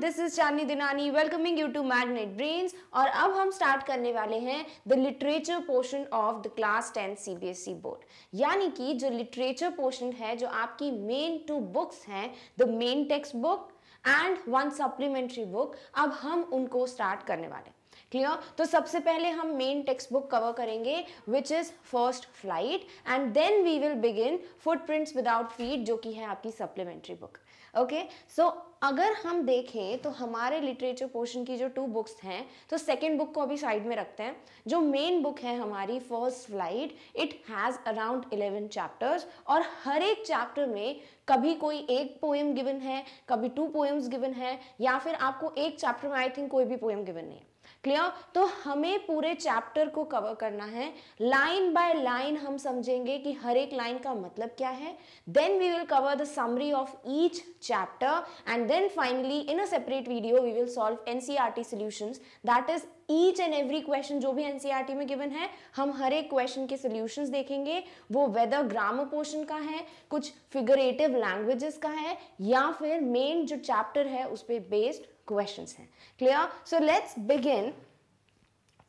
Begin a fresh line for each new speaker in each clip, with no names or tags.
This is Chandni Dinani welcoming you to magnet brains और अब हम स्टार्ट करने वाले हैं the literature portion of the class ten CBSE board यानी कि जो लिटरेचर पोर्शन है जो आपकी मेन टू बुक्स हैं the main textbook and one supplementary book अब हम उनको स्टार्ट करने वाले क्लियर तो सबसे पहले हम मेन टेक्स्ट बुक कवर करेंगे which is first flight and then we will begin footprints without feet जो कि है आपकी सप्लीमेंट्री बुक ओके सो अगर हम देखें तो हमारे लिटरेचर पोर्शन की जो टू बुक्स हैं तो सेकेंड बुक को अभी साइड में रखते हैं जो मेन बुक है हमारी first flight it has around eleven chapters और हर एक चैप्टर में कभी कोई एक पोएम गिवन है कभी टू पोएम्स गिवन है या फिर आपको एक चैप्टर में आई थिंक कोई भी पोएम गिवन नहीं है क्लियर तो हमें पूरे चैप्टर को कवर करना है लाइन बाय लाइन हम समझेंगे कि हर एक लाइन का मतलब क्या है then we will cover the summary of each chapter and then finally in a separate video we will solve NCERT solutions that is each and every question जो भी एनसीईआरटी e में गिवन है हम हर एक क्वेश्चन के solution देखेंगे वो weather grammar portion का है कुछ फिगरेटिव लैंग्वेजेस का है या फिर मेन जो चैप्टर है उस पर बेस्ड क्वेश्चंस हैं clear so let's begin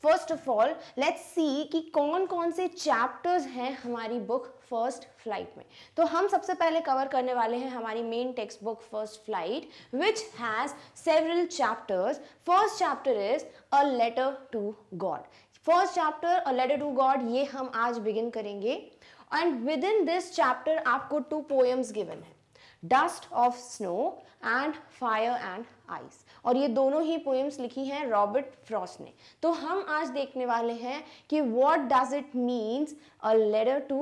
first of all let's see कि कौन कौन से चैप्टर्स हैं हमारी बुक फर्स्ट फ्लाइट में तो हम सबसे पहले कवर करने वाले हैं हमारी main textbook first flight which has several chapters first chapter is a letter to God first chapter a letter to God ये हम आज बिगिन करेंगे and with in this chapter आपको टू पोएम्स गिवन है dust of snow and fire and ice और ये दोनों ही poems लिखी हैं रॉबर्ट फ्रॉस्ट ने तो हम आज देखने वाले हैं कि what does it means a letter to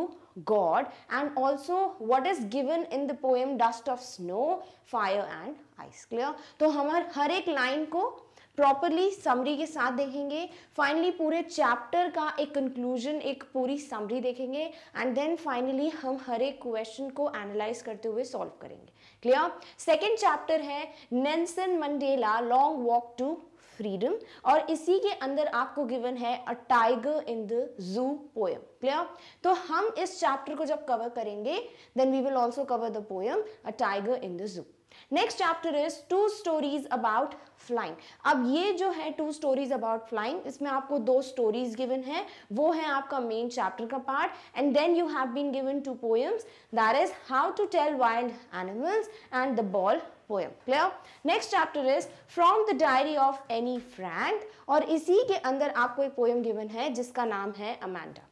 God and also what is given in the poem dust of snow fire and ice clear तो हमार हर एक लाइन को प्रॉपरली समरी के साथ देखेंगे फाइनली पूरे चैप्टर का एक कंक्लूजन एक पूरी समरी देखेंगे एंड देन फाइनली हम हर एक क्वेश्चन को एनालाइज करते हुए सॉल्व करेंगे क्लियर सेकेंड चैप्टर है Nelson Mandela long walk to freedom और इसी के अंदर आपको गिवन है a tiger in the zoo poem clear तो हम इस चैप्टर को जब कवर करेंगे then we will also cover the poem a tiger in the zoo next chapter is two stories about flying अब ये जो है टू स्टोरीज अबाउट फ्लाइंग इसमें आपको दो स्टोरीज गिवन है वो है आपका मेन चैप्टर का part and then you have been given two poems that is how to tell wild animals and the ball poem clear next chapter is from the diary of Anne Frank और इसी के अंदर आपको एक poem given है जिसका नाम है अमेंडा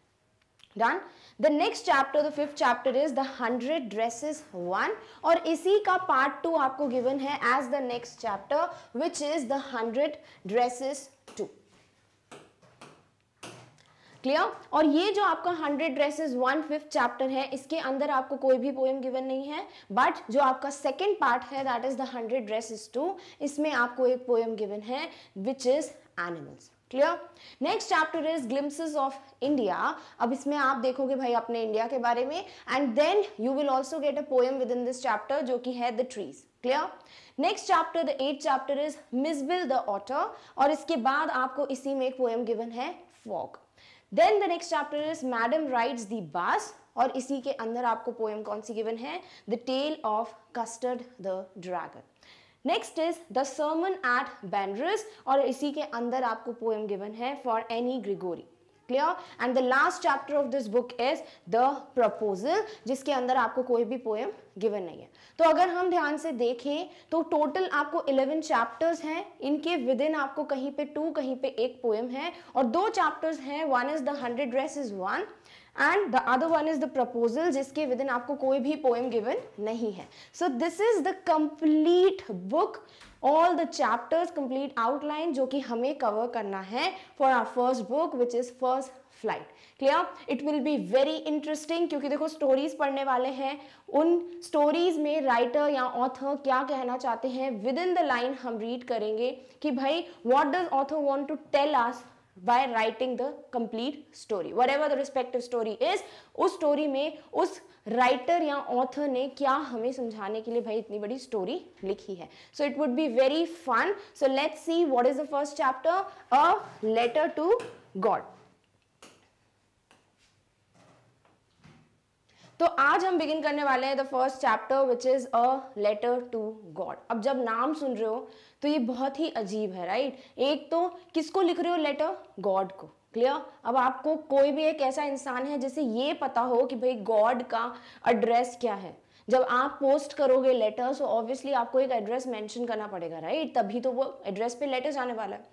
डन The next chapter, the fifth chapter is the hundred dresses one, और इसी का पार्ट टू आपको गिवन है as the next chapter which is the hundred dresses two. Clear और ये जो आपका hundred dresses one fifth chapter है इसके अंदर आपको कोई भी पोएम गिवन नहीं है बट जो आपका सेकेंड पार्ट है that is the hundred dresses two इसमें आपको एक पोएम गिवन है which is animals. Clear next chapter is glimpses of India अब इसमें आप देखोगे भाई अपने इंडिया के बारे में and then you will also get a poem with in this chapter जो कि है the trees clear next chapter the eight chapter is Mijbil the otter और इसके बाद आपको इसी में एक पोएम गिवन है fog then the next chapter is madam rides the bus और इसी के अंदर आपको पोएम कौन सी गिवन है the tale of custard the dragon next is the sermon at Benares और इसी के अंदर आपको पोएम गिवन है for Anne Gregory clear and the last chapter of this book is the proposal जिसके अंदर आपको कोई भी पोएम गिवन नहीं है तो अगर हम ध्यान से देखें तो टोटल आपको 11 चैप्टर्स हैं इनके विद इन आपको कहीं पे टू कहीं पे एक पोएम है और दो चैप्टर्स हैं one is the hundred dress is one and the other one is the proposal जिसके विद इन आपको कोई भी पोएम गिवन नहीं है so this is the complete book all the chapters complete outline जो कि हमें कवर करना है for our first book which is first flight clear it will be very interesting क्योंकि देखो स्टोरीज पढ़ने वाले हैं उन स्टोरीज में राइटर या ऑथर क्या कहना चाहते हैं विद इन द लाइन हम रीड करेंगे कि भाई what does author want to tell us by writing the complete story whatever the respective story is उस story में उस writer या author ने क्या हमें समझाने के लिए भाई इतनी बड़ी story लिखी है so it would be very fun so let's see what is the first chapter a letter to God तो आज हम बिगिन करने वाले हैं the first chapter which is a letter to God अब जब नाम सुन रहे हो तो ये बहुत ही अजीब है राइट एक तो किसको लिख रहे हो लेटर गॉड को क्लियर अब आपको कोई भी एक ऐसा इंसान है जिसे ये पता हो कि भाई गॉड का एड्रेस क्या है जब आप पोस्ट करोगे लेटर सो ऑब्वियसली आपको एक एड्रेस मेंशन करना पड़ेगा राइट तभी तो वो एड्रेस पे लेटर जाने वाला है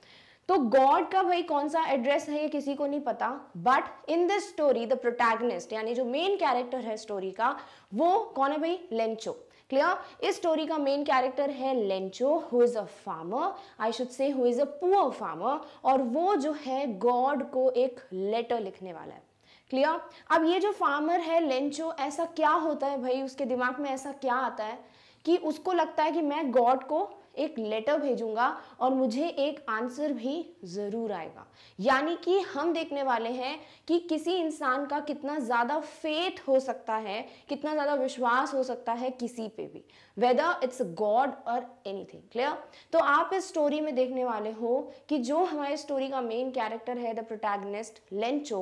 तो गॉड का भाई कौन सा एड्रेस है ये किसी को नहीं पता but in this story the protagonist यानी जो मेन कैरेक्टर है स्टोरी का वो कौन है भाई लेंचो क्लियर इस स्टोरी का मेन कैरेक्टर है Lencho who is a farmer I should say who is a poor farmer और वो जो है गॉड को एक लेटर लिखने वाला है क्लियर अब ये जो फार्मर है लेंचो ऐसा क्या होता है भाई उसके दिमाग में ऐसा क्या आता है कि उसको लगता है कि मैं गॉड को एक लेटर भेजूंगा और मुझे एक आंसर भी ज़रूर आएगा यानी कि हम देखने वाले हैं कि किसी इंसान का कितना ज़्यादा फेथ हो सकता है कितना ज़्यादा विश्वास हो सकता है किसी पे भी वेदर इट्स गॉड और एनीथिंग क्लियर तो आप इस स्टोरी में देखने वाले हो कि जो हमारे स्टोरी का मेन कैरेक्टर है द प्रोटैगनिस्ट लेंचो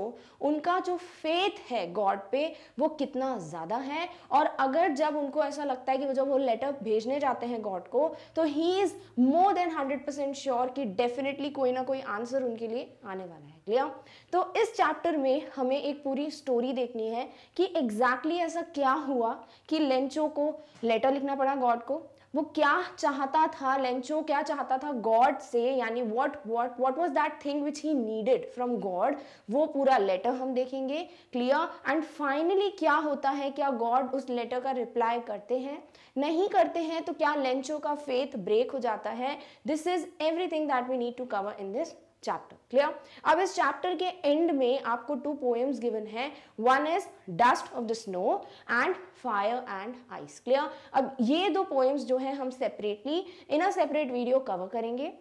उनका जो फेथ है गॉड पे वो कितना ज़्यादा है और अगर जब उनको ऐसा लगता है कि वो जब वो लेटर भेजने जाते हैं गॉड को तो he is more than hundred percent sure कि डेफिनेटली कोई ना कोई आंसर उनके लिए आने वाला है क्लियर तो इस चैप्टर में हमें एक पूरी स्टोरी देखनी है कि एग्जैक्टली exactly ऐसा क्या हुआ कि लेंचो को लेटर लिखना पड़ा गॉड को वो क्या चाहता था लेंचो क्या चाहता था गॉड से यानी what what what was that thing which he needed from God वो पूरा लेटर हम देखेंगे क्लियर एंड फाइनली क्या होता है क्या गॉड उस लेटर का रिप्लाई करते हैं नहीं करते हैं तो क्या लेंचो का फेथ ब्रेक हो जाता है this is everything that we need to cover in this chapter clear अब इस चैप्टर के एंड में आपको टू पोएम्स गिवन है one is dust of the snow and fire and ice clear अब ये दो पोएम्स जो है हम separately in a separate video cover करेंगे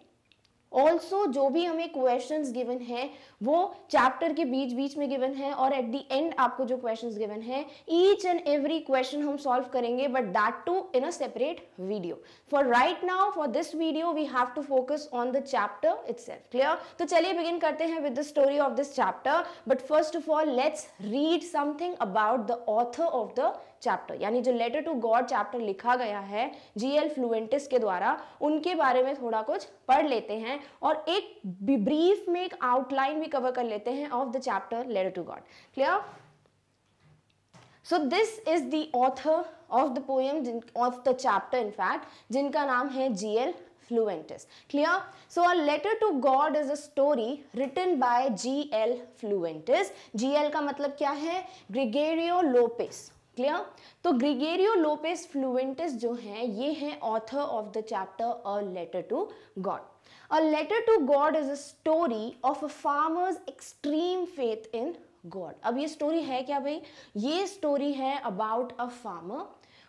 ऑल्सो जो भी हमें क्वेश्चन गिवन है वो चैप्टर के बीच बीच में गिवन है और एट दी एंड आपको जो क्वेश्चन गिवन है ईच एंड एवरी क्वेश्चन हम सॉल्व करेंगे but that too in a separate video for right now for this video we have to focus on the chapter itself clear तो चलिए begin करते हैं with the story of this chapter but first of all let's read something about the author of the chapter यानी जो letter to God chapter लिखा गया है G L फ्लुएंटिस के द्वारा उनके बारे में थोड़ा कुछ पढ़ लेते हैं और एक ब्रीफ में एक आउटलाइन भी कवर कर लेते हैं of the chapter letter to God clear so this is the author of the poem of the chapter in fact जिनका नाम है G L Fluentis. Clear? So a to God is story a story G L Fuentes G L का मतलब क्या है ग्रिगेरियो Lopez. Clear तो ग्रिगेरियो Lopez फ्लुएंटिस जो है ये है author of the chapter a letter to God a letter to God is a story of a farmer's extreme faith in God अब ये स्टोरी है क्या भाई ये स्टोरी है about a farmer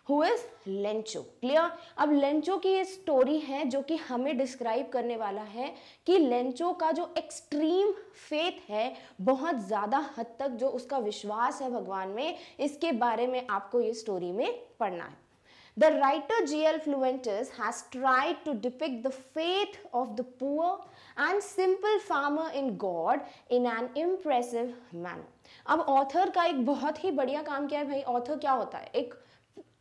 who is Lencho clear अब Lencho की ये स्टोरी है जो कि हमें डिस्क्राइब करने वाला है कि लेंचो का जो एक्सट्रीम फेथ है बहुत ज़्यादा हद तक जो उसका विश्वास है भगवान में इसके बारे में आपको ये स्टोरी में पढ़ना है The writer G.L. Fluentes has tried to depict the faith of the poor and simple farmer in God in an impressive manner. अब ऑथर का एक बहुत ही बढ़िया काम किया है भाई ऑथर क्या होता है एक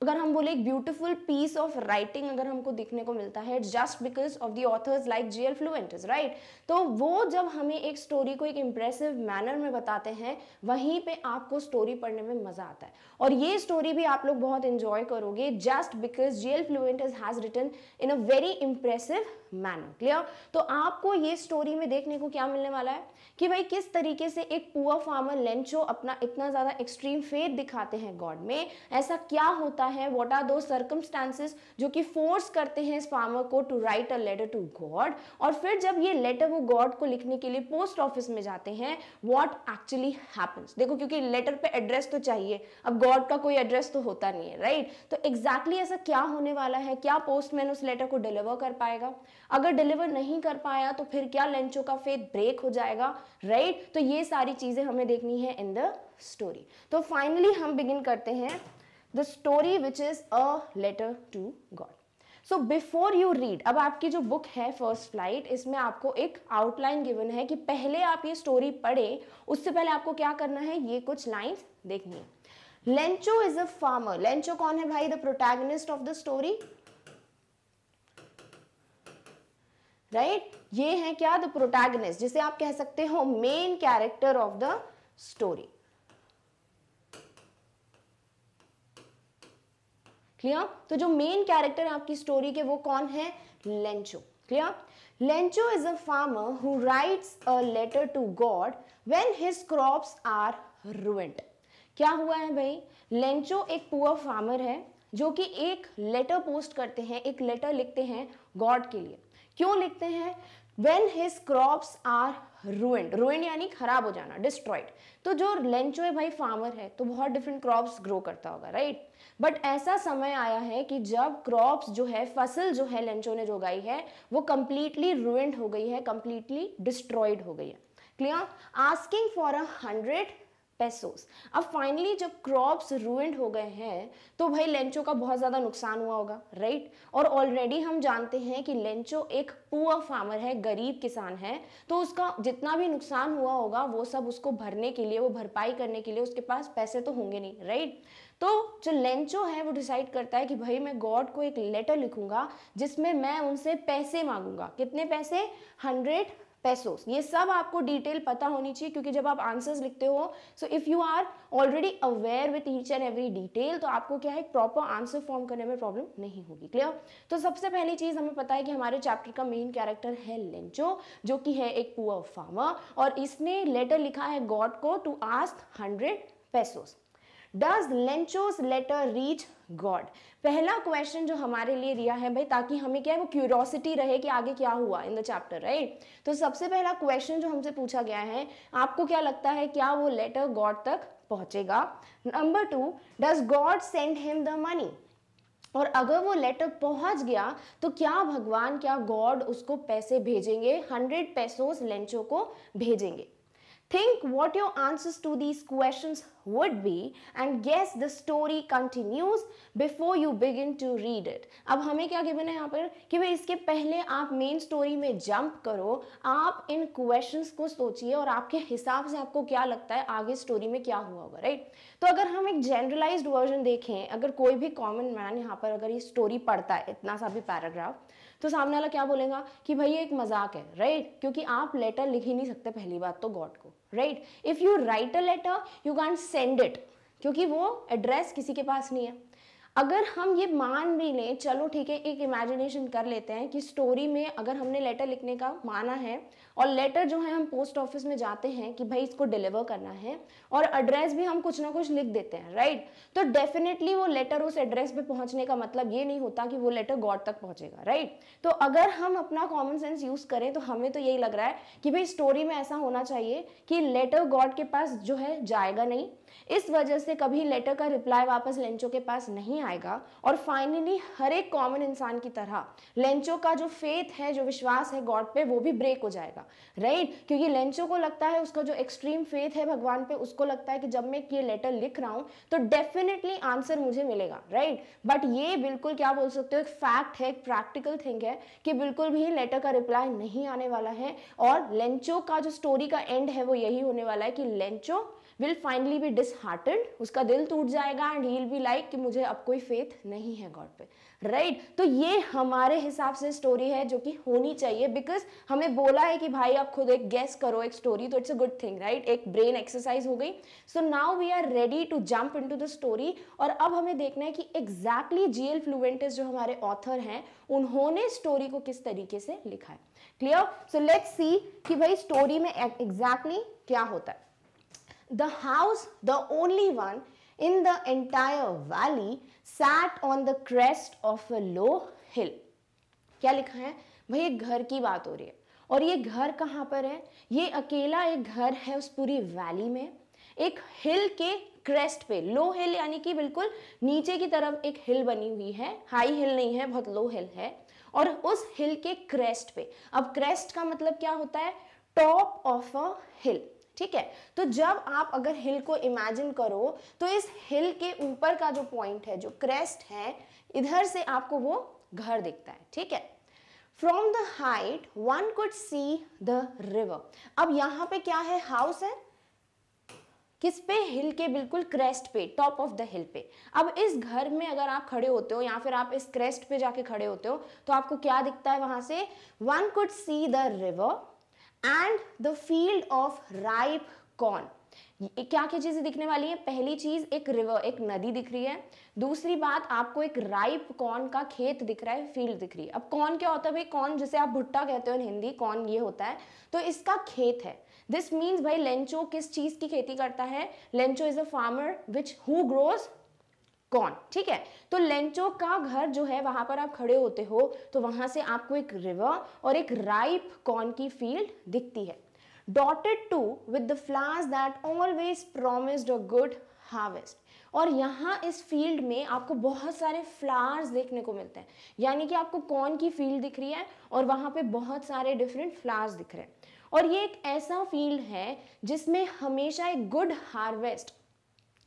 अगर हम बोले एक ब्यूटीफुल पीस ऑफ राइटिंग अगर हमको देखने को मिलता है just because of the authors like G L Fuentes right तो वो जब हमें एक स्टोरी को एक इम्प्रेसिव मैनर में बताते हैं वहीं पे आपको स्टोरी पढ़ने में मज़ा आता है और ये स्टोरी भी आप लोग बहुत इंजॉय करोगे just because G L Fuentes has written in a very impressive manner clear तो आपको ये स्टोरी में देखने को क्या मिलने वाला है कि भाई किस तरीके से एक पुअर फार्मर लेंचो अपना इतना ज़्यादा एक्सट्रीम फेथ दिखाते हैं गॉड में ऐसा क्या होता है वॉट आर दो सर्कमस्टांसिस जो कि फोर्स करते हैं इस फार्मर को to write a letter to God और फिर जब ये लेटर वो गॉड को लिखने के लिए पोस्ट ऑफिस में जाते हैं वॉट एक्चुअली हैपन्स देखो क्योंकि लेटर पे एड्रेस तो चाहिए अब गॉड का कोई एड्रेस तो होता नहीं है राइट right? तो एग्जैक्टली exactly ऐसा क्या होने वाला है क्या पोस्टमैन उस लेटर को डिलीवर कर पाएगा अगर डिलीवर नहीं कर पाया तो फिर क्या लेंचो का फेथ ब्रेक हो जाएगा राइट right? तो ये सारी चीज़ें हमें देखनी है इन द स्टोरी तो फाइनली हम बिगिन करते हैं the story which is a letter to God so before you read अब आपकी जो बुक है फर्स्ट फ्लाइट इसमें आपको एक आउटलाइन गिवन है कि पहले आप ये स्टोरी पढ़ें उससे पहले आपको क्या करना है ये कुछ लाइन्स देखनी है Lencho is a farmer Lencho कौन है भाई the protagonist of the story right right? ये है क्या द प्रोटैगनिस्ट जिसे आप कह सकते हो main character of the story clear तो जो मेन कैरेक्टर आपकी स्टोरी के वो कौन है Lencho clear Lencho is a farmer who writes a letter to God when his crops are ruined क्या हुआ है भाई लेंचो एक पुअर फार्मर है जो कि एक लेटर पोस्ट करते हैं एक लेटर लिखते हैं गॉड के लिए क्यों लिखते हैं when his crops are ruined ruined यानी खराब हो जाना डिस्ट्रॉयड तो जो लेंचो है भाई फार्मर है तो बहुत डिफरेंट क्रॉप्स ग्रो करता होगा राइट बट ऐसा समय आया है कि जब क्रॉप्स जो है फसल जो है लेंचो ने जो उगाई है वो कंप्लीटली रुइंड हो गई है कंप्लीटली डिस्ट्रॉयड हो गई है clear asking for a hundred pesos अब फाइनली जब क्रॉप्स रूइंड हो गए हैं तो भाई लेंचो का बहुत ज़्यादा नुकसान हुआ होगा राइट और ऑलरेडी हम जानते हैं कि लेंचो एक पुअर फार्मर है गरीब किसान है तो उसका जितना भी नुकसान हुआ होगा वो सब उसको भरने के लिए वो भरपाई करने के लिए उसके पास पैसे तो होंगे नहीं राइट तो जो लेंचो है वो डिसाइड करता है कि भाई मैं गॉड को एक लेटर लिखूंगा जिसमें मैं उनसे पैसे मांगूंगा कितने पैसे हंड्रेड पैसोस ये सब आपको डिटेल पता होनी चाहिए क्योंकि जब आप आंसर्स लिखते हो so if you are already aware with each and every detail तो आपको क्या है प्रॉपर आंसर फॉर्म करने में प्रॉब्लम नहीं होगी क्लियर तो सबसे पहली चीज़ हमें पता है कि हमारे चैप्टर का मेन कैरेक्टर है लेंचो जो कि है एक पुअर फार्मर और इसने लेटर लिखा है गॉड को to ask hundred pesos does lencho's letter reach God पहला क्वेश्चन जो हमारे लिए दिया है भाई ताकि हमें क्या है वो क्यूरोसिटी रहे कि आगे क्या हुआ इन द चैप्टर राइट तो सबसे पहला क्वेश्चन जो हमसे पूछा गया है आपको क्या लगता है क्या वो लेटर गॉड तक पहुंचेगा number two does God send him the money और अगर वो लेटर पहुंच गया तो क्या भगवान क्या गॉड उसको पैसे भेजेंगे हंड्रेड पैसों लेंचो को भेजेंगे Think what your answers to these questions would be and guess the story continues before you begin to read it. अब हमें क्या गिवन है यहाँ पर कि भाई इसके पहले आप मेन स्टोरी में जंप करो आप इन क्वेश्चंस को सोचिए और आपके हिसाब से आपको क्या लगता है आगे स्टोरी में क्या हुआ होगा राइट तो अगर हम एक जनरलाइज्ड वर्जन देखें अगर कोई भी कॉमन मैन यहाँ पर अगर ये स्टोरी पढ़ता है इतना सा भी पैराग्राफ तो सामने वाला क्या बोलेगा कि भाई ये एक मजाक है राइट क्योंकि आप लेटर लिख ही नहीं सकते पहली बात तो गॉड को write if you write a letter you can send it क्योंकि वो एड्रेस किसी के पास नहीं है अगर हम ये मान भी लें चलो ठीक है एक इमेजिनेशन कर लेते हैं कि स्टोरी में अगर हमने लेटर लिखने का माना है और लेटर जो है हम पोस्ट ऑफिस में जाते हैं कि भाई इसको डिलीवर करना है और एड्रेस भी हम कुछ ना कुछ लिख देते हैं राइट तो डेफिनेटली वो लेटर उस एड्रेस पे पहुंचने का मतलब ये नहीं होता कि वो लेटर गॉड तक पहुंचेगा राइट तो अगर हम अपना कॉमन सेंस यूज करें तो हमें तो यही लग रहा है कि भाई स्टोरी में ऐसा होना चाहिए कि लेटर गॉड के पास जो है जाएगा नहीं इस वजह से कभी लेटर का रिप्लाई वापस लेंचो के पास नहीं आएगा और फाइनली हर एक कॉमन इंसान की तरह लेंचो का जो फेथ है जो विश्वास है गॉड पे वो भी ब्रेक हो जाएगा राइट right? क्योंकि लेंचो को लगता है उसका जो एक्सट्रीम फेथ है भगवान पे उसको लगता है कि जब मैं ये लेटर लिख रहा हूँ तो डेफिनेटली आंसर मुझे मिलेगा राइट right? बट ये बिल्कुल क्या बोल सकते हो एक फैक्ट है एक प्रैक्टिकल थिंग है कि बिल्कुल भी लेटर का रिप्लाई नहीं आने वाला है और लेंचो का जो स्टोरी का एंड है वो यही होने वाला है कि Lencho will finally be disheartened उसका दिल टूट जाएगा and he will be like कि मुझे अब कोई फेथ नहीं है गॉड पे राइट right? तो ये हमारे हिसाब से स्टोरी है जो कि होनी चाहिए बिकॉज हमें बोला है कि भाई आप खुद एक गेस करो एक स्टोरी तो it's a good thing right एक ब्रेन एक्सरसाइज हो गई so now we are ready to jump in the story और अब हमें देखना है कि एग्जैक्टली जी एल फ्लुएंटिस जो हमारे ऑथर हैं उन्होंने स्टोरी को किस तरीके से लिखा है क्लियर सो लेट्स सी कि भाई स्टोरी में एग्जैक्टली exactly क्या होता है the house, the only one in the entire valley, sat on the crest of a low hill. kya likha hai bhai ek ghar ki baat ho rahi hai aur ye ghar kahan par hai ye akela ek ghar hai us puri valley mein ek hill ke crest पे low हिल यानी कि बिल्कुल नीचे की तरफ एक हिल बनी हुई है हाई हिल नहीं है बहुत लो हिल है और उस हिल के क्रेस्ट पे अब क्रेस्ट का मतलब क्या होता है टॉप ऑफ अ हिल ठीक है तो जब आप अगर हिल को इमेजिन करो तो इस हिल के ऊपर का जो पॉइंट है जो क्रेस्ट है इधर से आपको वो घर दिखता है ठीक है from the height one could see the river अब यहां पे क्या है हाउस है किस पे हिल के बिल्कुल क्रेस्ट पे टॉप ऑफ द हिल पे अब इस घर में अगर आप खड़े होते हो या फिर आप इस क्रेस्ट पे जाके खड़े होते हो तो आपको क्या दिखता है वहां से one could see the river and the field of ripe corn क्या क्या चीज़ें दिखने वाली हैं पहली चीज़ एक रिवर एक नदी दिख रही है दूसरी बात आपको एक राइप कॉर्न का खेत दिख रहा है फील्ड दिख रही है अब कॉर्न क्या होता है भाई कॉर्न जिसे आप भुट्टा कहते हो हिंदी कॉर्न ये होता है तो इसका खेत है दिस मीन्स भाई लेंचो किस चीज़ की खेती करता है Lencho is a farmer which who grows कौन ठीक है तो लेंचो का घर जो है वहां पर आप खड़े होते हो तो वहां से आपको एक रिवर और एक राइप कॉर्न की फील्ड दिखती है dotted too with the flowers that always promised a good harvest और यहाँ इस फील्ड में आपको बहुत सारे फ्लावर्स देखने को मिलते हैं यानी कि आपको कॉर्न की फील्ड दिख रही है और वहाँ पे बहुत सारे डिफरेंट फ्लावर्स दिख रहे हैं और ये एक ऐसा फील्ड है जिसमें हमेशा एक गुड हार्वेस्ट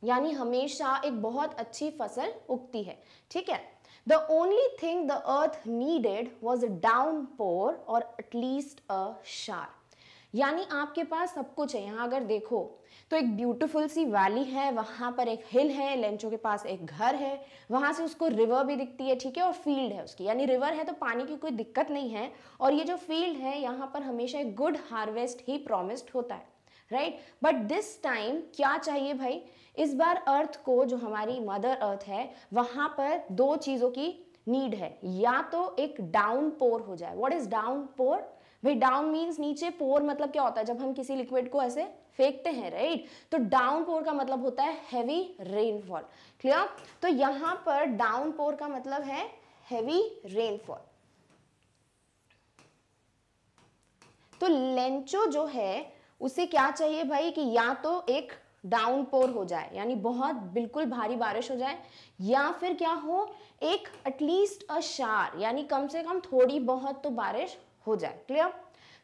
यानी हमेशा एक बहुत अच्छी फसल उगती है ठीक है the only thing the earth needed was a downpour और एटलीस्ट अ शार यानी आपके पास सब कुछ है यहाँ अगर देखो तो एक ब्यूटीफुल सी वैली है वहां पर एक हिल है लेंचो के पास एक घर है वहां से उसको रिवर भी दिखती है ठीक है और फील्ड है उसकी यानी रिवर है तो पानी की कोई दिक्कत नहीं है और ये जो फील्ड है यहाँ पर हमेशा एक गुड हार्वेस्ट ही प्रोमिस्ड होता है राइट बट दिस टाइम क्या चाहिए भाई इस बार अर्थ को जो हमारी मदर अर्थ है वहां पर दो चीजों की नीड है या तो एक डाउन पोर हो जाए व्हाट इज डाउन पोर भाई डाउन मीन नीचे पोर मतलब क्या होता है जब हम किसी लिक्विड को ऐसे फेंकते हैं राइट तो डाउन पोर का मतलब होता है हैवी रेनफॉल क्लियर तो यहां पर डाउन पोर का मतलब है हैवी रेनफॉल तो लेंचो जो है उसे क्या चाहिए भाई कि या तो एक डाउन पोर हो जाए यानी बहुत बिल्कुल भारी बारिश हो जाए या फिर क्या हो एक एटलीस्ट अ शार यानी कम से कम थोड़ी बहुत तो बारिश हो जाए clear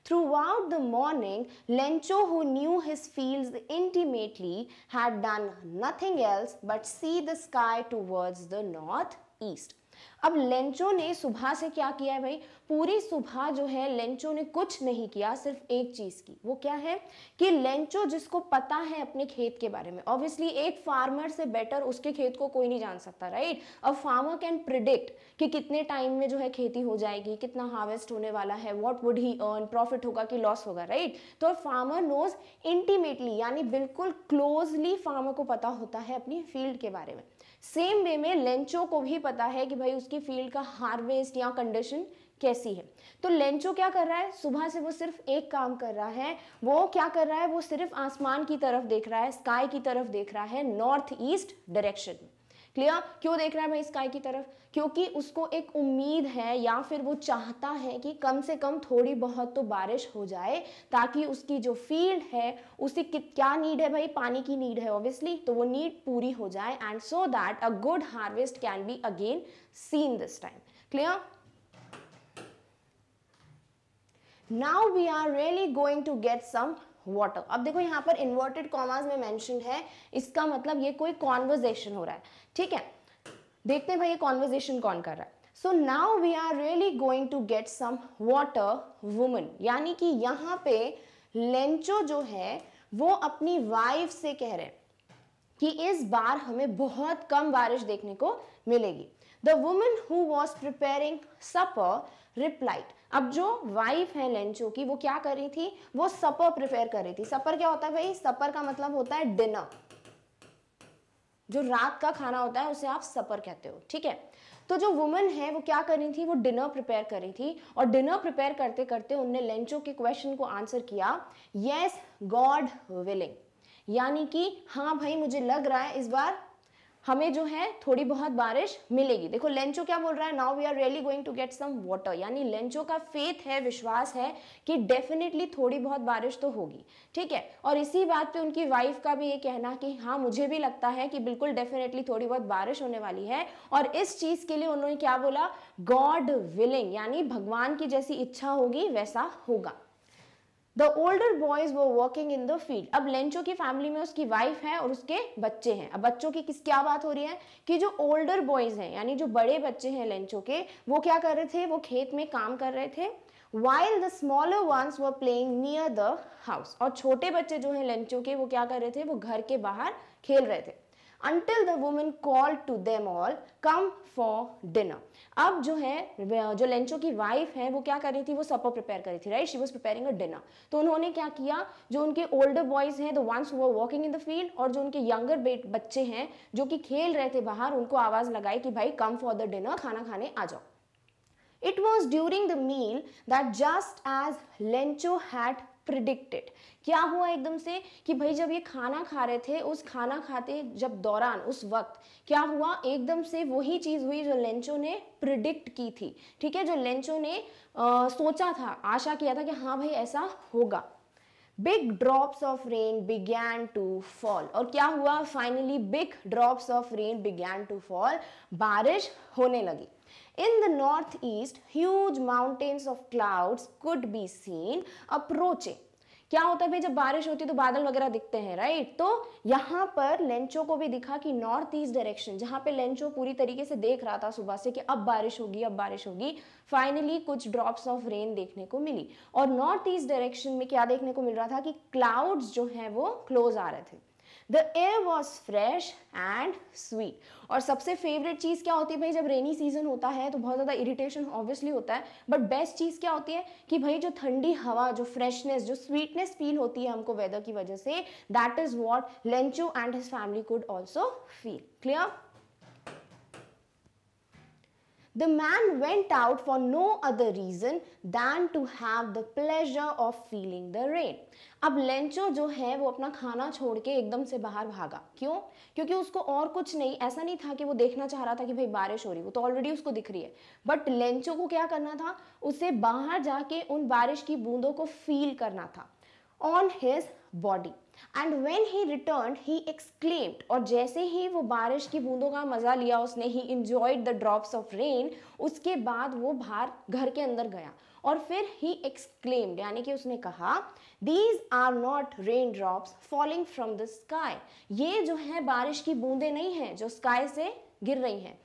Throughout the morning, Lencho, who knew his fields intimately, had done nothing else but see the sky towards the northeast. अब लेंचो ने सुबह से क्या किया है भाई पूरी सुबह जो है लेंचो ने कुछ नहीं किया सिर्फ एक चीज़ की वो क्या है कि लेंचो जिसको पता है अपने खेत के बारे में ऑब्वियसली एक फार्मर से बेटर उसके खेत को कोई नहीं जान सकता राइट अब फार्मर कैन प्रिडिक्ट कि कितने टाइम में जो है खेती हो जाएगी कितना हार्वेस्ट होने वाला है what would he earn profit होगा कि लॉस होगा राइट तो फार्मर नोज इंटीमेटली यानी बिल्कुल क्लोजली फार्मर को पता होता है अपनी फील्ड के बारे में सेम वे में लेंचो को भी पता है कि भाई उसकी फील्ड का हार्वेस्ट या कंडीशन कैसी है तो लेंचो क्या कर रहा है सुबह से वो सिर्फ एक काम कर रहा है वो क्या कर रहा है वो सिर्फ आसमान की तरफ देख रहा है स्काई की तरफ देख रहा है नॉर्थ ईस्ट डायरेक्शन में क्लियर क्यों देख रहा है भाई स्काई की तरफ क्योंकि उसको एक उम्मीद है या फिर वो चाहता है कि कम से कम थोड़ी बहुत तो बारिश हो जाए ताकि उसकी जो फील्ड है उसे क्या नीड है भाई पानी की नीड है ऑब्वियसली तो वो नीड पूरी हो जाए and so that a good harvest can be again seen this time clear now we are really going to get some water अब देखो यहाँ पर इन्वर्टेड कॉमास में मेंशन है इसका मतलब ये कोई कॉन्वर्जेशन हो रहा है ठीक है देखते हैं भाई ये कॉन्वर्जेशन कौन कर रहा है so now we are really going to get some water woman यानी कि यहां पे लेंचो जो है वो अपनी वाइफ से कह रहे हैं कि इस बार हमें बहुत कम बारिश देखने को मिलेगी the woman who was preparing supper replied अब जो वाइफ है लेंचो की वो क्या कर रही थी वो सपर प्रिपेयर कर रही थी सपर क्या होता है भाई सपर का मतलब होता है डिनर जो रात का खाना होता है उसे आप सपर कहते हो ठीक है तो जो वुमेन है वो क्या कर रही थी वो डिनर प्रिपेयर कर रही थी और डिनर प्रिपेयर करते करते उनने लेंचो के क्वेश्चन को आंसर किया यस गॉड विलिंग यानी कि हाँ भाई मुझे लग रहा है इस बार हमें जो है थोड़ी बहुत बारिश मिलेगी देखो लेंचो क्या बोल रहा है now we are really going to get some water यानी लेंचो का फेथ है विश्वास है कि डेफिनेटली थोड़ी बहुत बारिश तो होगी ठीक है और इसी बात पे उनकी वाइफ का भी ये कहना कि हाँ मुझे भी लगता है कि बिल्कुल डेफिनेटली थोड़ी बहुत बारिश होने वाली है और इस चीज़ के लिए उन्होंने क्या बोला गॉड विलिंग यानी भगवान की जैसी इच्छा होगी वैसा होगा the older boys were working in the field अब लेंचो की फैमिली में उसकी वाइफ है और उसके बच्चे हैं अब बच्चों की किस क्या बात हो रही है कि जो ओल्डर बॉयज हैं यानी जो बड़े बच्चे हैं लेंचो के वो क्या कर रहे थे वो खेत में काम कर रहे थे while the smaller ones were playing near the house और छोटे बच्चे जो हैं लेंचो के वो क्या कर रहे थे वो घर के बाहर खेल रहे थे until the woman called to them all come for dinner अब जो है जो लेंचो की वाइफ है वो क्या कर रही थी वो सपर प्रिपेयर कर रही थी right she was preparing a dinner तो उन्होंने क्या किया जो उनके ओल्डर बॉयज हैं the ones who are working in the field और जो उनके यंगर बच्चे हैं जो कि खेल रहे थे बाहर उनको आवाज़ लगाई कि भाई कम फॉर द डिनर खाना खाने आ जाओ It was during the meal that just as Lencho had predicted, क्या हुआ एकदम से कि भाई जब ये खाना खा रहे थे उस खाना खाते जब दौरान उस वक्त क्या हुआ एकदम से वही चीज़ हुई जो लेंचो ने प्रिडिक्ट की थी ठीक है जो लेंचो ने आ, सोचा था आशा किया था कि हाँ भाई ऐसा होगा big drops of rain began to fall और क्या हुआ finally big drops of rain began to fall बारिश होने लगी the north east huge mountains of clouds could be seen approaching क्या होता है भाई जब बारिश होती है तो बादल वगैरह दिखते हैं राइट तो यहाँ पर लेंचो को भी दिखा कि नॉर्थ ईस्ट डायरेक्शन जहां पे लेंचो पूरी तरीके से देख रहा था सुबह से कि अब बारिश होगी अब बारिश होगी फाइनली कुछ ड्रॉप्स ऑफ रेन देखने को मिली और नॉर्थ ईस्ट डायरेक्शन में क्या देखने को मिल रहा था कि क्लाउड्स जो है वो क्लोज आ रहे थे the air was fresh and sweet और सबसे फेवरेट चीज़ क्या होती है भाई जब रेनी सीजन होता है तो बहुत ज़्यादा इरिटेशन ऑब्वियसली होता है बट बेस्ट चीज़ क्या होती है कि भाई जो ठंडी हवा जो फ्रेशनेस जो स्वीटनेस फील होती है हमको वेदर की वजह से that is what Lencho and his family could also feel clear The man went out for no other reason than to have the pleasure of feeling the rain. अब Lencho जो है वो अपना खाना छोड़ के एकदम से बाहर भागा क्यों क्योंकि उसको और कुछ नहीं ऐसा नहीं था कि वो देखना चाह रहा था कि भाई बारिश हो रही है वो तो ऑलरेडी उसको दिख रही है बट लेंचो को क्या करना था उसे बाहर जाके उन बारिश की बूंदों को फील करना था on his body and when he return he exclaimed और जैसे ही वो बारिश की बूंदों का मज़ा लिया उसने he enjoyed the drops of rain उसके बाद वो बाहर घर के अंदर गया और फिर ही एक्सक्लेम्ड यानी कि उसने कहा these are not rain drops falling from the sky ये जो है बारिश की बूंदे नहीं है जो स्काई से गिर रही हैं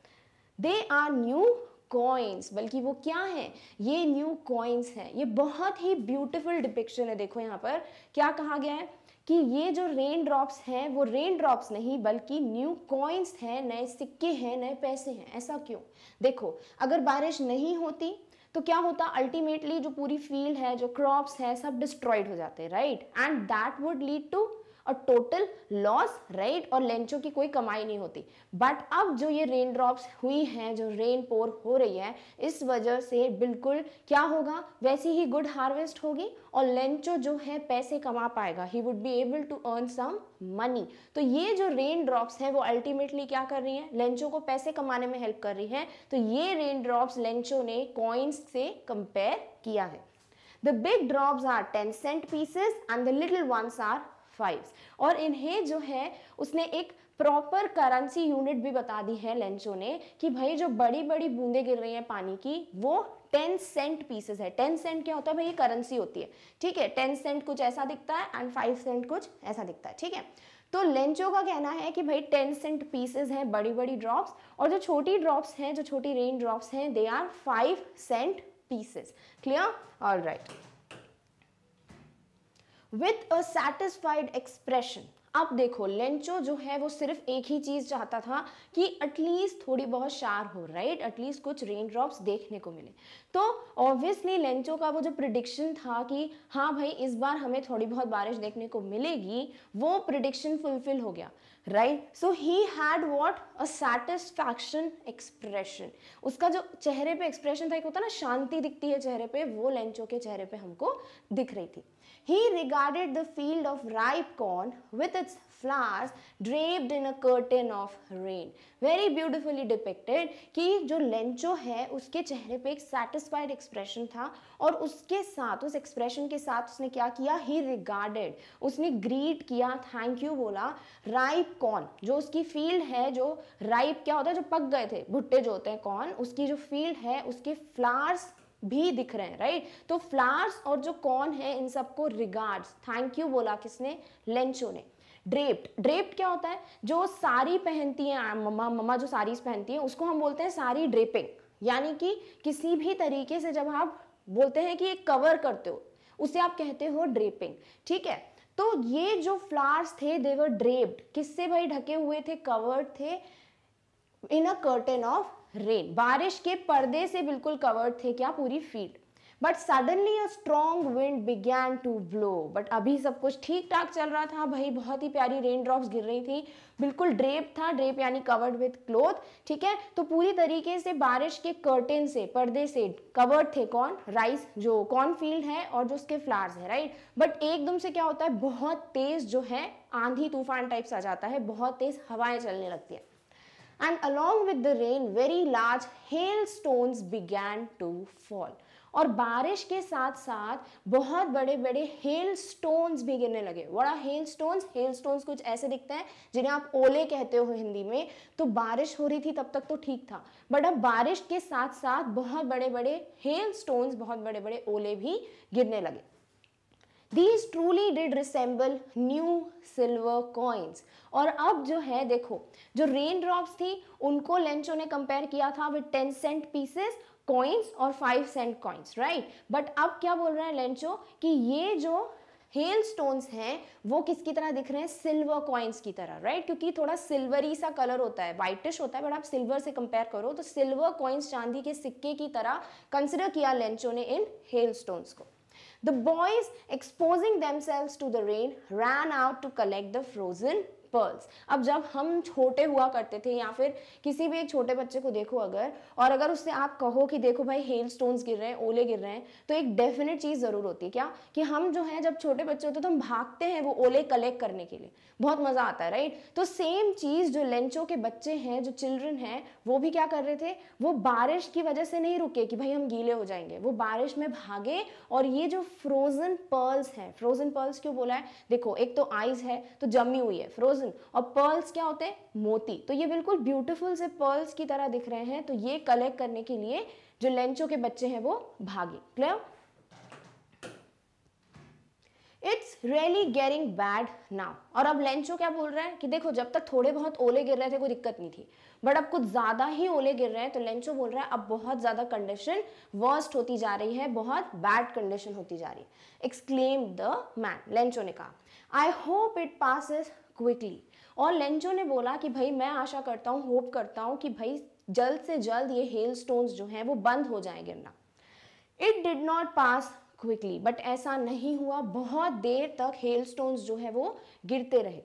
दे आर न्यू कॉइन्स बल्कि वो क्या है ये न्यू कॉइन्स है ये बहुत ही ब्यूटिफुल डिपिक्शन है देखो यहाँ पर क्या कहा गया है कि ये जो रेन ड्रॉप्स हैं वो रेन ड्रॉप्स नहीं बल्कि न्यू कॉइन्स हैं नए सिक्के हैं नए पैसे हैं ऐसा क्यों देखो अगर बारिश नहीं होती तो क्या होता अल्टीमेटली जो पूरी फील्ड है जो क्रॉप्स है सब डिस्ट्रॉयड हो जाते हैं right and that would lead to और टोटल लॉस राइट और लेंचो की कोई कमाई नहीं होती बट अब जो ये रेन ड्रॉप्स हुई हैं जो रेन पोर हो रही है इस वजह से बिल्कुल क्या होगा वैसी ही गुड हार्वेस्ट होगी और लेंचो जो है पैसे कमा पाएगा he would be able to earn some money तो ये जो रेन ड्रॉप्स हैं वो अल्टीमेटली क्या कर रही हैं लेंचो को पैसे कमाने में हेल्प कर रही हैं तो ये रेन ड्रॉप्स लेंचो ने कॉइन्स से कंपेयर किया है The big drops are 10 cent pieces and the little ones are fives और इन्हें जो है उसने एक प्रॉपर करेंसी यूनिट भी बता दी है लेंचो ने कि भाई जो बड़ी बड़ी बूंदे गिर रही हैं पानी की वो टेन सेंट पीसेस है टेन सेंट क्या होता है भाई ये करेंसी होती है ठीक है टेन सेंट कुछ ऐसा दिखता है एंड फाइव सेंट कुछ ऐसा दिखता है ठीक है तो लेंचो का कहना है कि भाई टेन सेंट पीसेज हैं बड़ी बड़ी ड्रॉप्स और जो छोटी ड्रॉप्स हैं जो छोटी रेन ड्रॉप्स हैं they are five cent pieces clear all right with a satisfied expression अब देखो लेंचो जो है वो सिर्फ एक ही चीज़ चाहता था कि एटलीस्ट थोड़ी बहुत शार हो राइट एटलीस्ट कुछ रेन ड्रॉप्स देखने को मिले तो ऑब्वियसली लेंचो का वो जो प्रिडिक्शन था कि हाँ भाई इस बार हमें थोड़ी बहुत बारिश देखने को मिलेगी वो प्रिडिक्शन फुलफिल हो गया right so he had what a satisfaction expression उसका जो चेहरे पे एक्सप्रेशन था एक होता ना शांति दिखती है चेहरे पे वो लेंचो के चेहरे पे हमको दिख रही थी He regarded the field of ripe corn with its flowers draped in a curtain of rain. Very beautifully depicted कि जो लेंचो है उसके चेहरे पे एक सेटिस्फाइड एक्सप्रेशन था और उसके साथ उस एक्सप्रेशन के साथ उसने क्या किया ही रिगार्डेड उसने ग्रीट किया थैंक यू बोला राइप कॉर्न जो उसकी फील्ड है जो राइप क्या होता है जो पक गए थे भुट्टे जो होते हैं कॉर्न उसकी जो फील्ड है उसके फ्लावर्स भी दिख रहे हैं राइट तो फ्लावर्स और जो कॉर्न है इन सबको रिगार्ड्स थैंक यू बोला किसने लेंचो ने ड्रेप्ड ड्रेप्ड क्या होता है जो साड़ी पहनती है मम्मा मम्मा जो साड़ीज पहनती है उसको हम बोलते हैं साड़ी ड्रेपिंग यानी कि किसी भी तरीके से जब आप बोलते हैं कि एक कवर करते हो उसे आप कहते हो ड्रेपिंग ठीक है तो ये जो फ्लावर्स थे देवर ड्रेप्ड किससे भाई ढके हुए थे कवर्ड थे in a curtain of rain बारिश के पर्दे से बिल्कुल कवर्ड थे क्या पूरी field but suddenly a strong wind began to blow but अभी सब कुछ ठीक ठाक चल रहा था भाई बहुत ही प्यारी रेन ड्रॉप्स गिर रही थी बिल्कुल ड्रेप था ड्रेप यानी कवर्ड विथ क्लोथ ठीक है तो पूरी तरीके से बारिश के कर्टेन से पर्दे से कवर्ड थे कौन राइस जो कॉर्न फील्ड है और जो उसके फ्लावर्स है राइट बट एकदम से क्या होता है बहुत तेज जो है आंधी तूफान टाइप्स आ जाता है बहुत तेज हवाएं चलने लगती है and along with the rain very large hailstones began to fall. और बारिश के साथ साथ बहुत बड़े बड़े हेल स्टोन्स भी गिरने लगे बड़ा हेल स्टोन्स हेल स्टोन्स कुछ ऐसे दिखते हैं जिन्हें आप ओले कहते हो हिंदी में तो बारिश हो रही थी तब तक तो ठीक था बट अब बारिश के साथ साथ बहुत बड़े बड़े हेल स्टोन्स बहुत बड़े बड़े ओले भी गिरने लगे these truly did resemble new silver coins और अब जो है देखो जो रेन ड्रॉप्स थी उनको लेंचो ने कंपेयर किया था with ten cent pieces coins और five cent coins right but अब क्या बोल रहे हैं लेंचो कि ये जो हेल स्टोन्स हैं वो किसकी तरह दिख रहे हैं सिल्वर कॉइन्स की तरह राइट right? क्योंकि थोड़ा सिल्वरी सा कलर होता है वाइटिश होता है बट आप सिल्वर से कंपेयर करो तो सिल्वर कॉइन्स चांदी के सिक्के की तरह कंसिडर किया लेंचो ने इन हेल स्टोन्स को The boys, exposing themselves to the rain, ran out to collect the frozen pearls अब जब हम छोटे हुआ करते थे या फिर किसी भी एक छोटे बच्चे को देखो अगर और अगर उससे आप कहो कि देखो भाई हेल स्टोन्स गिर रहे हैं ओले गिर रहे हैं तो एक डेफिनेट चीज़ ज़रूर होती है क्या कि हम जो है जब छोटे बच्चे होते तो हम भागते हैं वो ओले कलेक्ट करने के लिए बहुत मज़ा आता है राइट तो सेम चीज़ जो लेंचो के बच्चे हैं जो चिल्ड्रन हैं वो भी क्या कर रहे थे वो बारिश की वजह से नहीं रुके कि भाई हम गीले हो जाएंगे वो बारिश में भागे और ये जो फ्रोजन पर्ल्स हैं फ्रोजन पर्ल्स क्यों बोला है देखो एक तो आइज है तो जमी हुई है फ्रोजन थाउजेंड और पर्ल्स क्या होते हैं मोती तो ये बिल्कुल ब्यूटीफुल से पर्ल्स की तरह दिख रहे हैं तो ये कलेक्ट करने के लिए जो लेंचो के बच्चे हैं वो भागे clear it's really getting bad now और अब लेंचो क्या बोल रहे हैं कि देखो जब तक थोड़े बहुत ओले गिर रहे थे कोई दिक्कत नहीं थी बट अब कुछ ज़्यादा ही ओले गिर रहे हैं तो लेंचो बोल रहा है अब बहुत ज़्यादा कंडीशन वर्स्ट होती जा रही है बहुत बैड कंडीशन होती जा रही है एक्सक्लेम द मैन लेंचो ने कहा I hope it pass quickly और लेंजो ने बोला कि भाई मैं आशा करता हूँ होप करता हूँ कि भाई जल्द से जल्द ये हेल स्टोन्स जो हैं वो बंद हो जाए गिरना it did not pass quickly but ऐसा नहीं हुआ बहुत देर तक हेल स्टोन्स जो है वो गिरते रहे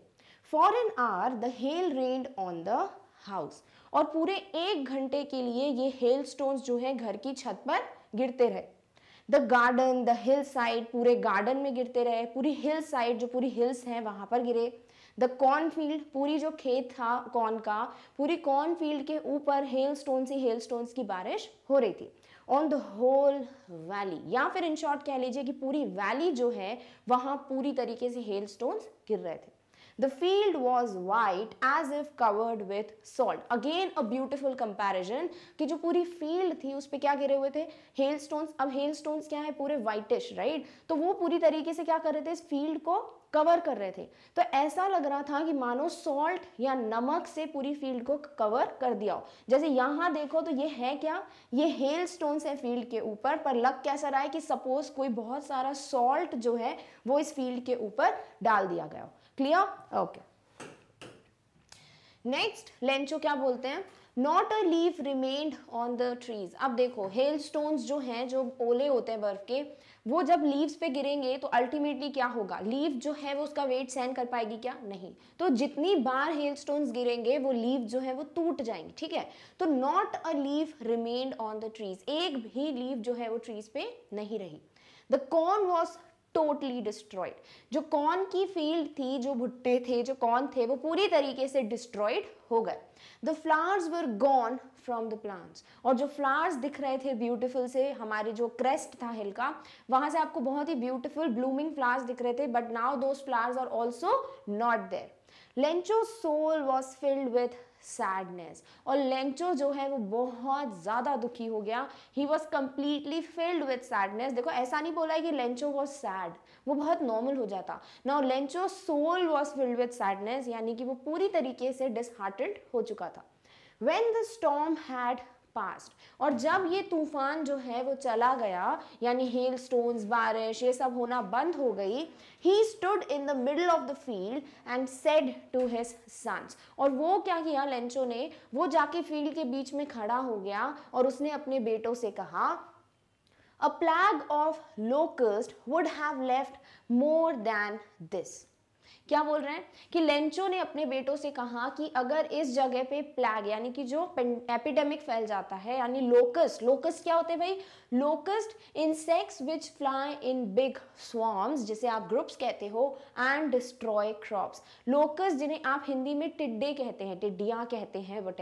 for an hour the hail rained on the house और पूरे एक घंटे के लिए ये हेल स्टोन्स जो है घर की छत पर गिरते रहे the garden the hill side पूरे गार्डन में गिरते रहे पूरी हिल साइड जो पूरी हिल्स हैं वहां पर गिरे द कॉर्न फील्ड पूरी जो खेत था कॉर्न का पूरी कॉर्न फील्ड के ऊपर हेल स्टोन ही हेल स्टोन की बारिश हो रही थी ऑन द होल वैली या फिर इन शॉर्ट कह लीजिए कि पूरी वैली जो है वहां पूरी तरीके से हेल स्टोन गिर रहे थे The field was white as if covered with salt. Again a beautiful comparison कि जो पूरी field थी उस पर क्या गिरे हुए थे हेल स्टोन अब हेल स्टोन क्या है पूरे राइट right? तो वो पूरी तरीके से क्या कर रहे थे इस फील्ड को कवर कर रहे थे तो ऐसा लग रहा था कि मानो सॉल्ट या नमक से पूरी फील्ड को कवर कर दिया हो जैसे यहां देखो तो ये है क्या ये हेल स्टोन है फील्ड के ऊपर पर लग कैसा रहा है कि सपोज कोई बहुत सारा सॉल्ट जो है वो इस फील्ड के ऊपर डाल दिया गया हो क्लियर ओके नेक्स्ट लेंचो क्या बोलते हैं not a leaf remained on the trees अब देखो हेल स्टोन जो है जो ओले होते हैं बर्फ के वो जब लीव्स पे गिरेंगे तो अल्टीमेटली क्या होगा लीव जो है वो उसका वेट सहन कर पाएगी क्या नहीं तो जितनी बार हेल गिरेंगे वो लीव जो है वो टूट जाएंगे ठीक है तो not a leaf remained on the trees एक भी लीव जो है वो ट्रीज पे नहीं रही the corn was totally destroyed जो कॉर्न की फील्ड थी जो भुट्टे थे जो कॉर्न थे वो पूरी तरीके से डिस्ट्रॉयड हो गए the flowers were gone from the plants और जो फ्लावर्स दिख रहे थे ब्यूटीफुल से हमारे जो क्रेस्ट था हिल का वहां से आपको बहुत ही ब्यूटीफुल ब्लूमिंग फ्लावर्स दिख रहे थे but now though flowers are also not there Lencho soul was filled with sadness और लेंचो जो है वो बहुत ज़्यादा दुखी हो गया he was completely filled with sadness देखो ऐसा नहीं बोला है कि लेंचो वॉज सैड वो बहुत नॉर्मल हो जाता ना Lencho soul was filled with sadness यानी कि वो पूरी तरीके से डिसहार्टेड हो चुका था when the storm had passed और जब ये तूफान जो है वो चला गया यानी हेल स्टोन बारिश ये सब होना बंद हो गई he stood in the middle of the field and said to his sons और वो क्या किया लेंचो ने वो जाके फील्ड के बीच में खड़ा हो गया और उसने अपने बेटों से कहा a plague of locust would have left more than this क्या बोल रहे हैं कि लेंचो ने अपने बेटों से कहा कि अगर इस जगह पे प्लैग यानी कि जो एपिडेमिक फैल जाता है यानी लोकस लोकस क्या होते हैं भाई locust insects which fly in big swarms जिसे आप ग्रुप्स कहते हो एंड डिस्ट्रॉय क्रॉप्स लोकस्ट जिन्हें आप हिंदी में टिड्डे कहते हैं टिड्डियाँ कहते हैं वट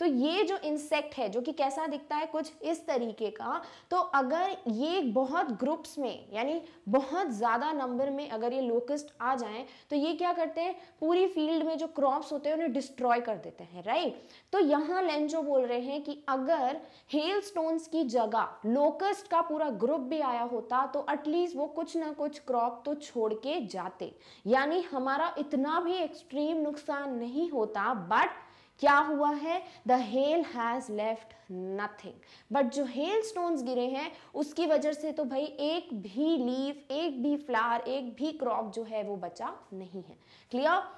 तो ये जो इंसेक्ट है जो कि कैसा दिखता है कुछ इस तरीके का तो अगर ये बहुत ग्रुप्स में यानी बहुत ज़्यादा नंबर में अगर ये लोकस्ट आ जाएं तो ये क्या करते हैं पूरी फील्ड में जो क्रॉप्स होते हैं उन्हें डिस्ट्रॉय कर देते हैं राइट तो यहाँ लेंजो बोल रहे हैं कि अगर हेल स्टोन्स की जगह लोकस्ट का पूरा ग्रुप भी आया होता तो एटलीस्ट वो कुछ ना कुछ क्रॉप तो छोड़ के जाते यानी हमारा इतना भी एक्सट्रीम नुकसान नहीं होता बट क्या हुआ है the hail has left nothing but जो हेल स्टोन गिरे हैं उसकी वजह से तो भाई एक भी लीव एक भी फ्लावर एक भी क्रॉप जो है वो बचा नहीं है clear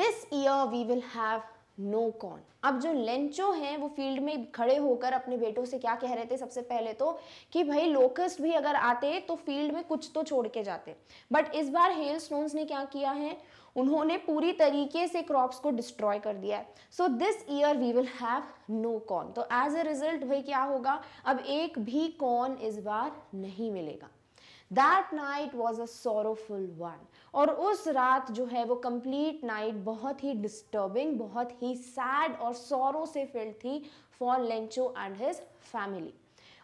this year we will have no corn अब जो लेंचो हैं वो फील्ड में खड़े होकर अपने बेटों से क्या कह रहे थे सबसे पहले तो कि भाई लोकस्ट भी अगर आते तो फील्ड में कुछ तो छोड़ के जाते बट इस बार हेल स्टोन्स ने क्या किया है उन्होंने पूरी तरीके से क्रॉप्स को डिस्ट्रॉय कर दिया है so this year we will have no corn तो एज अ रिजल्ट भाई क्या होगा अब एक भी कॉर्न इस बार नहीं मिलेगा that night was a sorrowful one और उस रात जो है वो कंप्लीट नाइट बहुत ही डिस्टर्बिंग बहुत ही सैड और सौरों से फील थी for Lencho and his family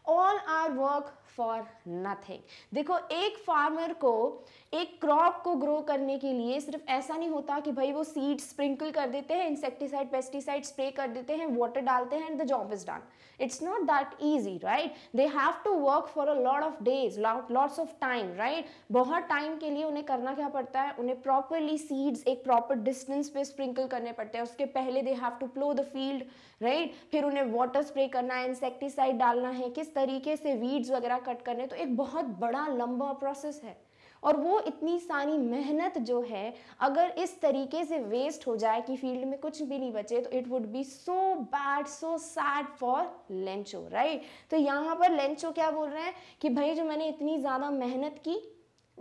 all our work for nothing देखो एक फार्मर को एक क्रॉप को ग्रो करने के लिए सिर्फ ऐसा नहीं होता कि भाई वो सीड स्प्रिंकल कर देते हैं इंसेक्टिसाइड पेस्टिसाइड स्प्रे कर देते हैं वाटर डालते हैं and the job is done it's not that easy right they have to work for a lot of days lots of time right बहुत टाइम के लिए उन्हें करना क्या पड़ता है उन्हें प्रॉपरली सीड्स एक प्रॉपर डिस्टेंस पे स्प्रिंकल करने पड़ते हैं उसके पहले they have to plough the field right फिर उन्हें वाटर स्प्रे करना है इंसेक्टिसाइड डालना है किस तरीके से वीड्स वगैरह कट करने तो एक बहुत बड़ा लंबा प्रोसेस है और वो इतनी सारी मेहनत जो है अगर इस तरीके से वेस्ट हो जाए कि फील्ड में कुछ भी नहीं बचे तो it would be so bad so sad for Lencho right तो यहाँ पर लेंचो क्या बोल रहे हैं कि भाई जो मैंने इतनी ज़्यादा मेहनत की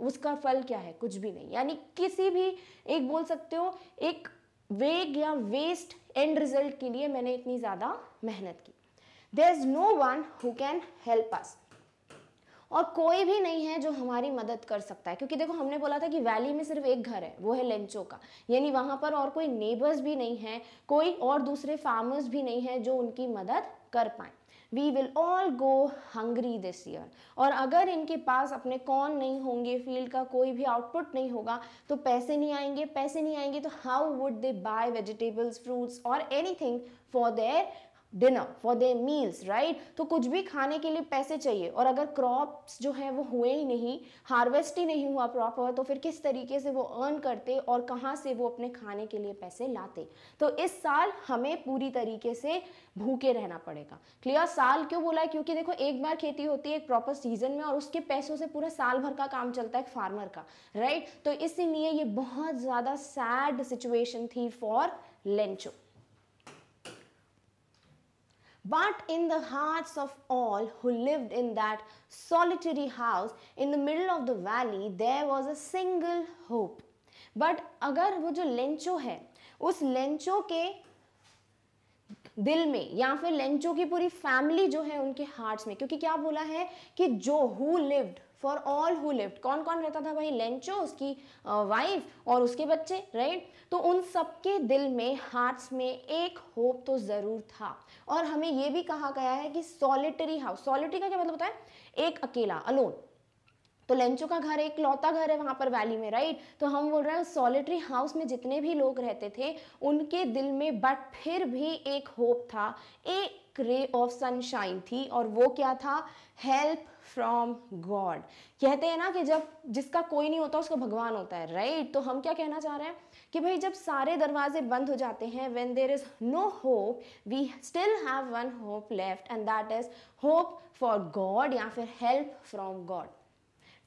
उसका फल क्या है कुछ भी नहीं यानी किसी भी एक बोल सकते हो एक वेग या वेस्ट एंड रिजल्ट के लिए मैंने इतनी ज़्यादा मेहनत की there is no one who can help us और कोई भी नहीं है जो हमारी मदद कर सकता है क्योंकि देखो हमने बोला था कि वैली में सिर्फ एक घर है वो है लेंचो का यानी वहां पर और कोई नेबर्स भी नहीं है कोई और दूसरे फार्मर्स भी नहीं है जो उनकी मदद कर पाए we will all go hungry this year और अगर इनके पास अपने कौन नहीं होंगे फील्ड का कोई भी आउटपुट नहीं होगा तो पैसे नहीं आएंगे पैसे नहीं आएंगे तो how would they buy vegetables fruits और anything for their dinner for the meals right तो कुछ भी खाने के लिए पैसे चाहिए और अगर क्रॉप्स जो है वो हुए ही नहीं हार्वेस्ट ही नहीं हुआ प्रॉपर तो फिर किस तरीके से वो अर्न करते और कहाँ से वो अपने खाने के लिए पैसे लाते तो इस साल हमें पूरी तरीके से भूखे रहना पड़ेगा क्लियर साल क्यों बोला है क्योंकि देखो एक बार खेती होती है एक प्रॉपर सीजन में और उसके पैसों से पूरा साल भर का काम चलता है फार्मर का राइट तो इसीलिए ये बहुत ज़्यादा सैड सिचुएशन थी for Lencho But in the hearts of all who lived in that solitary house in the middle of the valley, there was a single hope. But अगर वो जो लेंचो है उस लेंचो के दिल में या फिर लेंचो की पूरी फैमिली जो है उनके हार्ट्स में क्योंकि क्या बोला है कि जो who lived for all who lift कौन कौन रहता था भाई लेंचो उसकी वाइफ और उसके बच्चे राइट तो उन सबके दिल में हार्ट्स में एक होप तो ज़रूर था और हमें ये भी कहा गया है कि सॉलिटरी हाउस सॉलिटरी का क्या मतलब होता है एक अकेला अलोन तो लेंचो का घर एक लौता घर है वहां पर वैली में राइट तो हम बोल रहे हैं सॉलिटरी हाउस में जितने भी लोग रहते थे उनके दिल में बट फिर भी एक होप था एक रे ऑफ सनशाइन थी और वो क्या था हेल्प फ्रॉम गॉड कहते हैं ना कि जब जिसका कोई नहीं होता उसका भगवान होता है राइट right? तो हम क्या कहना चाह रहे हैं कि भाई जब सारे दरवाजे बंद हो जाते हैं when there is no hope we still have one hope left and that is hope for God या फिर help from God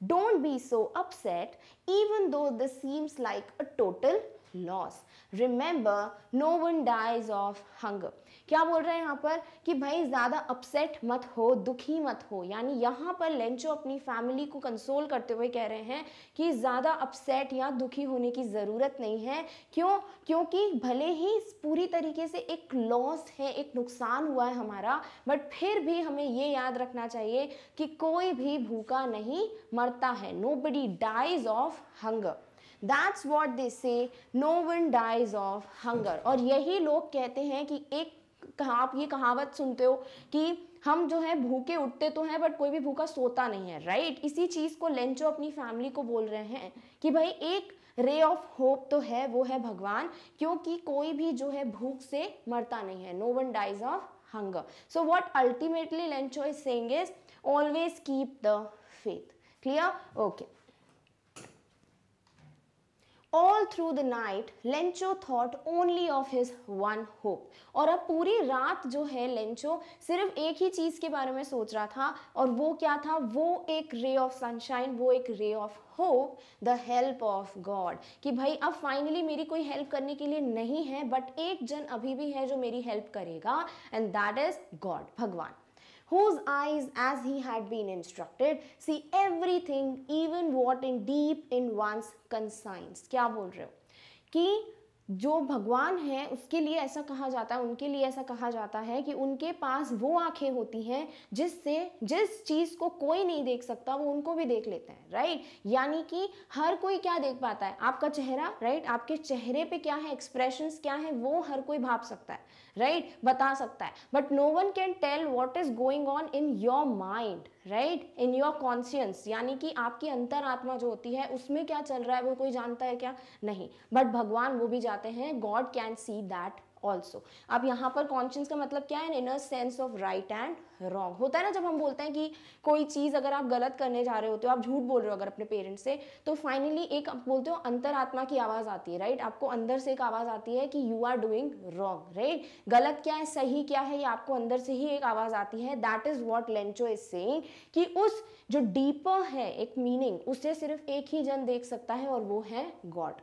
don't be so upset even though this seems like a total loss remember no one dies of hunger क्या बोल रहे हैं यहाँ पर कि भाई ज़्यादा अपसेट मत हो दुखी मत हो यानी यहाँ पर लेंचो अपनी फैमिली को कंसोल करते हुए कह रहे हैं कि ज़्यादा अपसेट या दुखी होने की ज़रूरत नहीं है क्यों क्योंकि भले ही पूरी तरीके से एक लॉस है एक नुकसान हुआ है हमारा बट फिर भी हमें ये याद रखना चाहिए कि कोई भी भूखा नहीं मरता है nobody dies of hunger that's what they say no one dies of hunger और यही लोग कहते हैं कि एक आप ये कहावत सुनते हो कि हम जो है भूखे उठते तो हैं बट कोई भी भूखा सोता नहीं है राइट इसी चीज़ को लेंचो अपनी फैमिली को बोल रहे हैं कि भाई एक रे ऑफ होप तो है वो है भगवान क्योंकि कोई भी जो है भूख से मरता नहीं है no one dies of hunger so what ultimately Lencho is saying is always keep the faith clear okay all through the night Lencho thought only of his one hope और अब पूरी रात जो है लेंचो सिर्फ एक ही चीज़ के बारे में सोच रहा था और वो क्या था वो एक रे ऑफ सनशाइन वो एक ray of hope the help of God कि भाई अब फाइनली मेरी कोई हेल्प करने के लिए नहीं है बट एक जन अभी भी है जो मेरी हेल्प करेगा एंड दैट इज गॉड भगवान whose eyes as he had been instructed see everything even what in deep in one's conscience kya bol rahe ho ki जो भगवान है उसके लिए ऐसा कहा जाता है उनके लिए ऐसा कहा जाता है कि उनके पास वो आंखें होती हैं जिससे जिस चीज़ को कोई नहीं देख सकता वो उनको भी देख लेते हैं राइट यानी कि हर कोई क्या देख पाता है आपका चेहरा राइट आपके चेहरे पे क्या है एक्सप्रेशंस क्या है वो हर कोई भाप सकता है राइट right? बता सकता है but no one can tell what is going on in your mind right in your conscience यानी कि आपकी अंतरात्मा जो होती है उसमें क्या चल रहा है वो कोई जानता है क्या नहीं बट भगवान वो भी जाते हैं God can see that also अब यहाँ पर कॉन्शियस का मतलब क्या है inner sense of right and wrong होता है ना जब हम बोलते हैं कि कोई चीज़ अगर आप गलत करने जा रहे होते हो आप झूठ बोल रहे हो अगर अपने पेरेंट्स से तो फाइनली एक आप बोलते हो अंतरात्मा की आवाज़ आती है राइट आपको अंदर से एक आवाज़ आती है कि you are doing wrong right गलत क्या है सही क्या है ये आपको अंदर से ही एक आवाज़ आती है that is what Lencho is say कि उस जो डीपर है एक मीनिंग उसे सिर्फ एक ही जन देख सकता है और वो है God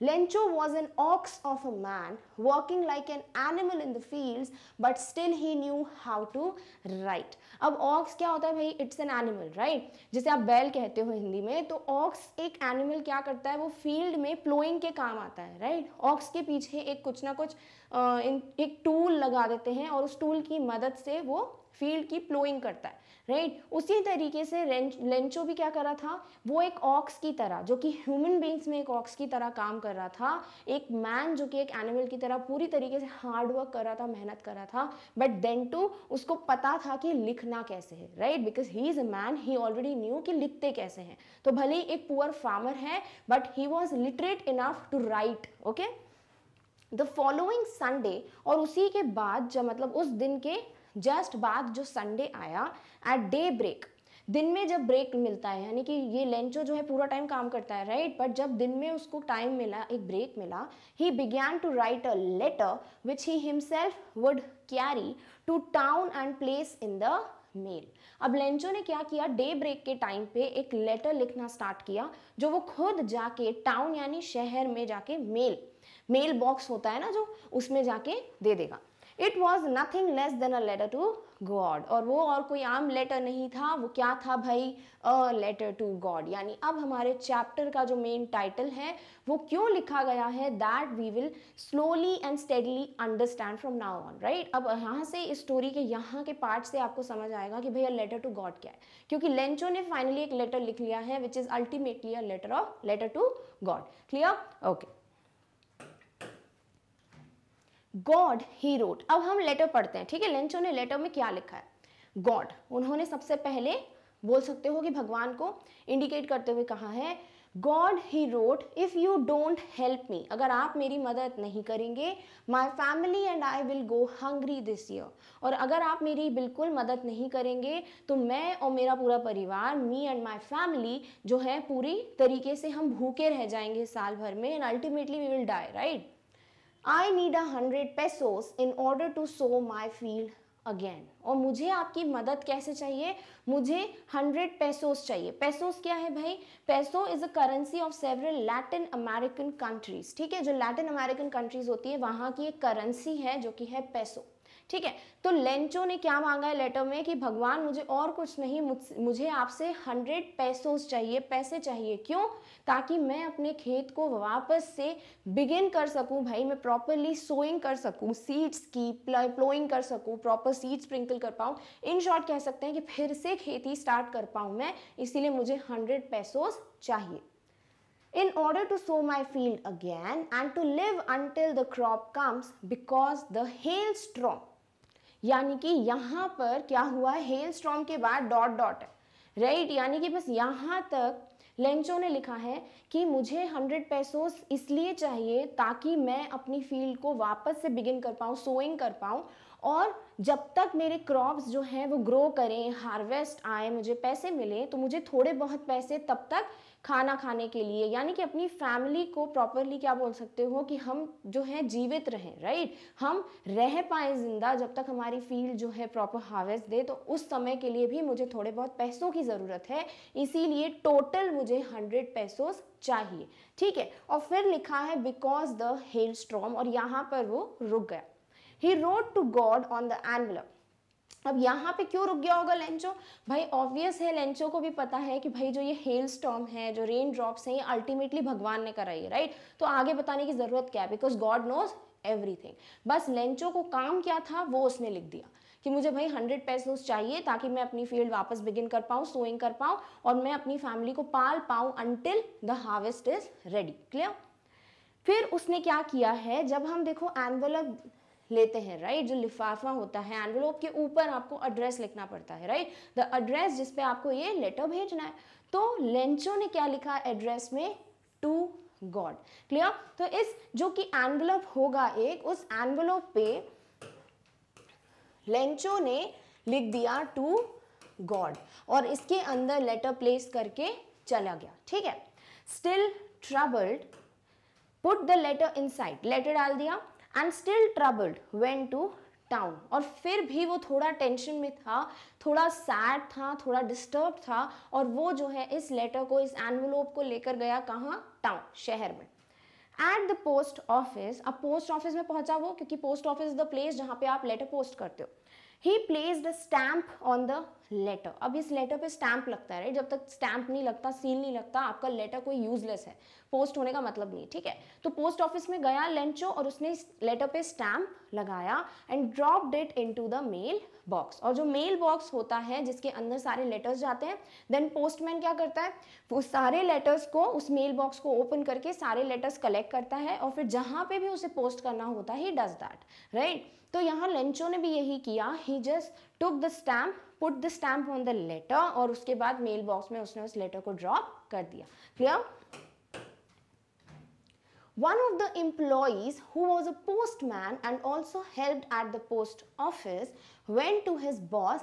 Lencho was an ox of a man, working like an animal in the fields, but still he knew how to write. अब ox क्या होता है भाई It's an animal, right? जिसे आप बैल कहते हो हिंदी में तो ox एक animal क्या करता है वो field में plowing के काम आता है right? Ox के पीछे एक कुछ ना कुछ आ, एक tool लगा देते हैं और उस tool की मदद से वो फील्ड की प्लोइंग करता है राइट उसी तरीके से लेंचो भी क्या कर रहा था वो एक ऑक्स की तरह जो कि ह्यूमन बींग्स में एक ऑक्स की तरह काम कर रहा था एक मैन जो कि एक एनिमल की तरह पूरी तरीके से हार्डवर्क कर रहा था मेहनत कर रहा था बट देन टू उसको पता था कि लिखना कैसे है right because he is a man he already knew कि लिखते कैसे हैं तो भले ही एक पुअर फार्मर है but he was literate enough to write okay the following Sunday और उसी के बाद जब मतलब उस दिन के जस्ट बाद जो संडे आया एट डे ब्रेक दिन में जब ब्रेक मिलता है यानी कि ये लेंचो जो है पूरा टाइम काम करता है राइट बट जब दिन में उसको टाइम मिला एक ब्रेक मिला he began to write a letter which he himself would carry to town and place in the mail अब लेंचो ने क्या किया डे ब्रेक के टाइम पे एक लेटर लिखना स्टार्ट किया जो वो खुद जाके टाउन यानी शहर में जाके मेल मेल बॉक्स होता है ना जो उसमें जाके दे देगा it was nothing less than a letter to God और वो और कोई आम लेटर नहीं था वो क्या था भाई अ लेटर टू गॉड यानी अब हमारे चैप्टर का जो मेन टाइटल है वो क्यों लिखा गया है that we will slowly and steadily understand from now on right अब यहाँ से इस स्टोरी के यहाँ के पार्ट से आपको समझ आएगा कि भाई अ लेटर टू गॉड क्या है क्योंकि लेंचो ने फाइनली एक लेटर लिख लिया है which is ultimately a letter of letter to God clear okay God he wrote अब हम लेटर पढ़ते हैं ठीक है लेंचो ने लेटर में क्या लिखा है गॉड उन्होंने सबसे पहले बोल सकते हो कि भगवान को इंडिकेट करते हुए कहा है God he wrote if you don't help me अगर आप मेरी मदद नहीं करेंगे my family and I will go hungry this year और अगर आप मेरी बिल्कुल मदद नहीं करेंगे तो मैं और मेरा पूरा परिवार मी एंड माई फैमिली जो है पूरी तरीके से हम भूखे रह जाएंगे साल भर में and ultimately we will die right I need a hundred pesos in order to sow my field again और मुझे आपकी मदद कैसे चाहिए मुझे हंड्रेड पैसोस चाहिए पैसोस क्या है भाई peso is a currency of several Latin American countries ठीक है जो लैटिन अमेरिकन कंट्रीज होती है वहाँ की एक करेंसी है जो कि है पैसो ठीक है तो लेंचो ने क्या मांगा है लेटर में कि भगवान मुझे और कुछ नहीं मुझे आपसे हंड्रेड पैसों चाहिए पैसे चाहिए क्यों ताकि मैं अपने खेत को वापस से बिगिन कर सकूं भाई मैं प्रॉपरली सोइंग कर सकूं सीड्स की प्लोइंग कर सकूं प्रॉपर सीड स्प्रिंकल कर पाऊं इन शॉर्ट कह सकते हैं कि फिर से खेती स्टार्ट कर पाऊं मैं इसीलिए मुझे हंड्रेड पैसोज चाहिए in order to sow my field again and to live until the crop comes because the hailstorm यानी कि यहाँ पर क्या हुआ हेल स्ट्रॉम के बाद डॉट डॉट है राइट right? यानी कि बस यहाँ तक लेंचो ने लिखा है कि मुझे हंड्रेड पैसोस इसलिए चाहिए ताकि मैं अपनी फील्ड को वापस से बिगिन कर पाऊँ सोइंग कर पाऊँ और जब तक मेरे क्रॉप्स जो हैं वो ग्रो करें हार्वेस्ट आए मुझे पैसे मिले तो मुझे थोड़े बहुत पैसे तब तक खाना खाने के लिए यानी कि अपनी फैमिली को प्रॉपरली क्या बोल सकते हो कि हम जो है जीवित रहें राइट हम रह पाए जिंदा जब तक हमारी फील्ड जो है प्रॉपर हार्वेस्ट दे तो उस समय के लिए भी मुझे थोड़े बहुत पैसों की ज़रूरत है इसीलिए टोटल मुझे हंड्रेड पैसों चाहिए ठीक है और फिर लिखा है बिकॉज द हेल स्ट्रॉम और यहाँ पर वो रुक गया he wrote to God on the envelope अब यहाँ पे क्यों रुक गया होगा लेंचो भाई ऑब्वियस है लेंचो को भी पता है कि भाई जो ये हेल स्टॉम है जो रेन ड्रॉप्स हैं ये अल्टीमेटली भगवान ने कराई है राइट तो आगे बताने की ज़रूरत क्या है बिकॉज गॉड नोज एवरीथिंग बस लेंचो को काम क्या था वो उसने लिख दिया कि मुझे भाई हंड्रेड पैसोस चाहिए ताकि मैं अपनी फील्ड वापस बिगिन कर पाऊँ सोइंग कर पाऊँ और मैं अपनी फैमिली को पाल पाऊँ until the harvest is ready clear फिर उसने क्या किया है जब हम देखो एनवल लेते हैं राइट जो लिफाफा होता है एनवलोप के ऊपर आपको एड्रेस लिखना पड़ता है राइट द एड्रेस जिसपे आपको ये लेटर भेजना है तो लेंचो ने क्या लिखा एड्रेस में टू गॉड क्लियर तो इस जो कि एनवलोप होगा एक उस एनवलोप पे लेंचो ने लिख दिया टू गॉड और इसके अंदर लेटर प्लेस करके चला गया ठीक है still troubled put the letter inside letter डाल दिया and still troubled went to town और फिर भी वो थोड़ा टेंशन में था थोड़ा सैड था थोड़ा डिस्टर्ब था और वो जो है इस लेटर को इस एनवलोप को लेकर गया कहाँ टाउन शहर में एट द पोस्ट ऑफिस अब पोस्ट ऑफिस में पहुंचा वो क्योंकि पोस्ट ऑफिस द प्लेस जहाँ पे आप लेटर पोस्ट करते हो he place the on the letter अब इस लेटर पे स्टैम्प लगता है राइट जब तक स्टैंप नहीं लगता सील नहीं लगता आपका लेटर कोई यूजलेस है पोस्ट होने का मतलब नहीं ठीक है तो पोस्ट ऑफिस में गया लेंचो और उसने इस लेटर पे स्टैम्प लगाया and dropped it into the mail box और जो मेल बॉक्स होता है जिसके अंदर सारे लेटर्स जाते हैं देन पोस्टमैन क्या करता है वो सारे लेटर्स को उस मेल बॉक्स को ओपन करके सारे लेटर्स कलेक्ट करता है और फिर जहाँ पे भी उसे पोस्ट करना होता है ही डज दैट राइट तो यहाँ लेंचो ने भी यही किया he just took the stamp put the stamp on the letter और उसके बाद मेल बॉक्स में उसने उस लेटर को ड्रॉप कर दिया clear One of the employees who was a postman and also helped at the post office went to his boss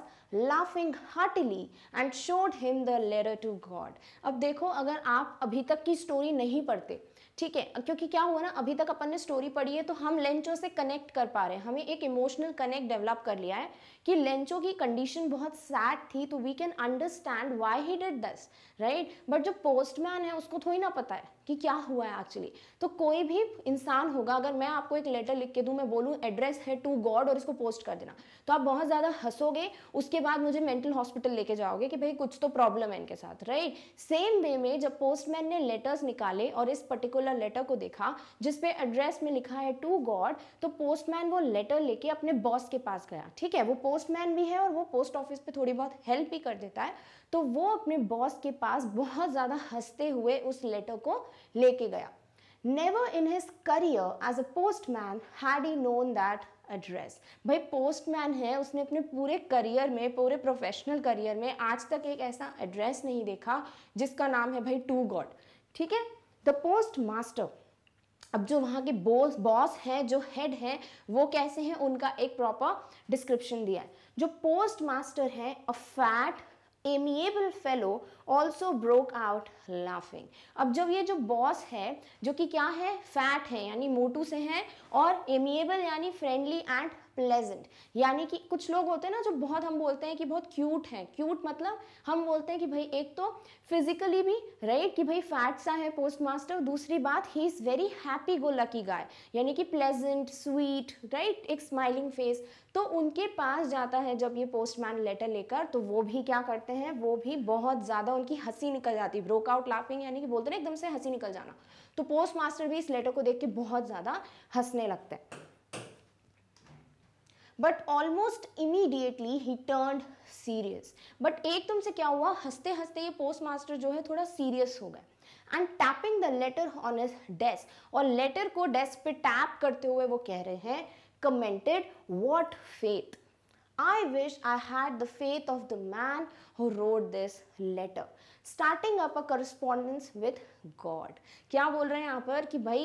laughing heartily and showed him the letter to God. अब देखो अगर आप अभी तक की स्टोरी नहीं पढ़ते ठीक है क्योंकि क्या हुआ ना अभी तक अपन ने स्टोरी पढ़ी है तो हम लेंचो से कनेक्ट कर पा रहे हैं हमें एक इमोशनल कनेक्ट डेवलप कर लिया है कि लेंचो की कंडीशन बहुत सैड थी तो we can understand why he did this right but जो पोस्टमैन है उसको थोड़ी ना पता है कि क्या हुआ है एक्चुअली तो कोई भी इंसान होगा अगर मैं आपको एक लेटर लिख के दूं मैं बोलूं एड्रेस है टू गॉड और इसको पोस्ट कर देना तो आप बहुत ज़्यादा हंसोगे उसके बाद मुझे मेंटल हॉस्पिटल लेके जाओगे कि भाई कुछ तो प्रॉब्लम है इनके साथ राइट सेम वे में जब पोस्टमैन ने लेटर्स निकाले और इस पर्टिकुलर लेटर को देखा जिसपे एड्रेस में लिखा है टू गॉड तो पोस्टमैन वो लेटर लेके अपने बॉस के पास गया ठीक है वो पोस्टमैन भी है और वो पोस्ट ऑफिस पे थोड़ी बहुत हेल्प भी कर देता है तो वो अपने बॉस के पास बहुत ज़्यादा हंसते हुए उस लेटर को लेके गया never in his career as a postman had he known that address भाई पोस्टमैन है उसने अपने पूरे करियर में पूरे प्रोफेशनल करियर में आज तक एक ऐसा एड्रेस नहीं देखा जिसका नाम है भाई टू गॉड ठीक है द पोस्ट मास्टर अब जो वहाँ के बोस बॉस हैं जो हेड हैं वो कैसे हैं उनका एक प्रॉपर डिस्क्रिप्शन दिया है जो पोस्ट मास्टर हैं a fat amiable fellow also broke out laughing अब जब ये जो बॉस है जो कि क्या है फैट है यानी मोटू से है और एमिएबल यानी फ्रेंडली एंड प्लेजेंट यानी कि कुछ लोग होते हैं ना जो बहुत हम बोलते हैं कि बहुत क्यूट हैं क्यूट मतलब हम बोलते हैं कि भाई एक तो फिजिकली भी राइट कि भाई फैट सा है पोस्ट मास्टर दूसरी बात he is very happy go lucky guy यानी कि प्लेजेंट स्वीट राइट एक स्माइलिंग फेस तो उनके पास जाता है जब ये पोस्टमैन लेटर लेकर तो वो भी क्या करते हैं वो भी बहुत ज़्यादा उनकी हंसी निकल जाती है ब्रोक आउट लाफिंग यानी कि बोलते ना एकदम से हंसी निकल जाना तो पोस्ट मास्टर भी इस लेटर को देख के बहुत ज़्यादा हंसने लगते हैं but almost immediately he turn serious but एकदम से क्या हुआ हंसते हंसते ये पोस्ट मास्टर जो है थोड़ा सीरियस हो गए and tapping the letter on his desk और लेटर को डेस्क पे टैप करते हुए वो कह रहे हैं commented what faith I wish I had the faith of the man who wrote this letter. Starting up a correspondence with God. क्या बोल रहे हैं यहाँ पर कि भाई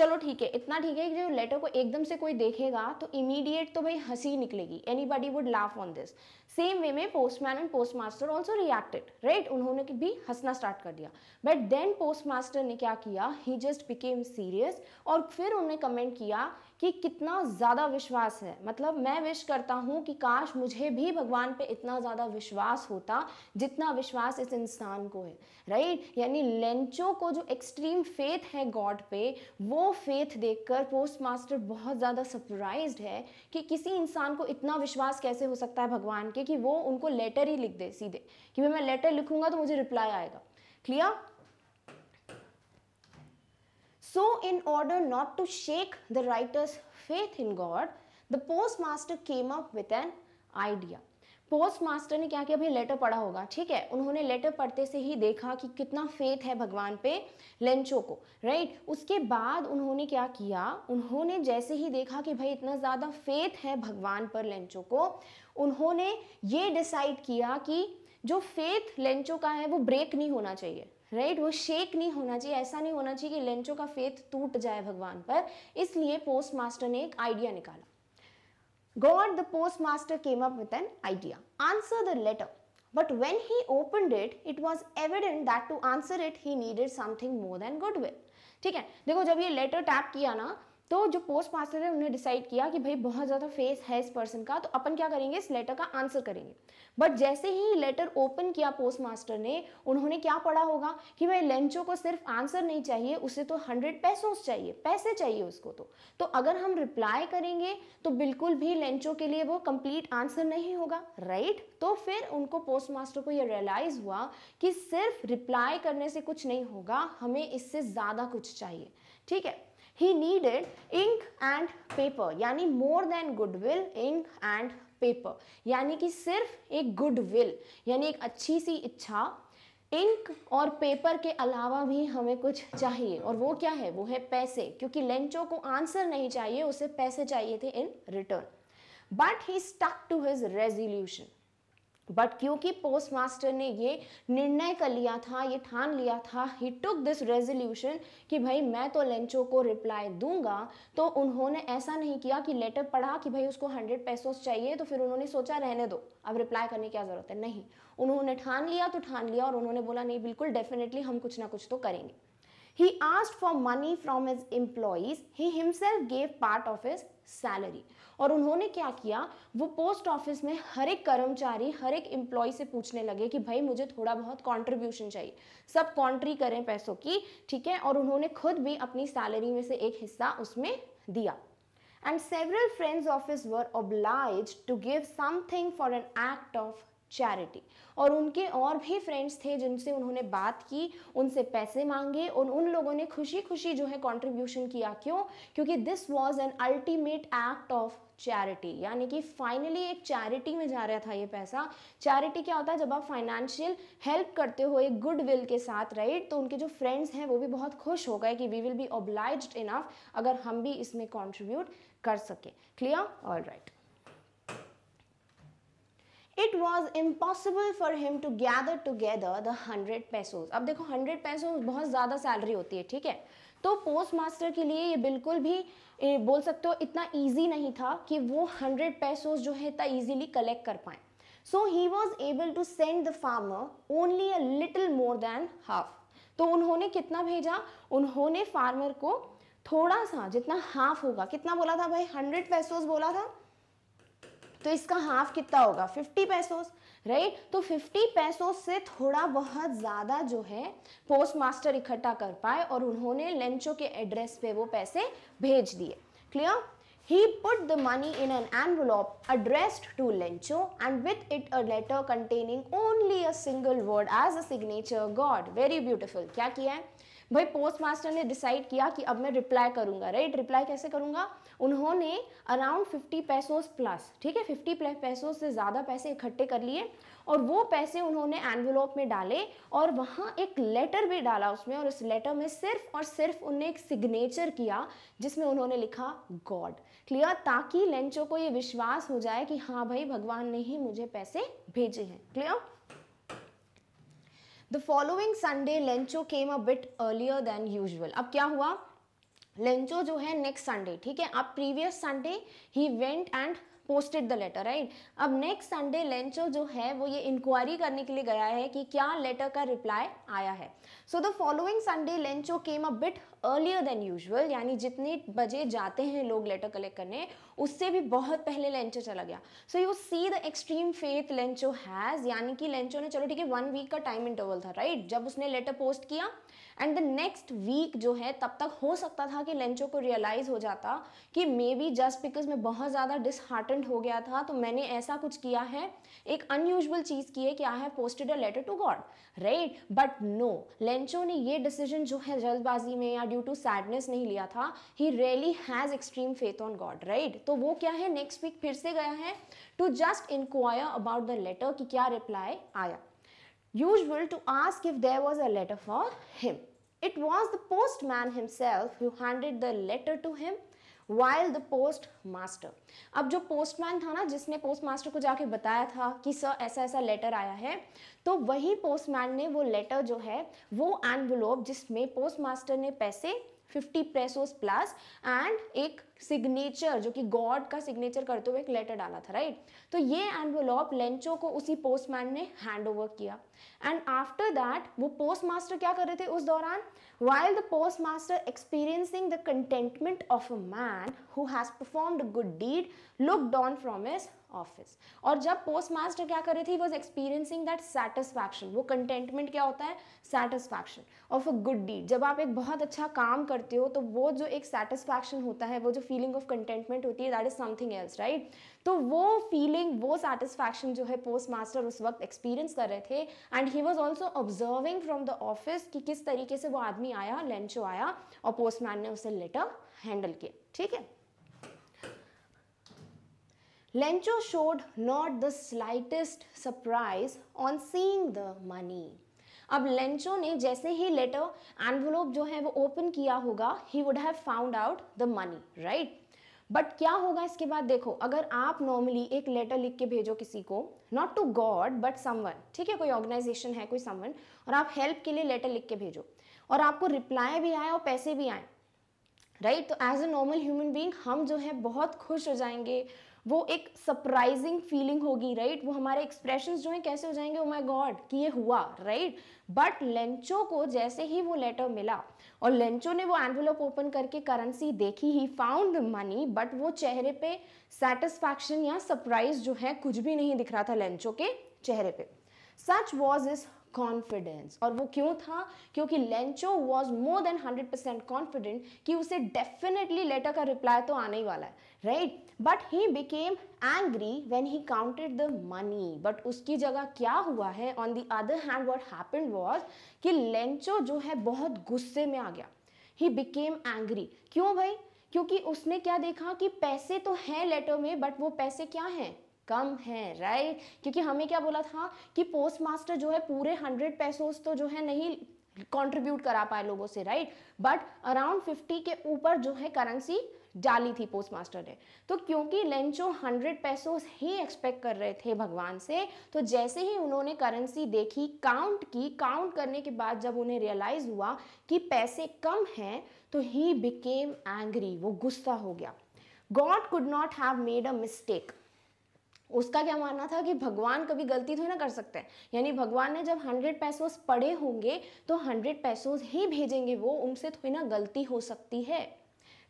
चलो ठीक है इतना ठीक है कि जो लेटर को एकदम से कोई देखेगा तो इमीडिएट तो भाई हंसी निकलेगी anybody would laugh on this same way में postman and postmaster also reacted right उन्होंने भी हंसना स्टार्ट कर दिया बट देन पोस्ट मास्टर ने क्या किया ही जस्ट बिकेम सीरियस और फिर उन्होंने कमेंट किया कि कितना ज़्यादा विश्वास है मतलब मैं विश करता हूँ कि काश मुझे भी भगवान पे इतना ज़्यादा विश्वास होता जितना विश्वास इस इंसान को है राइट यानी लेंचो को जो एक्सट्रीम फेथ है गॉड पे वो फेथ देखकर पोस्ट मास्टर बहुत ज़्यादा सरप्राइज है कि किसी इंसान को इतना विश्वास कैसे हो सकता है भगवान के कि वो उनको लेटर ही लिख दे सीधे कि भाई मैं लेटर लिखूंगा तो मुझे रिप्लाई आएगा clear So, in order not to shake the writer's faith in God, the postmaster came up with an idea. Postmaster ने क्या किया भाई लेटर पढ़ा होगा ठीक है उन्होंने लेटर पढ़ते से ही देखा कि कितना फेथ है भगवान पे लेंचो को राइट उसके बाद उन्होंने क्या किया उन्होंने जैसे ही देखा कि भाई इतना ज़्यादा फेथ है भगवान पर लेंचो को उन्होंने ये डिसाइड किया कि जो फेथ लेंचो का है वो ब्रेक नहीं होना चाहिए राइट वो शेक नहीं होना चाहिए ऐसा नहीं होना चाहिए कि लेंचो का फेथ टूट जाए भगवान पर इसलिए पोस्ट मास्टर ने एक आइडिया निकाला God the postmaster came up with an idea answer the letter but when he opened it it was evident that to answer it he needed something more than good will ठीक है देखो जब ये letter tap किया ना तो जो post master है उन्होंने डिसाइड किया कि भाई बहुत ज़्यादा फेस है इस पर्सन का तो अपन क्या करेंगे इस लेटर का आंसर करेंगे बट जैसे ही लेटर ओपन किया पोस्ट मास्टर ने उन्होंने क्या पढ़ा होगा कि भाई लेंचो को सिर्फ आंसर नहीं चाहिए उसे तो हंड्रेड पैसों चाहिए पैसे चाहिए उसको तो तो अगर हम रिप्लाई करेंगे तो बिल्कुल भी लेंचो के लिए वो कंप्लीट आंसर नहीं होगा राइट तो फिर उनको पोस्ट मास्टर को ये रियलाइज़ हुआ कि सिर्फ रिप्लाई करने से कुछ नहीं होगा हमें इससे ज़्यादा कुछ चाहिए ठीक है he needed ink and paper यानी more than goodwill ink and paper यानी कि सिर्फ एक गुडविल यानी एक अच्छी सी इच्छा इंक और पेपर के अलावा भी हमें कुछ चाहिए और वो क्या है वो है पैसे क्योंकि लेंचो को आंसर नहीं चाहिए उसे पैसे चाहिए थे in return but he stuck to his resolution but क्योंकि पोस्ट मास्टर ने ये निर्णय कर लिया था ये ठान लिया था ही टुक दिस रेजोल्यूशन कि भाई मैं तो लेंचो को रिप्लाई दूंगा तो उन्होंने ऐसा नहीं किया कि लेटर पढ़ा कि भाई उसको हंड्रेड पैसों चाहिए तो फिर उन्होंने सोचा रहने दो अब रिप्लाई करने की क्या ज़रूरत है नहीं उन्होंने ठान लिया तो ठान लिया और उन्होंने बोला नहीं बिल्कुल डेफिनेटली हम कुछ ना कुछ तो करेंगे he asked for money from his employees he himself gave part of his salary और उन्होंने क्या किया वो पोस्ट ऑफिस में हर एक कर्मचारी हर एक एम्प्लॉय से पूछने लगे कि भाई मुझे थोड़ा बहुत कॉन्ट्रीब्यूशन चाहिए सब कॉन्ट्री करें पैसों की ठीक है और उन्होंने खुद भी अपनी सैलरी में से एक हिस्सा उसमें दिया and several friends of his were were to give give for an act of charity और उनके और भी फ्रेंड्स थे जिनसे उन्होंने बात की उनसे पैसे मांगे और उन लोगों ने खुशी खुशी जो है कंट्रीब्यूशन किया क्यों क्योंकि this was an ultimate act of charity यानी कि फाइनली एक चैरिटी में जा रहा था ये पैसा चैरिटी क्या होता है जब आप फाइनेंशियल हेल्प करते हो एक गुड विल के साथ राइट तो उनके जो फ्रेंड्स हैं वो भी बहुत खुश हो गए कि we will be obliged enough अगर हम भी इसमें कॉन्ट्रीब्यूट कर सकें clear all right it was impossible for him to gather together the hundred pesos अब देखो हंड्रेड पैसोज बहुत ज़्यादा सैलरी होती है ठीक है तो पोस्ट मास्टर के लिए ये बिल्कुल भी ए, बोल सकते हो इतना ईजी नहीं था कि वो हंड्रेड पैसोज जो है इतना ईजीली कलेक्ट कर पाए so he was able to send the farmer only a little more than half तो उन्होंने कितना भेजा उन्होंने फार्मर को थोड़ा सा जितना हाफ होगा कितना बोला था भाई हंड्रेड पैसोज बोला था तो इसका हाफ कितना होगा 50 पैसोस राइट तो 50 पैसोस से थोड़ा बहुत ज़्यादा जो है पोस्ट मास्टर इकट्ठा कर पाए और उन्होंने लंचो के एड्रेस पे वो पैसे भेज दिए clear He put the money in an envelope addressed to Lencho and with it a letter containing only a single word as a signature God. Very beautiful. क्या किया है भाई पोस्ट मास्टर ने डिसाइड किया कि अब मैं रिप्लाई करूंगा राइट रिप्लाई कैसे करूंगा उन्होंने अराउंड फिफ्टी पैसोस प्लस ठीक है फिफ्टी पैसों से ज़्यादा पैसे इकट्ठे कर लिए और वो पैसे उन्होंने एनवलोप में डाले और वहाँ एक लेटर भी डाला उसमें और उस लेटर में सिर्फ और सिर्फ उन्हें एक सिग्नेचर किया जिसमें उन्होंने लिखा गॉड क्लियर ताकि लेंचो को ये विश्वास हो जाए कि हाँ भाई भगवान ने ही मुझे पैसे भेजे हैं clear the following Sunday Lencho came a bit earlier than usual अब क्या हुआ लेंचो जो है नेक्स्ट संडे ठीक है आप previous Sunday he went and posted the letter right अब नेक्स्ट संडे लेंचो जो है वो ये इंक्वायरी करने के लिए गया है कि क्या लेटर का रिप्लाई आया है so the following Sunday Lencho came a bit earlier than usual यानी जितने बजे जाते हैं लोग लेटर कलेक्ट करने उससे भी बहुत पहले लेंचो चला गया so you see the extreme faith Lencho has यानी कि लेंचो ने चलो ठीक है वन वीक का टाइम इंटरवल था राइट right? जब उसने लेटर पोस्ट किया एंड द नेक्स्ट वीक जो है तब तक हो सकता था कि लेंचो को रियलाइज हो जाता कि मे बी जस्ट बिकॉज मैं बहुत ज़्यादा डिसहार्टेंड हो गया था तो मैंने ऐसा कुछ किया है एक अनयूजल चीज़ की है कि I have posted a letter to God right but no Lencho ने ये डिसीजन जो है जल्दबाजी में या ड्यू टू सैडनेस नहीं लिया था he really has extreme faith on God right तो वो क्या है नेक्स्ट वीक फिर से गया है to just inquire about the letter कि क्या रिप्लाई आया usual to ask if there was a letter for him was the postman himself who handed the letter to him while the postmaster अब जो postman था ना जिसने post postmaster को जाके बताया था कि सर ऐसा ऐसा लेटर आया है तो वही पोस्टमैन ने वो लेटर जो है वो एनवलोप जिसमें पोस्ट मास्टर ने पैसे फिफ्टी प्रेसोस प्लस एंड एक सिग्नेचर जो कि गॉड का सिग्नेचर करते हुए एक लेटर डाला था राइट तो ये लॉप लेंचो को उसी पोस्टमैन ने हैंड ओवर किया एंड आफ्टर दैट वो पोस्ट मास्टर क्या कर रहे थे उस दौरान while the postmaster experiencing the contentment of a man who has performed good deed looked on from his office और जब पोस्ट मास्टर क्या कर रही थी वॉज एक्सपीरियंसिंग दैट सेटिस्फैक्शन वो कंटेंटमेंट क्या होता है satisfaction of a good deed जब आप एक बहुत अच्छा काम करते हो तो वो जो एक सेटिस्फैक्शन होता है वो जो फीलिंग ऑफ कंटेंटमेंट होती है that is something else right तो वो फीलिंग वो सेटिस्फैक्शन जो है पोस्ट मास्टर उस वक्त एक्सपीरियंस कर रहे थे and he was also observing from the office कि किस तरीके से वो आदमी आया लंचो आया और पोस्टमैन ने उसे लेटर हैंडल किया ठीक है Lencho showed not the slightest surprise on seeing the money. अब लेंचो ने जैसे ही लेटर एनवलोप जो है वो ओपन किया होगा he would have found out the money right but क्या होगा इसके बाद देखो अगर आप नॉर्मली एक लेटर लिख के भेजो किसी को not to God but someone ठीक है कोई ऑर्गेनाइजेशन है कोई समवन और आप हेल्प के लिए लेटर लिख के भेजो और आपको रिप्लाई भी आए और पैसे भी आए राइट right? तो as a normal human being हम जो है बहुत खुश हो जाएंगे वो एक सरप्राइजिंग फीलिंग होगी राइट right? वो हमारे एक्सप्रेशन जो हैं कैसे हो जाएंगे ओ माई गॉड कि ये हुआ राइट बट लेंचो को जैसे ही वो लेटर मिला और लेंचो ने वो एनवलप ओपन करके करेंसी देखी ही फाउंड मनी बट वो चेहरे पे सेटिस्फैक्शन या सरप्राइज जो है कुछ भी नहीं दिख रहा था लेंचो के चेहरे पे सच वॉज इज कॉन्फिडेंस और वो क्यों था क्योंकि Lencho was more than hundred percent confident कि उसे डेफिनेटली लेटर का रिप्लाई तो आने ही वाला है right right? But he became angry when he counted the money but उसकी जगह क्या हुआ है on the other hand what happen was कि लेंचो जो है बहुत गुस्से में आ गया ही बिकेम एंग्री क्यों भाई क्योंकि उसने क्या देखा कि पैसे तो हैं लेटर में बट वो पैसे क्या हैं कम है राइट क्योंकि हमें क्या बोला था कि पोस्ट मास्टर जो है पूरे हंड्रेड पैसों तो जो है नहीं कंट्रीब्यूट करा पाए लोगों से राइट बट अराउंड फिफ्टी के ऊपर जो है करेंसी डाली थी पोस्ट मास्टर ने तो क्योंकि लेंचो हंड्रेड पैसों ही एक्सपेक्ट कर रहे थे भगवान से तो जैसे ही उन्होंने करेंसी देखी काउंट की काउंट करने के बाद जब उन्हें रियलाइज हुआ कि पैसे कम हैं तो ही बिकेम एंग्री वो गुस्सा हो गया God could not have made a mistake उसका क्या मानना था कि भगवान कभी गलती थोड़ी ना कर सकते हैं यानी भगवान ने जब हंड्रेड पैसों पड़े होंगे तो हंड्रेड पैसों ही भेजेंगे वो उनसे थोड़ी ना गलती हो सकती है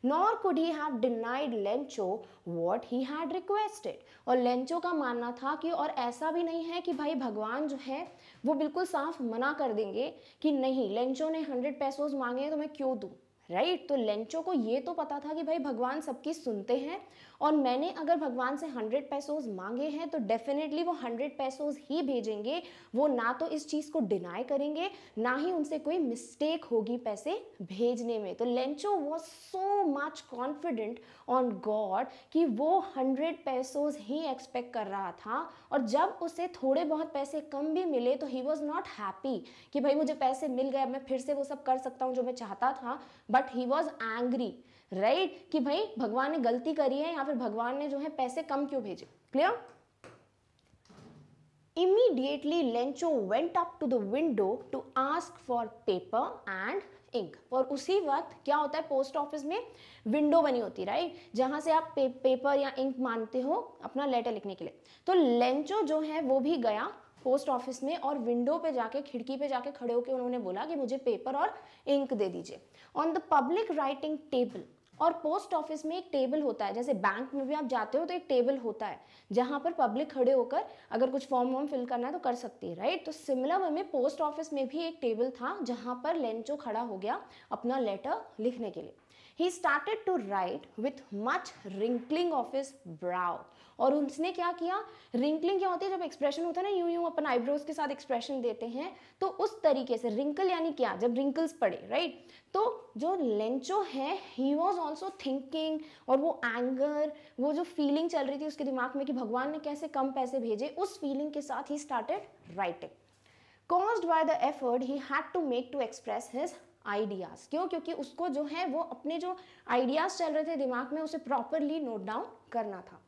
nor could he have denied Lencho what he had requested और लेंचो का मानना था कि और ऐसा भी नहीं है कि भाई भगवान जो है वो बिल्कुल साफ मना कर देंगे कि नहीं लेंचो ने हंड्रेड पैसोज मांगे तो मैं क्यों दूँ राइट right? तो लेंचो को ये तो पता था कि भाई भगवान सबकी सुनते हैं और मैंने अगर भगवान से हंड्रेड पैसोज मांगे हैं तो डेफिनेटली वो हंड्रेड पैसोज ही भेजेंगे वो ना तो इस चीज़ को डिनाई करेंगे ना ही उनसे कोई मिस्टेक होगी पैसे भेजने में तो Lencho was so much confident on God कि वो हंड्रेड पैसोज ही एक्सपेक्ट कर रहा था और जब उसे थोड़े बहुत पैसे कम भी मिले तो ही वॉज नॉट हैप्पी कि भाई मुझे पैसे मिल गए मैं फिर से वो सब कर सकता हूँ जो मैं चाहता था but he was angry right right? कि भाई भगवान ने गलती करी है या फिर भगवान ने जो है पैसे कम क्यों भेजे clear immediately Lencho went up to the window to ask for paper and ink और उसी वक्त क्या होता है पोस्ट ऑफिस में विंडो बनी होती है राइट जहां से आप पे, पेपर या इंक मानते हो अपना लेटर लिखने के लिए तो लेंचो जो है वो भी गया पोस्ट ऑफिस में और विंडो पे जाके खिड़की पे जाके खड़े होकर उन्होंने बोला कि मुझे पेपर और इंक दे दीजिए on the public writing table और पोस्ट ऑफिस में एक टेबल होता है जैसे बैंक में भी आप जाते हो तो एक टेबल होता है जहां पर पब्लिक खड़े होकर अगर कुछ फॉर्म वॉर्म फिल करना है तो कर सकती है राइट तो सिमिलर में पोस्ट ऑफिस में भी एक टेबल था जहां पर लेंचो खड़ा हो गया अपना लेटर लिखने के लिए he started to write with much wrinkling of his brow और उसने क्या किया रिंकलिंग क्या होती है जब एक्सप्रेशन होता है ना यूं यूं अपन आईब्रोज के साथ एक्सप्रेशन देते हैं तो उस तरीके से रिंकल यानी क्या जब रिंकल्स पड़े राइट right? तो जो लेंचो है ही वॉज ऑल्सो थिंकिंग और वो एंगर वो जो फीलिंग चल रही थी उसके दिमाग में कि भगवान ने कैसे कम पैसे भेजे उस फीलिंग के साथ he started writing caused by the effort he had to make to express his ideas क्यों क्योंकि उसको जो है वो अपने जो आइडियाज़ चल रहे थे दिमाग में उसे प्रॉपरली नोट डाउन करना था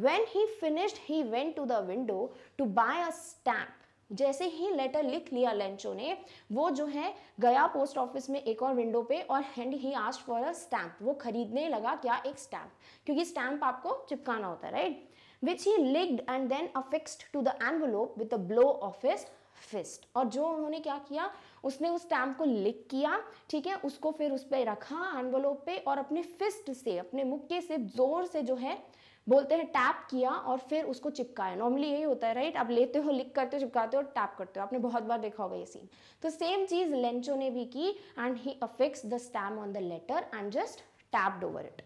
when he finished he went to the window to buy a stamp जैसे ही लेटर लिख लिया लेंचो ने वो जो है गया पोस्ट ऑफिस में एक और विंडो पे और and he asked for a stamp वो खरीदने लगा क्या एक स्टैम्प क्योंकि स्टैम्प आपको चिपकाना होता है right which he licked and then affixed to the envelope with the blow of his fist और जो उन्होंने क्या किया उसने उस स्टैम्प को लिक किया ठीक है उसको फिर उस पर रखा एनवलोप पे और अपने फिस्ट से अपने मुक्के से जोर से जो है बोलते हैं टैप किया और फिर उसको चिपकाया नॉर्मली यही होता है राइट आप लेते हो लिख करते हो चिपकाते हो और टैप करते हो आपने बहुत बार देखा होगा ये सीन तो सेम चीज़ लेंचो ने भी की and he affix the stamp on the letter and just tapped over it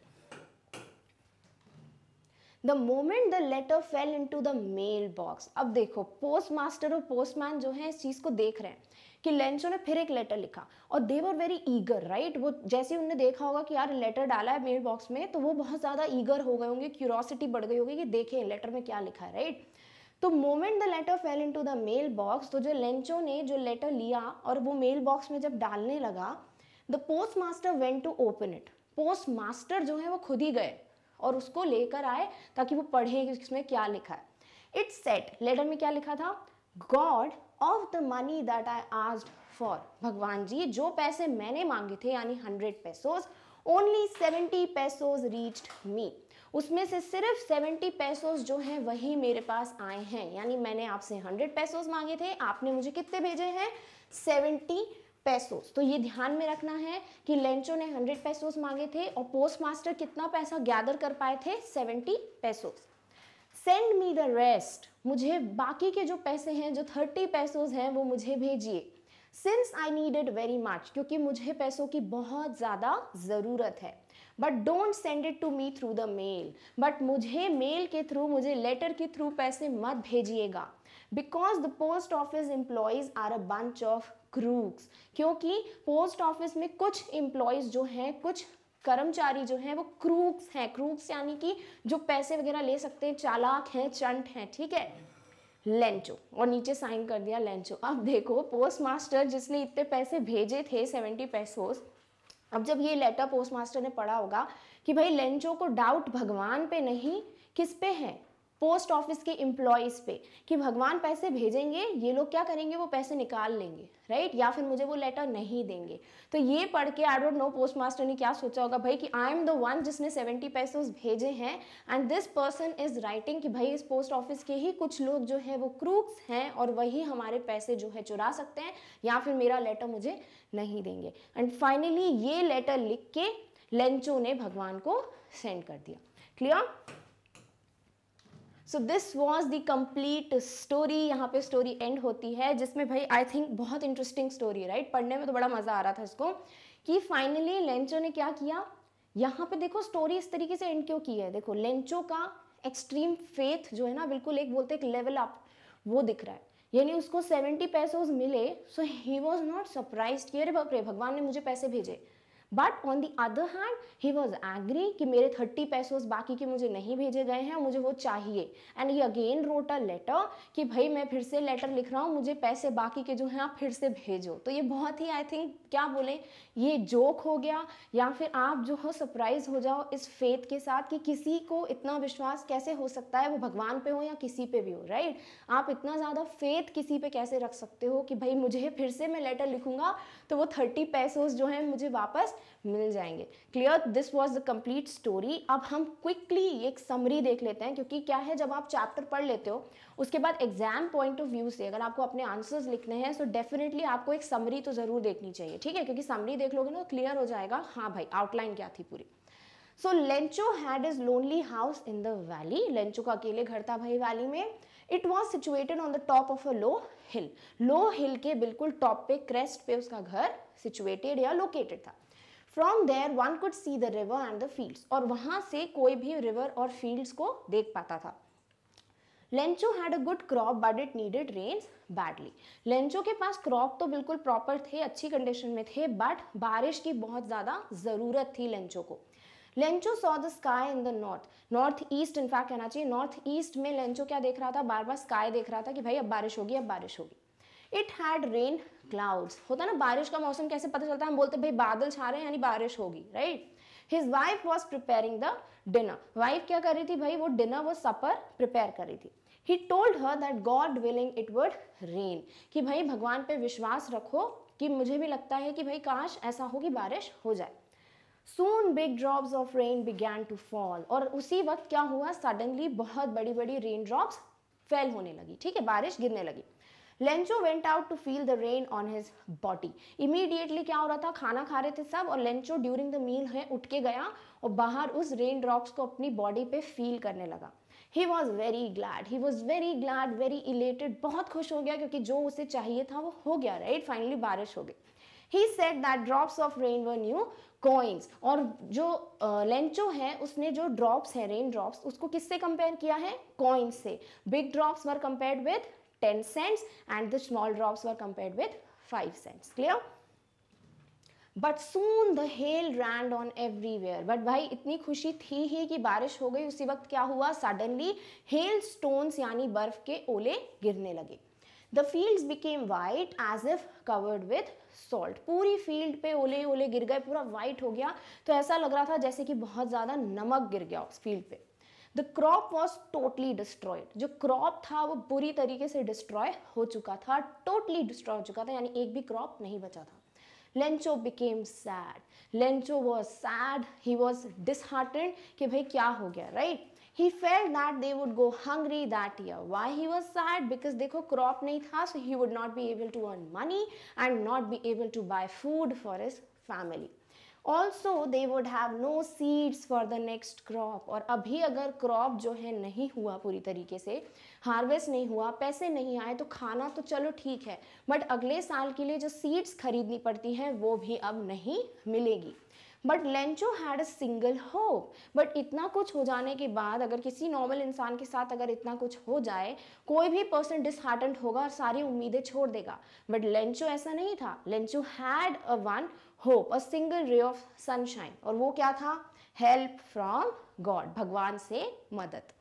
the moment the letter fell into the mail box अब देखो पोस्ट मास्टर और पोस्टमैन जो है इस चीज़ को देख रहे हैं कि लेंसो ने फिर एक लेटर लिखा और they were very eager right वो जैसे उनने देखा होगा कि यार लेटर डाला है मेल बॉक्स में तो वो बहुत ज़्यादा ईगर हो गए होंगे क्यूरोसिटी बढ़ गई होगी कि देखें लेटर में क्या लिखा है राइट तो moment the letter fell into the mail mailbox तो जो लेंचो ने जो लेटर लिया और वो मेल बॉक्स में जब डालने लगा the postmaster went to open it postmaster जो है वो खुद ही गए और उसको लेकर आए ताकि वो पढ़े कि इसमें क्या लिखा है इट्स सेट लेटर में क्या लिखा था God of the money that I asked for भगवान जी जो पैसे मैंने मांगे थे यानी hundred pesos only seventy pesos reached me उसमें से सिर्फ सेवेंटी पैसोज जो हैं वही मेरे पास आए हैं यानी मैंने आपसे हंड्रेड पैसोज मांगे थे आपने मुझे कितने भेजे हैं सेवेंटी पैसोस तो ये ध्यान में रखना है कि लेंचो ने हंड्रेड पैसोस मांगे थे और पोस्ट मास्टर कितना पैसा गैदर कर पाए थे seventy pesos send me the rest मुझे बाकी के जो पैसे हैं जो थर्टी पैसों हैं वो मुझे भेजिए since I need it very much क्योंकि मुझे पैसों की बहुत ज़्यादा ज़रूरत है but don't send it to me through the mail but मुझे मेल के थ्रू मुझे लेटर के थ्रू पैसे मत भेजिएगा because the post office employees are a bunch of crooks क्योंकि पोस्ट ऑफिस में कुछ एम्प्लॉयज़ जो हैं कुछ कर्मचारी जो हैं वो क्रूक्स हैं क्रूक्स यानी कि जो पैसे वगैरह ले सकते हैं चालाक हैं चंट हैं ठीक है लेंचो और नीचे साइन कर दिया लेंचो अब देखो पोस्ट मास्टर जिसने इतने पैसे भेजे थे सेवेंटी पैसोस अब जब ये लेटर पोस्ट मास्टर ने पढ़ा होगा कि भाई लेंचो को डाउट भगवान पे नहीं किस पे है पोस्ट ऑफिस के इम्प्लॉयज पे कि भगवान पैसे भेजेंगे ये लोग क्या करेंगे वो पैसे निकाल लेंगे राइट या फिर मुझे वो लेटर नहीं देंगे तो ये पढ़ के I don't know postmaster ने क्या सोचा होगा भाई कि आई एम द वन जिसने सेवेंटी पैसेज भेजे हैं and this person is writing कि भाई इस पोस्ट ऑफिस के ही कुछ लोग जो है वो क्रूक्स हैं और वही हमारे पैसे जो है चुरा सकते हैं या फिर मेरा लेटर मुझे नहीं देंगे एंड फाइनली ये लेटर लिख के लेंचो ने भगवान को सेंड कर दिया clear so this was the complete story यहाँ पे स्टोरी एंड होती है जिसमें भाई आई थिंक बहुत इंटरेस्टिंग स्टोरी राइट पढ़ने में तो बड़ा मज़ा आ रहा था इसको कि फाइनली लेंचो ने क्या किया यहाँ पे देखो स्टोरी इस तरीके से एंड क्यों की है देखो लेंचो का एक्सट्रीम फेथ जो है ना बिल्कुल एक बोलते एक लेवल अप वो दिख रहा है यानी उसको सेवेंटी पैसोज मिले so he was not surprise कि अरे बाप रे भगवान ने मुझे पैसे भेजे but on the other hand he was agree कि मेरे थर्टी पैसोज बाकी के मुझे नहीं भेजे गए हैं मुझे वो चाहिए एंड ये अगेन रोट अ लेटर कि भाई मैं फिर से लेटर लिख रहा हूँ मुझे पैसे बाकी के जो हैं आप फिर से भेजो तो ये बहुत ही आई थिंक क्या बोले ये जोक हो गया या फिर आप जो हो सरप्राइज हो जाओ इस फेथ के साथ कि किसी को इतना विश्वास कैसे हो सकता है वो भगवान पे हो या किसी पे भी हो राइट आप इतना ज़्यादा फेथ किसी पे कैसे रख सकते हो कि भाई मुझे फिर से मैं लेटर लिखूंगा तो वो थर्टी पैसोज जो हैं मुझे वापस मिल जाएंगे clear this was the complete story अब हम क्विकली एक समरी देख लेते हैं क्योंकि क्या है जब आप चैप्टर पढ़ लेते हो उसके बाद एग्जाम पॉइंट ऑफ व्यू से अगर आपको अपने आंसर्स लिखने हैं तो डेफिनेटली आपको एक समरी तो ज़रूर देखनी चाहिए ठीक है क्योंकि समरी देख लोगे ना तो क्लियर हो जाएगा हाँ भाई आउटलाइन क्या थी पूरी so Lencho had his lonely house in the valley Lencho का अकेले घर था भाई वैली में it was situated on the top of a low hill low hill के बिल्कुल टॉप पे क्रेस्ट पे उसका घर सिचुएटेड या लोकेटेड था from there one could see the river and the field और वहां से कोई भी रिवर और फील्ड को देख पाता था Lencho had a good crop but it needed rains badly Lencho के पास क्रॉप तो बिल्कुल प्रॉपर थे अच्छी कंडीशन में थे बट बारिश की बहुत ज़्यादा ज़रूरत थी लेंचो को Lencho saw the sky in the north north east in fact कहना चाहिए नॉर्थ ईस्ट में लेंचो क्या देख रहा था बार बार स्काई देख रहा था कि भाई अब बारिश होगी अब बारिश होगी इट हैड रेन क्लाउड्स होता ना बारिश का मौसम कैसे पता चलता है हम बोलते भाई बादल छा रहे हैं यानी बारिश होगी right his wife was preparing the dinner wife क्या कर रही थी भाई वो डिनर वो सपर प्रिपेयर कर रही थी he told her that God willing it would rain कि भाई भगवान पे विश्वास रखो कि मुझे भी लगता है कि भाई काश ऐसा हो कि बारिश हो जाए soon big drops of rain began to fall और उसी वक्त क्या हुआ सडनली बहुत बड़ी बड़ी रेन ड्रॉप्स फेल होने लगी ठीक है बारिश गिरने लगी Lencho went out to feel the rain on his body immediately क्या हो रहा था खाना खा रहे थे सब और लेंचो ड्यूरिंग द मील है उठ के गया और बाहर उस रेन ड्रॉप्स को अपनी बॉडी पे फील करने लगा he was very glad he was very glad very elated बहुत खुश हो गया क्योंकि जो उसे चाहिए था वो हो गया राइट फाइनली बारिश हो गई he said that drops of rain were new coins और जो लेंचो है उसने जो ड्रॉप्स हैं रेन ड्रॉप्स उसको किससे कंपेयर किया है कॉइन्स से big drops were compared with ten cents and the small drops were compared with five cents clear but soon the hail rained on everywhere but भाई इतनी खुशी थी ही कि बारिश हो गई उसी वक्त क्या हुआ सडनली हेल स्टोन्स यानी बर्फ के ओले गिरने लगे the fields became white as if covered with salt पूरी फील्ड पे ओले ओले गिर गए पूरा वाइट हो गया तो ऐसा लग रहा था जैसे कि बहुत ज़्यादा नमक गिर गया उस फील्ड पे the crop was totally destroyed जो क्रॉप था वो पूरी तरीके से डिस्ट्रॉय हो चुका था टोटली डिस्ट्रॉय हो चुका था यानी एक भी क्रॉप नहीं बचा था Lencho became sad Lencho was sad he was disheartened कि भाई क्या हो गया right right? He felt that they would go hungry that year why he was sad because देखो क्रॉप नहीं था so he would not be able to earn money and not be able to buy food for his family also they would have no seeds for the next crop और अभी अगर crop जो है नहीं हुआ पूरी तरीके से हार्वेस्ट नहीं हुआ पैसे नहीं आए तो खाना तो चलो ठीक है बट अगले साल के लिए जो सीड्स खरीदनी पड़ती हैं वो भी अब नहीं मिलेगी but Lencho had a single hope but इतना कुछ हो जाने के बाद अगर किसी नॉर्मल इंसान के साथ अगर इतना कुछ हो जाए कोई भी पर्सन डिसहार्टेंट होगा और सारी उम्मीदें छोड़ देगा बट लेंचो ऐसा नहीं था Lencho had a one hope a single ray of sunshine और वो क्या था हेल्प फ्रॉम गॉड भगवान से मदद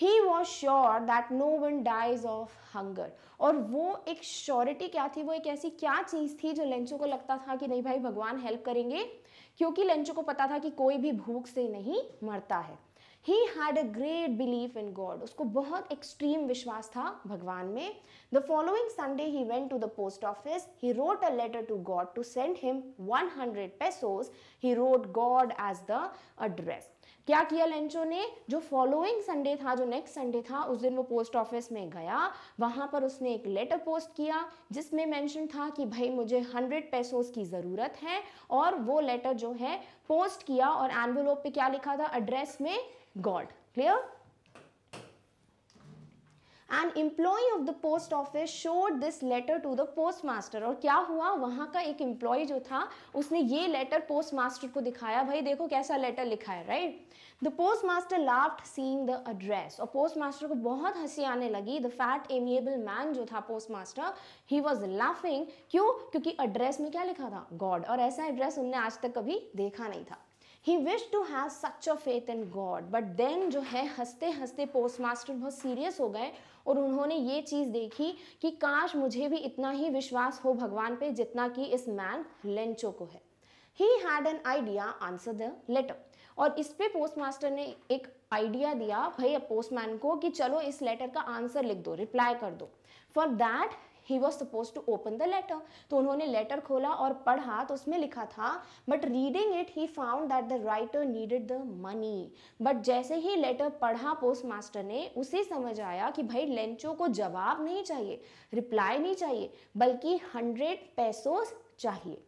he was sure that no one dies of hunger और वो एक श्योरिटी क्या थी वो एक ऐसी क्या चीज़ थी जो लेंचो को लगता था कि नहीं भाई भगवान हेल्प करेंगे क्योंकि लंचो को पता था कि कोई भी भूख से नहीं मरता है he had a great belief in God उसको बहुत एक्सट्रीम विश्वास था भगवान में the following Sunday he went to the post office he wrote a letter to God to send him one hundred pesos he wrote God as the address क्या किया Lencho ने जो फॉलोइंग संडे था जो नेक्स्ट संडे था उस दिन वो पोस्ट ऑफिस में गया वहां पर उसने एक लेटर पोस्ट किया जिसमें मेंशन था कि भाई मुझे हंड्रेड पैसोस की ज़रूरत है और वो लेटर जो है पोस्ट किया और एनवलोप पे क्या लिखा था एड्रेस में God clear an employee of the post office showed this letter to the postmaster और क्या हुआ वहां का एक एम्प्लॉय जो था उसने ये लेटर पोस्ट मास्टर को दिखाया भाई देखो कैसा लेटर लिखा है right right? The postmaster laughed seeing the address और पोस्ट मास्टर को बहुत हंसी आने लगी द फैट एमिएबल मैन जो था postmaster he was laughing क्यों क्योंकि एड्रेस में क्या लिखा था गॉड और ऐसा एड्रेस उनने आज तक कभी देखा नहीं था He wished to have such a faith in God, but then जो है हंसते हंसते पोस्ट मास्टर बहुत सीरियस हो गए और उन्होंने ये चीज़ देखी कि काश मुझे भी इतना ही विश्वास हो भगवान पे जितना कि इस मैन लेंचो को है He had an idea, answer the letter. और इस पे पोस्ट मास्टर ने एक आइडिया दिया भाई पोस्टमैन को कि चलो इस लेटर का आंसर लिख दो रिप्लाई कर दो for that he was supposed to open the letter तो उन्होंने लेटर खोला और पढ़ा तो उसमें लिखा था but reading it he found that the writer needed the money but जैसे ही लेटर पढ़ा पोस्ट मास्टर ने उसे समझ आया कि भाई लेंचो को जवाब नहीं चाहिए रिप्लाई नहीं चाहिए बल्कि हंड्रेड पैसों चाहिए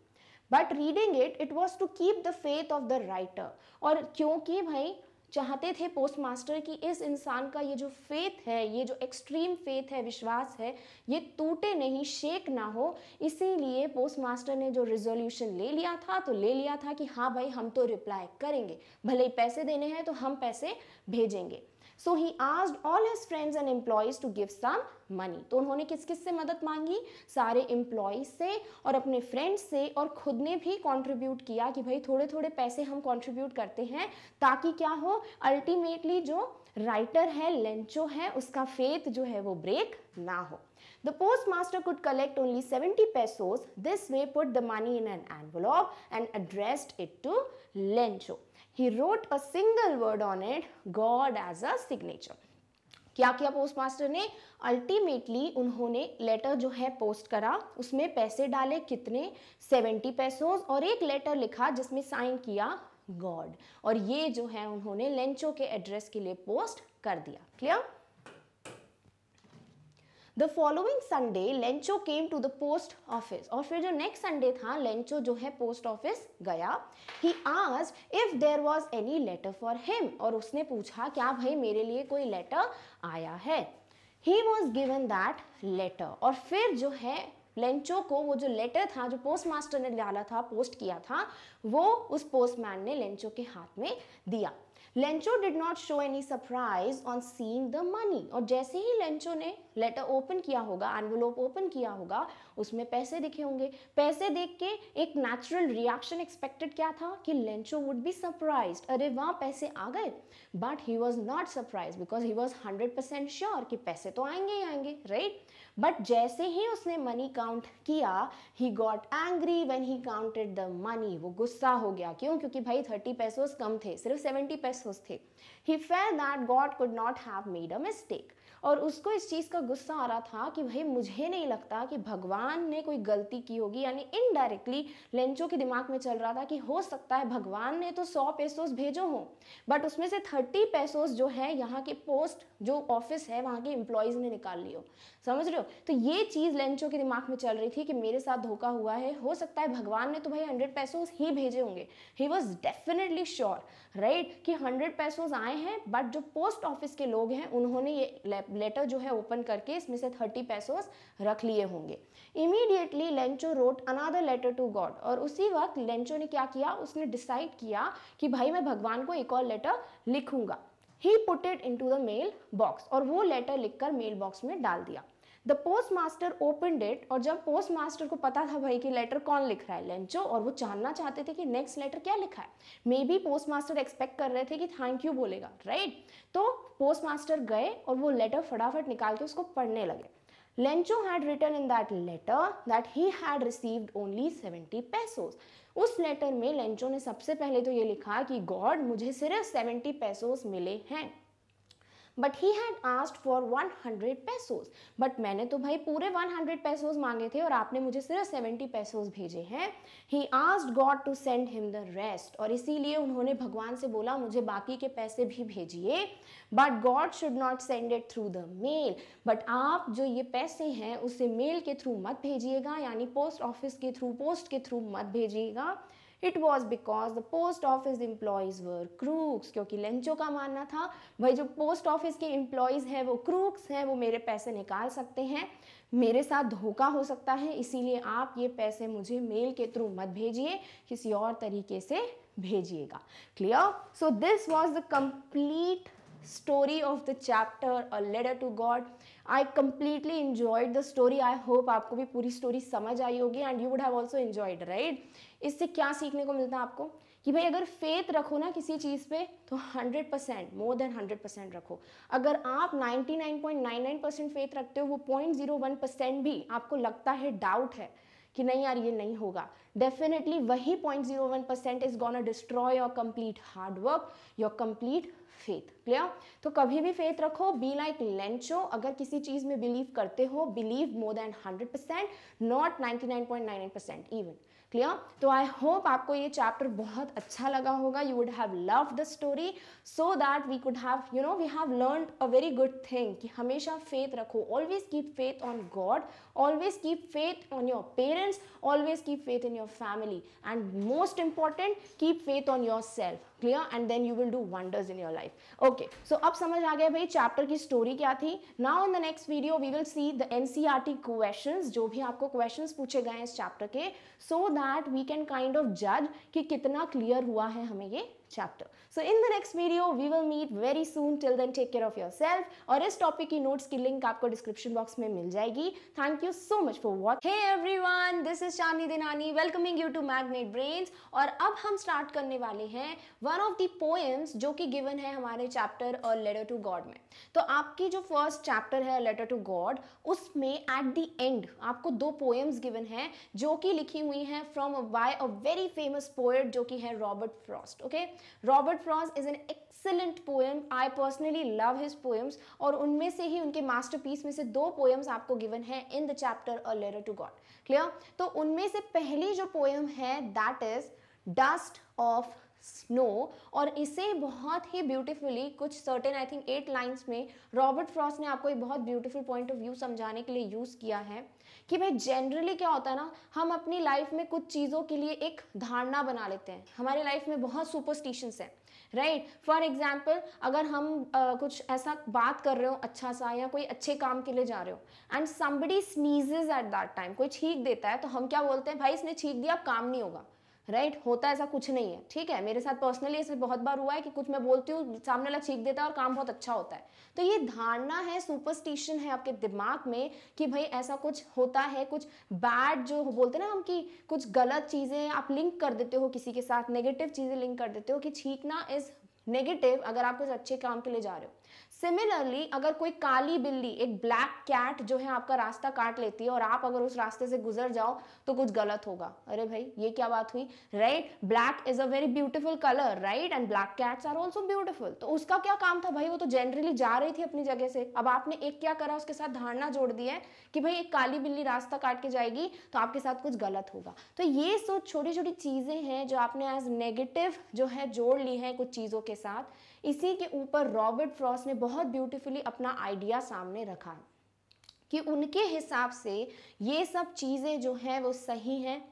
but reading it it was to keep the faith of the writer और क्योंकि भाई चाहते थे पोस्ट मास्टर कि इस इंसान का ये जो फेथ है ये जो एक्सट्रीम फेथ है विश्वास है ये टूटे नहीं शेक ना हो इसीलिए पोस्ट मास्टर ने जो रिजोल्यूशन ले लिया था तो ले लिया था कि हाँ भाई हम तो रिप्लाई करेंगे भले ही पैसे देने हैं तो हम पैसे भेजेंगे so he asked all his friends and employees to give some money तो उन्होंने किस किस से मदद मांगी सारे एम्प्लॉयज़ से और अपने फ्रेंड्स से और खुद ने भी कॉन्ट्रीब्यूट किया कि भाई थोड़े थोड़े पैसे हम कॉन्ट्रीब्यूट करते हैं ताकि क्या हो अल्टीमेटली जो राइटर है लेंचो है उसका फेथ जो है वो ब्रेक ना हो the postmaster could collect only seventy pesos this way put the money in an envelope and addressed it to Lencho he wrote a single word on it god as a signature क्या किया postmaster ने ultimately उन्होंने letter जो है post करा उसमें पैसे डाले कितने 70 पैसों और एक लेटर लिखा जिसमें साइन किया गॉड और ये जो है उन्होंने लेंचो के एड्रेस के लिए पोस्ट कर दिया clear the following Sunday Lencho came to the post office और फिर जो नेक्स्ट संडे था लेंचो जो है पोस्ट ऑफिस गया ही आज if there was any letter for him और उसने पूछा क्या भाई मेरे लिए कोई लेटर आया है he was given that letter और फिर जो है लेंचो को वो जो लेटर था जो पोस्ट मास्टर ने डाला था पोस्ट किया था वो उस पोस्टमैन ने लेंचो के हाथ में दिया Lencho did not show any surprise on seeing the money और जैसे ही लेंचो ने लेटर ओपन किया होगा एनवलोप ओपन किया होगा उसमें पैसे दिखे होंगे पैसे देख के एक नेचुरल रिएक्शन एक्सपेक्टेड क्या था कि लेंचो वुड बी सरप्राइज अरे वहाँ पैसे आ गए but he was not surprise because he was hundred percent sure कि पैसे तो आएंगे ही आएंगे राइट right? बट जैसे ही उसने मनी काउंट किया he got angry when he counted the money वो गुस्सा हो गया क्यों क्योंकि भाई थर्टी पैसोज कम थे सिर्फ सेवेंटी पैसोज थे he felt that God could not have made a mistake और उसको इस चीज़ का गुस्सा आ रहा था कि भाई मुझे नहीं लगता कि भगवान ने कोई गलती की होगी यानी इनडायरेक्टली लेंचो के दिमाग में चल रहा था कि हो सकता है भगवान ने तो सौ पैसोस भेजो हो बट उसमें से थर्टी पैसोस जो है यहाँ के पोस्ट जो ऑफिस है वहाँ के एम्प्लॉयज़ ने निकाल लियो समझ रहे हो तो ये चीज़ लेंचो के दिमाग में चल रही थी कि मेरे साथ धोखा हुआ है हो सकता है भगवान ने तो भाई हंड्रेड पेसोस ही भेजे होंगे he was definitely sure right right? कि हंड्रेड पैसोज आए हैं बट जो पोस्ट ऑफिस के लोग हैं उन्होंने ये लेटर जो है ओपन करके इसमें से थर्टी पैसोज रख लिए होंगे immediately Lencho wrote another letter to God और उसी वक्त लेंचो ने क्या किया उसने डिसाइड किया कि भाई मैं भगवान को एक और लेटर लिखूंगा he put it into the mail box और वो लेटर लिखकर मेल बॉक्स में डाल दिया the postmaster open that और जब पोस्ट मास्टर को पता था भाई कि लेटर कौन लिख रहा है लेंचो और वो जानना चाहते थे कि नेक्स्ट लेटर क्या लिखा है maybe postmaster expect कर रहे थे कि थैंक यू बोलेगा राइट right? तो पोस्ट मास्टर गए और वो लेटर फटाफट निकाल के उसको पढ़ने लगे Lencho had written in that letter that he had received only seventy pesos उस लेटर में लेंचो ने सबसे पहले तो ये लिखा कि गॉड मुझे सिर्फ सेवेंटी पैसोज मिले हैं but he had asked for 100 pesos but मैंने तो भाई पूरे 100 पैसोज मांगे थे और आपने मुझे सिर्फ 70 पैसोज भेजे हैं he asked God to send him the rest और इसीलिए उन्होंने भगवान से बोला मुझे बाकी के पैसे भी भेजिए but God should not send it through the mail but आप जो ये पैसे हैं उसे मेल के थ्रू मत भेजिएगा यानी पोस्ट ऑफिस के थ्रू पोस्ट के थ्रू मत भेजिएगा it was because the post office employees were crooks क्योंकि लंचो का मानना था भाई जो पोस्ट ऑफिस के इम्प्लॉयज हैं वो क्रूक्स हैं वो मेरे पैसे निकाल सकते हैं मेरे साथ धोखा हो सकता है इसीलिए आप ये पैसे मुझे मेल के थ्रू मत भेजिए किसी और तरीके से भेजिएगा clear so this was the complete story of the chapter a letter to god i completely enjoyed the story i hope aapko bhi puri story samajh aayi hogi and you would have also enjoyed right इससे क्या सीखने को मिलता है आपको कि भाई अगर फेथ रखो ना किसी चीज़ पे तो 100 परसेंट मोर देन 100 परसेंट रखो अगर आप 99.99 परसेंट फेथ रखते हो वो 0.01 परसेंट भी आपको लगता है डाउट है कि नहीं यार ये नहीं होगा डेफिनेटली वही 0.01 percent is gone destroy your complete hard work your complete faith clear तो कभी भी फेथ रखो बी लाइक लेंचो अगर किसी चीज़ में बिलीव करते हो believe more than 100 percent not 99.99 percent even clear तो आई होप आपको ये चैप्टर बहुत अच्छा लगा होगा you would have love the story so that we could have you know we have learn a very good thing कि हमेशा faith रखो always keep faith on God always keep faith on your parents always keep faith in your family and most important keep faith on your self clear and then you will do wonders in your life okay so अब समझ आ गया भाई chapter की story क्या थी now in the next video we will see the NCERT questions जो भी आपको क्वेश्चंस पूछे गए हैं इस चैप्टर के so that we can kind of जज कि कितना क्लियर हुआ है हमें ये chapter. So in the next video we will meet very soon till then take care of yourself और इस टॉपिक की नोट्स की लिंक आपको डिस्क्रिप्शन बॉक्स में मिल जाएगी thank you so much for watch hey everyone this is Shani Dinani welcoming you to magnet brains और अब हम स्टार्ट करने वाले हैं वन ऑफ द पोएम्स जो कि गिवन है हमारे चैप्टर और लेटर टू गॉड में तो आपकी जो फर्स्ट चैप्टर है लेटर टू गॉड उसमें एट द एंड आपको दो पोएम्स गिवन हैं जो कि लिखी हुई हैं from by a very famous poet जो कि है Robert Frost okay okay? Robert Frost is an excellent poem I personally love his poems और उनमें से ही उनके मास्टरपीस में से दो पोएम्स आपको गिवन है in the chapter a letter to God clear तो उनमें से पहली जो पोएम है that is dust of snow और इसे बहुत ही ब्यूटीफुली कुछ certain I think at lines में रॉबर्ट फ्रॉस ने आपको एक बहुत ब्यूटीफुल पॉइंट ऑफ व्यू समझाने के लिए यूज़ किया है कि भाई जनरली क्या होता है ना हम अपनी लाइफ में कुछ चीज़ों के लिए एक धारणा बना लेते हैं हमारी लाइफ में बहुत सुपरस्टिशंस हैं राइट फॉर एग्जाम्पल अगर हम uh, कुछ ऐसा बात कर रहे हो अच्छा सा या कोई अच्छे काम के लिए जा रहे हो and somebody sneezes at that time कोई छींक देता है तो हम क्या बोलते हैं भाई इसने छींक दिया अब काम नहीं होगा राइट right? होता ऐसा कुछ नहीं है ठीक है मेरे साथ पर्सनली ऐसे बहुत बार हुआ है कि कुछ मैं बोलती हूँ सामने वाला चीख देता है और काम बहुत अच्छा होता है तो ये धारणा है सुपरस्टिशन है आपके दिमाग में कि भाई ऐसा कुछ होता है कुछ बैड जो बोलते हैं ना हम कि कुछ गलत चीज़ें आप लिंक कर देते हो किसी के साथ नेगेटिव चीज़ें लिंक कर देते हो कि छीकना इज़ नेगेटिव अगर आप कुछ अच्छे काम के लिए जा रहे हो सिमिलरली अगर कोई काली बिल्ली एक ब्लैक कैट जो है आपका रास्ता काट लेती है और आप अगर उस रास्ते से गुजर जाओ तो कुछ गलत होगा अरे भाई ये क्या बात हुई right black is a very beautiful colour right and black cats are also beautiful तो उसका क्या काम था भाई वो तो जनरली जा रही थी अपनी जगह से अब आपने एक क्या करा उसके साथ धारणा जोड़ दी है कि भाई एक काली बिल्ली रास्ता काट के जाएगी तो आपके साथ कुछ गलत होगा तो ये सो छोटी छोटी चीज़ें हैं जो आपने एज नेगेटिव जो है जोड़ ली है कुछ चीज़ों के साथ इसी के ऊपर रॉबर्ट फ्रॉस ने बहुत ब्यूटीफुली अपना आइडिया सामने रखा कि उनके हिसाब से ये सब चीज़ें जो हैं वो सही हैं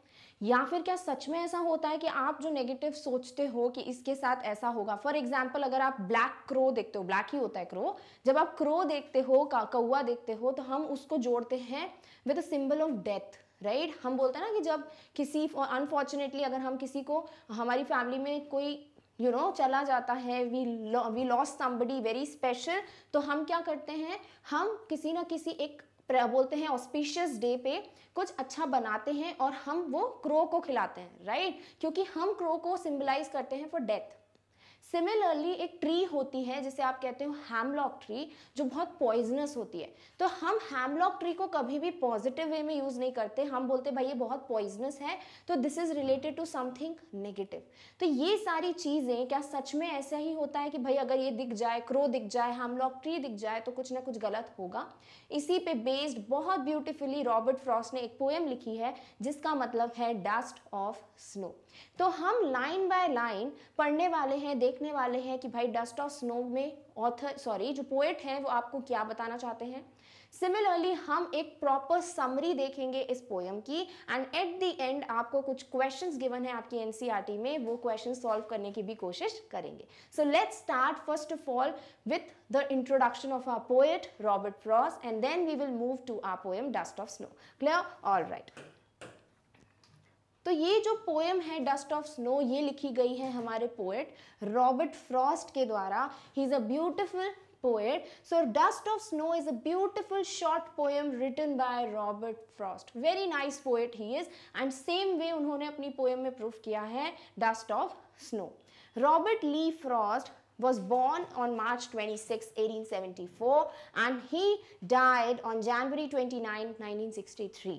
या फिर क्या सच में ऐसा होता है कि आप जो नेगेटिव सोचते हो कि इसके साथ ऐसा होगा फॉर एग्जाम्पल अगर आप ब्लैक क्रो देखते हो ब्लैक ही होता है क्रो जब आप क्रो देखते हो कौआ देखते हो तो हम उसको जोड़ते हैं with symbol of death right हम बोलते हैं ना कि जब किसी अनफॉर्चुनेटली अगर हम किसी को हमारी फैमिली में कोई यू you नो know, चला जाता है we we loss somebody very special तो हम क्या करते हैं हम किसी ना किसी एक बोलते हैं ऑस्पिशियस डे पे कुछ अच्छा बनाते हैं और हम वो क्रो को खिलाते हैं राइट right? क्योंकि हम क्रो को सिम्बलाइज करते हैं फॉर डेथ सिमिलरली एक ट्री होती है जिसे आप कहते हो हैमलॉक ट्री जो बहुत पॉइजनस होती है तो हम हैमलॉक ट्री को कभी भी पॉजिटिव वे में यूज़ नहीं करते हम बोलते भाई ये बहुत पॉइजनस है तो this is related to something negative तो ये सारी चीज़ें क्या सच में ऐसा ही होता है कि भाई अगर ये दिख जाए क्रो दिख जाए हैमलॉक ट्री दिख जाए तो कुछ ना कुछ गलत होगा इसी पे बेस्ड बहुत ब्यूटिफुली रॉबर्ट फ्रॉस्ट ने एक पोएम लिखी है जिसका मतलब है डस्ट ऑफ स्नो तो हम लाइन बाय लाइन पढ़ने वाले हैं देखने वाले हैं कि भाई डस्ट ऑफ स्नो में ऑथर सॉरी जो पोएट हैं वो आपको क्या बताना चाहते हैं सिमिलरली हम एक प्रॉपर समरी देखेंगे इस पोएम की एंड एट द एंड आपको कुछ क्वेश्चंस गिवन है आपकी एनसीईआरटी e में वो क्वेश्चन सॉल्व करने की भी कोशिश करेंगे so let's start first of all with the introduction of our poet Robert Frost and then we will move to our poem dust of snow clear all right तो ये जो पोएम है dust of snow ये लिखी गई है हमारे poet Robert Frost के द्वारा he is a beautiful poet so dust of snow is a beautiful short poem written by Robert Frost very nice poet he is and same way उन्होंने अपनी poem में प्रूफ किया है dust of snow Robert Lee Frost was born on march 26 1874 and he died on january 29 1963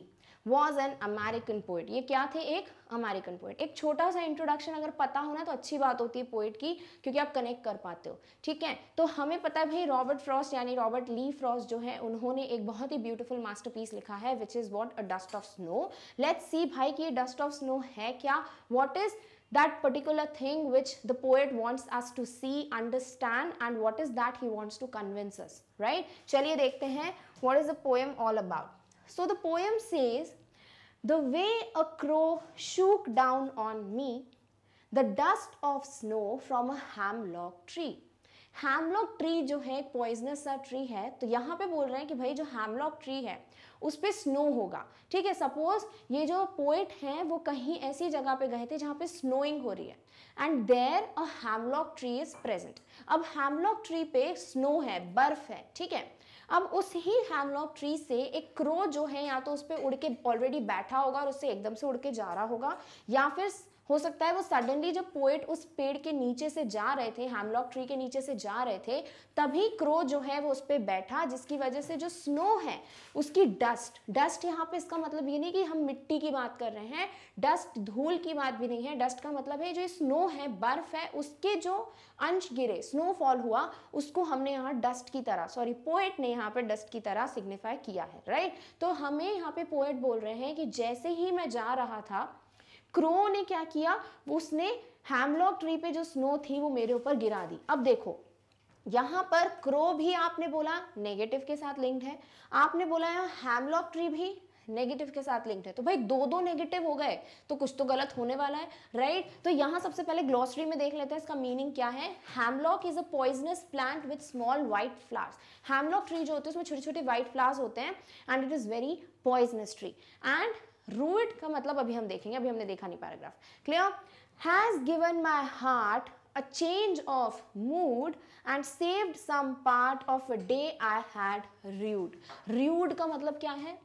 was an American poet ये क्या थे एक American poet एक छोटा सा इंट्रोडक्शन अगर पता होना तो अच्छी बात होती है पोइट की क्योंकि आप कनेक्ट कर पाते हो ठीक है तो हमें पता है भाई रॉबर्ट फ्रॉस्ट यानी रॉबर्ट ली फ्रॉस्ट जो है उन्होंने एक बहुत ही ब्यूटीफुल मास्टरपीस लिखा है which is what a dust of snow let's see भाई कि ये डस्ट ऑफ स्नो है क्या what is that particular thing which the poet wants us to see understand and what is that he wants to convince right चलिए देखते हैं what is the poem all about So the poem says, The way a crow shook down on me, the dust of snow from a hemlock tree. Hemlock tree जो है एक poisonous सा tree है तो यहाँ पे बोल रहे हैं कि भाई जो हैमलॉक ट्री है उस पर स्नो होगा ठीक है सपोज ये जो पोइट हैं वो कहीं ऐसी जगह पे गए थे जहाँ पे स्नोइंग हो रही है and there a hemlock tree is present अब हैमलॉक ट्री पे स्नो है बर्फ है ठीक है अब उस ही हैंगलॉक ट्री से एक क्रो जो है या तो उस पर उड़ के ऑलरेडी बैठा होगा और उससे एकदम से उड़ के जा रहा होगा या फिर हो सकता है वो सडनली जब पोएट उस पेड़ के नीचे से जा रहे थे हेमलॉक ट्री के नीचे से जा रहे थे तभी क्रो जो है वो उस पर बैठा जिसकी वजह से जो स्नो है उसकी डस्ट डस्ट यहाँ पे इसका मतलब ये नहीं कि हम मिट्टी की बात कर रहे हैं डस्ट धूल की बात भी नहीं है डस्ट का मतलब है जो स्नो है बर्फ है उसके जो अंश गिरे स्नोफॉल हुआ उसको हमने यहाँ डस्ट की तरह सॉरी पोएट ने यहाँ पे डस्ट की तरह सिग्निफाई किया है राइट तो हमें यहाँ पे पोएट बोल रहे हैं कि जैसे ही मैं जा रहा था क्रो ने क्या किया उसने हेमलॉक ट्री पे जो स्नो थी वो मेरे ऊपर गिरा दी अब देखो यहाँ पर क्रो भी आपने बोला नेगेटिव के साथ लिंक्ड है आपने बोला हेमलॉक ट्री भी नेगेटिव के साथ लिंक्ड है तो भाई दो दो नेगेटिव हो गए तो कुछ तो गलत होने वाला है राइट right? तो यहाँ सबसे पहले ग्लॉसरी में देख लेते हैं इसका मीनिंग क्या है hemlock is a poisonous plant with small white flowers hemlock tree जो होते हैं उसमें छोटे छोटे व्हाइट फ्लावर्स होते हैं and it is very poisonous tree and root का मतलब अभी हम देखेंगे अभी हमने देखा नहीं paragraph clear has given my heart a change of mood and saved some part of a day I had rued rued का मतलब क्या है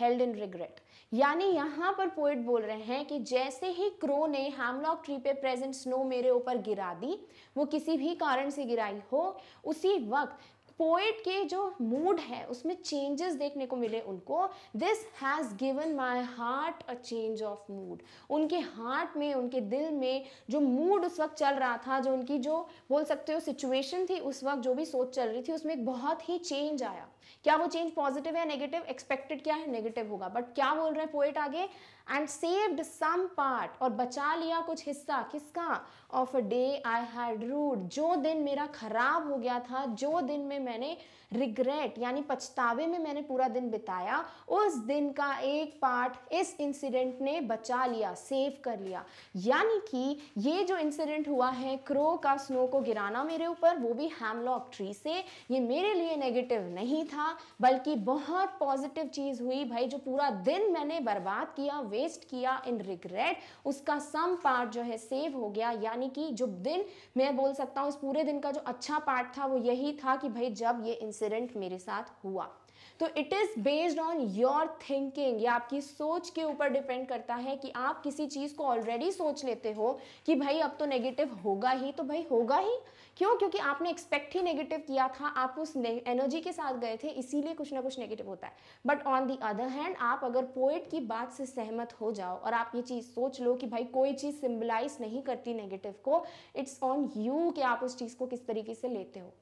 held in regret. यानी यहाँ पर पोइट बोल रहे हैं कि जैसे ही क्रो ने हेमलॉक ट्री पे प्रेजेंट स्नो मेरे ऊपर गिरा दी वो किसी भी कारण से गिराई हो उसी वक्त पोइट के जो मूड है उसमें चेंजेस देखने को मिले उनको this has given my heart a change of mood उनके हार्ट में उनके दिल में जो मूड उस वक्त चल रहा था जो उनकी जो बोल सकते हो सिचुएशन थी उस वक्त जो भी सोच चल रही थी उसमें एक बहुत ही चेंज आया क्या वो चेंज पॉजिटिव या नेगेटिव एक्सपेक्टेड क्या है नेगेटिव होगा बट क्या बोल रहे हैं पोइट आगे एंड सेव्ड सम पार्ट और बचा लिया कुछ हिस्सा किसका of a day I had rued जो दिन मेरा खराब हो गया था जो दिन में मैंने रिग्रेट यानी पछतावे में मैंने पूरा दिन बिताया उस दिन का एक पार्ट इस इंसिडेंट ने बचा लिया सेव कर लिया यानी कि ये जो इंसिडेंट हुआ है क्रो का स्नो को गिराना मेरे ऊपर वो भी हैमलॉक ट्री से ये मेरे लिए नेगेटिव नहीं था बल्कि बहुत पॉजिटिव चीज़ हुई भाई जो पूरा दिन मैंने बर्बाद किया वेस्ट किया इन रिग्रेट उसका सम पार्ट जो है सेव हो गया यानी कि जो दिन मैं बोल सकता हूँ इस पूरे दिन का जो अच्छा पार्ट था वो यही था कि भाई जब ये इंसिडेंट इंसिडेंट मेरे साथ हुआ तो it is based on your thinking या आपकी सोच के ऊपर डिपेंड करता है कि आप किसी चीज़ को ऑलरेडी सोच लेते हो कि भाई अब तो नेगेटिव होगा ही तो भाई होगा ही क्यों क्योंकि आपने एक्सपेक्ट ही नेगेटिव किया था आप उस एनर्जी के साथ गए थे इसीलिए कुछ ना कुछ नेगेटिव होता है but on the other hand आप अगर पोइट की बात से सहमत हो जाओ और आप ये चीज़ सोच लो कि भाई कोई चीज़ सिंबलाइज नहीं करती नेगेटिव को इट्स ऑन यू कि आप उस चीज़ को किस तरीके से लेते हो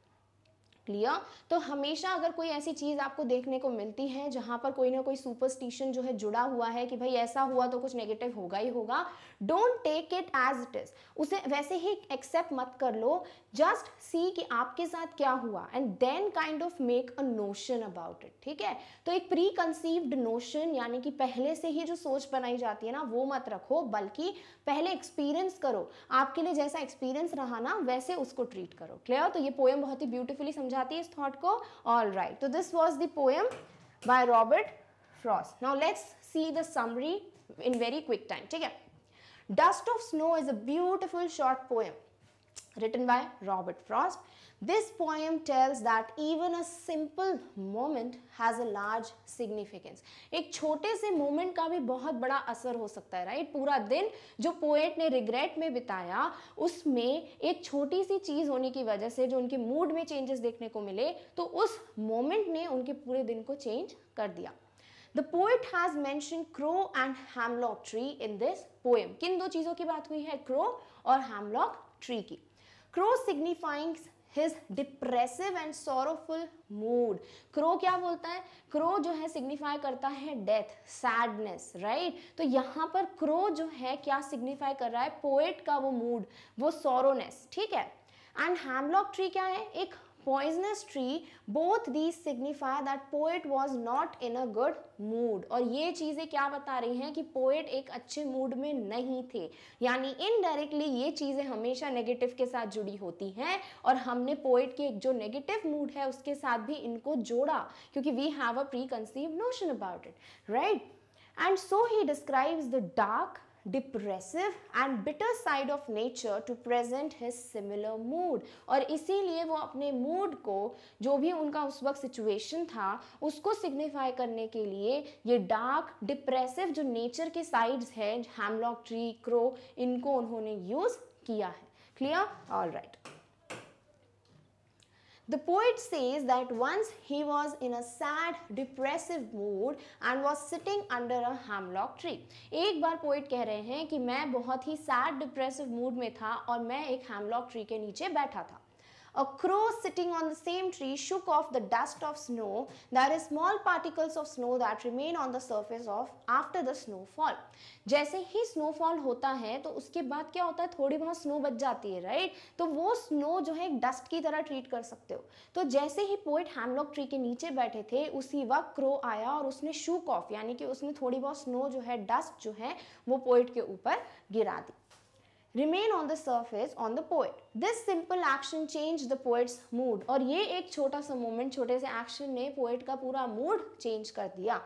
क्लियर तो हमेशा अगर कोई ऐसी चीज़ आपको देखने को मिलती है जहां पर कोई ना कोई सुपरस्टिशन जो है जुड़ा हुआ है कि भाई ऐसा हुआ तो कुछ नेगेटिव होगा ही होगा don't take it as it is उसे वैसे ही एक्सेप्ट मत कर लो जस्ट सी कि आपके साथ क्या हुआ and then kind of make a notion about it ठीक है तो एक प्री कंसीव्ड नोशन यानी कि पहले से ही जो सोच बनाई जाती है ना वो मत रखो बल्कि पहले एक्सपीरियंस करो आपके लिए जैसा एक्सपीरियंस रहा ना वैसे उसको ट्रीट करो क्लियर तो ये पोएम बहुत ही ब्यूटिफुली समझाती है इस थॉट को ऑल राइट तो this was the poem by Robert Frost now let's see the summary in very quick time ठीक है Dust of Snow is a beautiful short poem written by Robert Frost. This poem tells that even a simple moment has a large significance. एक छोटे से moment का भी बहुत बड़ा असर हो सकता है right? पूरा दिन जो poet ने regret में बिताया उसमें एक छोटी सी चीज़ होने की वजह से जो उनके mood में changes देखने को मिले तो उस moment ने उनके पूरे दिन को change कर दिया The poet has mentioned crow and hemlock tree in this poem. किन दो चीज़ों की बात हुई है crow और hemlock tree की Crow signifying his depressive and sorrowful mood. Crow क्या बोलता है Crow जो है signify करता है death, sadness, right? तो यहाँ पर crow जो है क्या सिग्निफाई कर रहा है पोएट का वो मूड वो sorrowness, ठीक है एंड हैमलॉक ट्री क्या है एक poisonous tree both these signify that poet was not in a good mood और ये चीज़ें क्या बता रही हैं कि पोएट एक अच्छे मूड में नहीं थे यानी इनडायरेक्टली ये चीज़ें हमेशा नेगेटिव के साथ जुड़ी होती हैं और हमने पोएट के जो नेगेटिव मूड है उसके साथ भी इनको जोड़ा क्योंकि we have a pre conceive notion about it right and so he describes the dark depressive and bitter side of nature to present his similar mood और इसीलिए वो अपने मूड को जो भी उनका उस वक्त सिचुएशन था उसको सिग्निफाई करने के लिए ये डार्क डिप्रेसिव जो नेचर के साइड्स हैं हैमलॉक ट्री क्रो इनको उन्होंने यूज़ किया है clear all right The poet says that once he was in a sad, depressive mood and was sitting under a hemlock tree. एक बार poet कह रहे हैं कि मैं बहुत ही sad depressive mood में था और मैं एक hemlock tree के नीचे बैठा था A crow sitting on the same tree shook off the dust of snow. There are small particles of snow that remain on the surface of after the snowfall. जैसे ही snowfall होता है तो उसके बाद क्या होता है थोड़ी बहुत स्नो बच जाती है राइट तो वो स्नो जो है एक डस्ट की तरह ट्रीट कर सकते हो तो जैसे ही पोइट हैमलॉक ट्री के नीचे बैठे थे उसी वक्त क्रो आया और उसने शूक ऑफ यानी कि उसने थोड़ी बहुत स्नो जो है डस्ट जो है वो पोइट के ऊपर गिरा दी remain on the surface on the poet this simple action change the poet's mood और ये एक छोटा सा मोमेंट छोटे से एक्शन ने पोएट का पूरा मूड चेंज कर दिया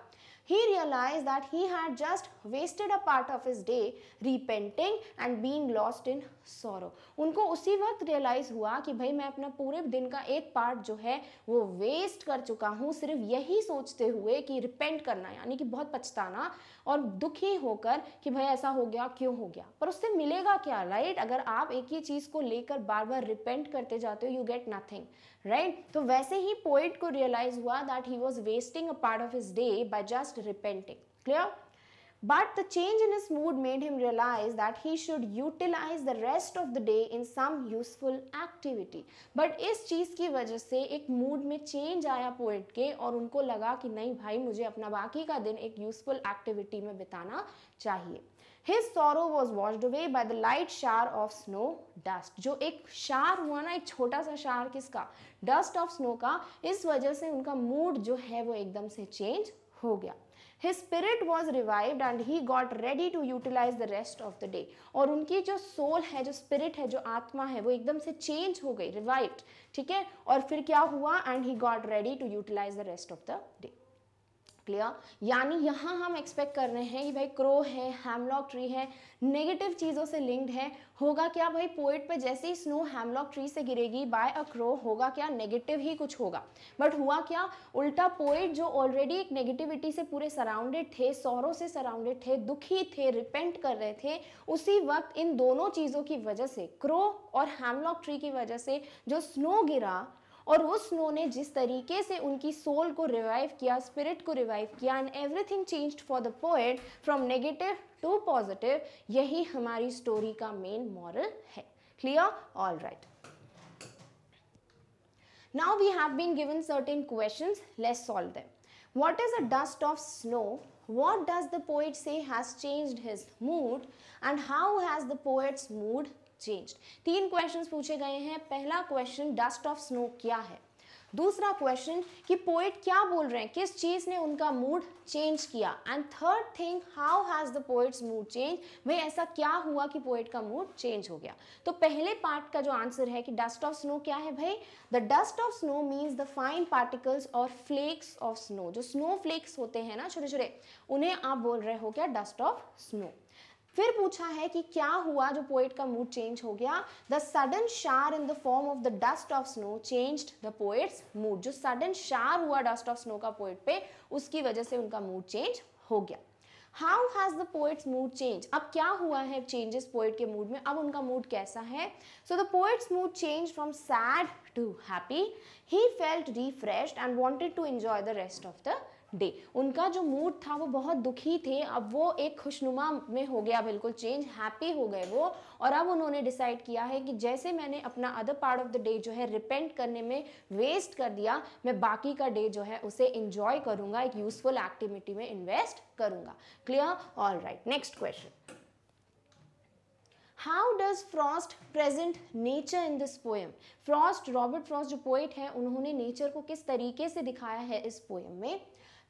he realized that he had just wasted a part of his day repenting and being lost in sorrow. उनको उसी वक्त रियलाइज हुआ कि भाई मैं अपना पूरे दिन का एक पार्ट जो है वो वेस्ट कर चुका हूँ सिर्फ यही सोचते हुए कि रिपेंट करना यानी कि बहुत पछताना और दुखी होकर कि भाई ऐसा हो गया क्यों हो गया पर उससे मिलेगा क्या राइट अगर आप एक ही चीज़ को लेकर बार बार रिपेंट करते जाते हो यू गेट नथिंग राइट तो वैसे ही पोइट को रियलाइज हुआ that he was wasting a part of his day by just repenting clear but the change in his mood made him realize that he should utilize the rest of the day in some useful activity but इस चीज़ की वजह से एक mood में change आया poet के और उनको लगा कि नहीं भाई मुझे अपना बाकी का दिन एक यूजफुल एक्टिविटी में बिताना चाहिए his sorrow was washed away by the light shower of snow dust जो एक शार हुआ ना एक छोटा सा शार किसका डस्ट ऑफ स्नो का इस वजह से उनका मूड जो है वो एकदम से चेंज हो गया his spirit was revived and he got ready to utilize the rest of the day और उनकी जो soul है जो spirit है जो आत्मा है वो एकदम से change हो गई revived. ठीक है और फिर क्या हुआ And he got ready to utilize the rest of the day. Clear यानी यहाँ हम एक्सपेक्ट कर रहे हैं कि भाई क्रो है हेमलॉक ट्री है नेगेटिव चीज़ों से लिंक्ड है होगा क्या भाई पोइट पे जैसे ही स्नो हैमलॉक ट्री से गिरेगी बाय अ क्रो होगा क्या नेगेटिव ही कुछ होगा बट हुआ क्या उल्टा पोइट जो ऑलरेडी एक नेगेटिविटी से पूरे सराउंडेड थे सौरों से सराउंडेड थे दुखी थे रिपेंट कर रहे थे उसी वक्त इन दोनों चीज़ों की वजह से क्रो और हेमलॉक ट्री की वजह से जो स्नो गिरा और उस स्नो ने जिस तरीके से उनकी सोल को रिवाइव किया स्पिरिट को रिवाइव किया and everything change for the poet from negative to positive यही हमारी स्टोरी का मेन मॉरल है clear all right now we have been given certain question let's solve them what is a dust of snow what does the poet say has change his mood and how has the poet's mood changed तीन questions पूछे गए हैं पहला question dust of snow क्या है दूसरा question कि poet क्या बोल रहे हैं किस चीज़ ने उनका मूड चेंज किया and third thing how has the poet's mood change भाई ऐसा क्या हुआ कि पोएट का मूड चेंज हो गया तो पहले पार्ट का जो आंसर है कि डस्ट ऑफ स्नो क्या है भाई the dust of snow means the fine particles और फ्लेक्स ऑफ स्नो जो स्नो फ्लेक्स होते हैं ना छोटे छोटे उन्हें आप बोल रहे हो क्या डस्ट ऑफ स्नो फिर पूछा है कि क्या हुआ जो पोएट का मूड चेंज हो गया the sudden shower in the form of the dust of snow change the poet's mood जो सडन शार हुआ डस्ट ऑफ स्नो का पोएट पे उसकी वजह से उनका मूड चेंज हो गया how has the poet's mood change अब क्या हुआ है चेंजेस पोइट के मूड में अब उनका मूड कैसा है so the poet's mood change from sad to happy he felt refresh and wanted to enjoy the rest of the day उनका जो मूड था वो बहुत दुखी थे अब वो एक खुशनुमा में हो गया बिल्कुल चेंज हैप्पी हो गए वो और अब उन्होंने डिसाइड किया है कि जैसे मैंने अपना other part of the day जो है रिपेंट करने में वेस्ट कर दिया मैं बाकी का डे जो है उसे इंजॉय करूंगा एक यूजफुल एक्टिविटी में इन्वेस्ट करूंगा clear all right next question how does Frost present nature in this poem Frost Robert Frost जो पोइट है उन्होंने नेचर को किस तरीके से दिखाया है इस पोएम में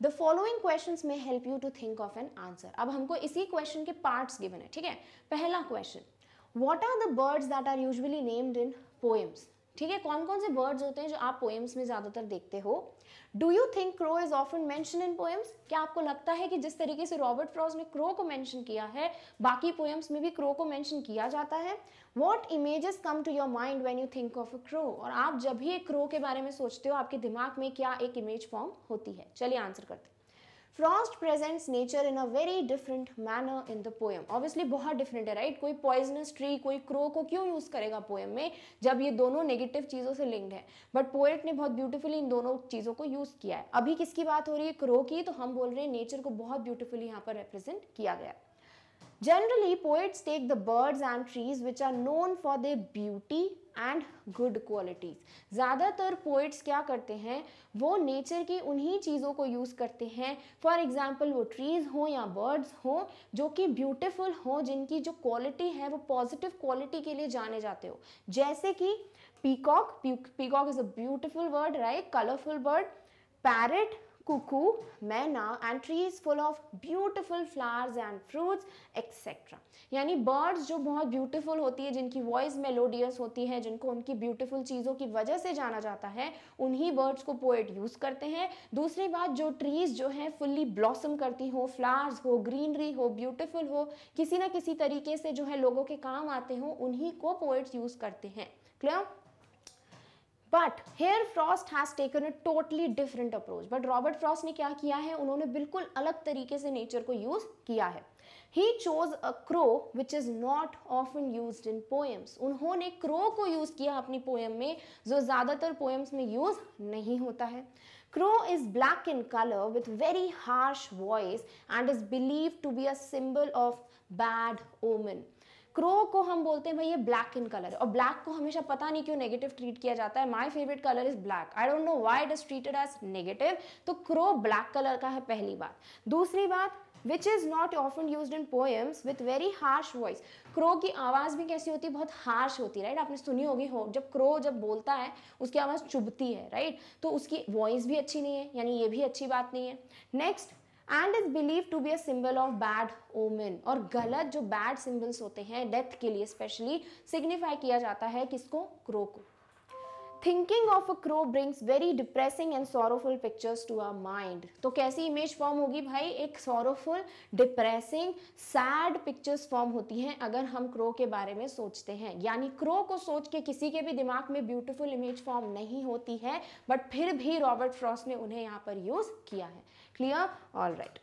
द फॉलोइंग क्वेश्चन में help you to think of an answer अब हमको इसी क्वेश्चन के पार्ट गिवन है ठीक है पहला question what are the birds that are usually named in poems ठीक है कौन कौन से बर्ड्स होते हैं जो आप पोएम्स में ज़्यादातर देखते हो do you think crow is often mention in poems क्या आपको लगता है कि जिस तरीके से रॉबर्ट फ्रॉज ने क्रो को मैंशन किया है बाकी पोएम्स में भी क्रो को मैंशन किया जाता है what images come to your mind when you think of a crow और आप जब भी एक क्रो के बारे में सोचते हो आपके दिमाग में क्या एक इमेज फॉर्म होती है चलिए आंसर करते Frost presents nature in a very different manner in the poem obviously बहुत डिफरेंट है राइट right? कोई पॉइजनस ट्री कोई क्रो को क्यों यूज़ करेगा पोएम में जब ये दोनों नेगेटिव चीज़ों से लिंक्ड है बट पोएट ने बहुत ब्यूटीफुली इन दोनों चीज़ों को यूज़ किया है अभी किसकी बात हो रही है क्रो की तो हम बोल रहे हैं नेचर को बहुत ब्यूटिफुली यहाँ पर रिप्रेजेंट किया गया generally poets take the birds and trees which are known for the beauty and good qualities ज़्यादातर पोइट्स क्या करते हैं वो नेचर की उन्हीं चीज़ों को यूज़ करते हैं फॉर एग्ज़ाम्पल वो ट्रीज़ हों या बर्ड्स हों जो कि ब्यूटिफुल हों जिनकी जो क्वालिटी है वो पॉजिटिव क्वालिटी के लिए जाने जाते हो जैसे कि peacock peacock is a beautiful bird right colourful bird parrot cuckoo myna and trees full of beautiful flowers and fruits etcetera यानी बर्ड्स जो बहुत ब्यूटिफुल होती है जिनकी वॉइस मेलोडियस होती है जिनको उनकी ब्यूटिफुल चीज़ों की वजह से जाना जाता है उन्हीं बर्ड्स को पोएट यूज़ करते हैं दूसरी बात जो ट्रीज़ जो हैं फुल्ली ब्लॉसम करती हो फ्लावर्स हो ग्रीनरी हो ब्यूटिफुल हो किसी ना किसी तरीके से जो है लोगों के काम आते हों उन्हीं को पोएट्स यूज़ करते हैं clear but here Frost has taken a totally different approach but Robert Frost ने क्या किया है उन्होंने बिल्कुल अलग तरीके से नेचर को यूज़ किया है he chose a crow which is not often use in poems उन्होंने क्रो को यूज़ किया अपनी पोएम में जो ज़्यादातर पोएम्स में यूज़ नहीं होता है crow is black in colour with very harsh voice and is believe to be a symbol of bad omen crow को हम बोलते हैं भाई ये ब्लैक इन कलर है और ब्लैक को हमेशा पता नहीं क्यों नेगेटिव ट्रीट किया जाता है my favourite colour is black I don't know why it is treated as negative तो क्रो ब्लैक कलर का है पहली बात दूसरी बात which is not often use in poems with very harsh voice crow की आवाज़ भी कैसी होती है बहुत हार्श होती है राइट आपने सुनी होगी हो जब क्रो जब बोलता है उसकी आवाज़ चुभती है राइट तो उसकी वॉइस भी अच्छी नहीं है यानी ये भी अच्छी बात नहीं है next and is believe to be a symbol of bad omen और गलत जो बैड सिंबल्स होते हैं डेथ के लिए स्पेशली सिग्निफाई किया जाता है किसको क्रो को thinking of a crow brings very depressing and sorrowful pictures to our mind तो कैसी इमेज फॉर्म होगी भाई एक sorrowful depressing sad pictures form होती हैं अगर हम क्रो के बारे में सोचते हैं यानी क्रो को सोच के किसी के भी दिमाग में ब्यूटिफुल इमेज फॉर्म नहीं होती है बट फिर भी रॉबर्ट फ्रॉस ने उन्हें यहाँ पर यूज़ किया है clear all right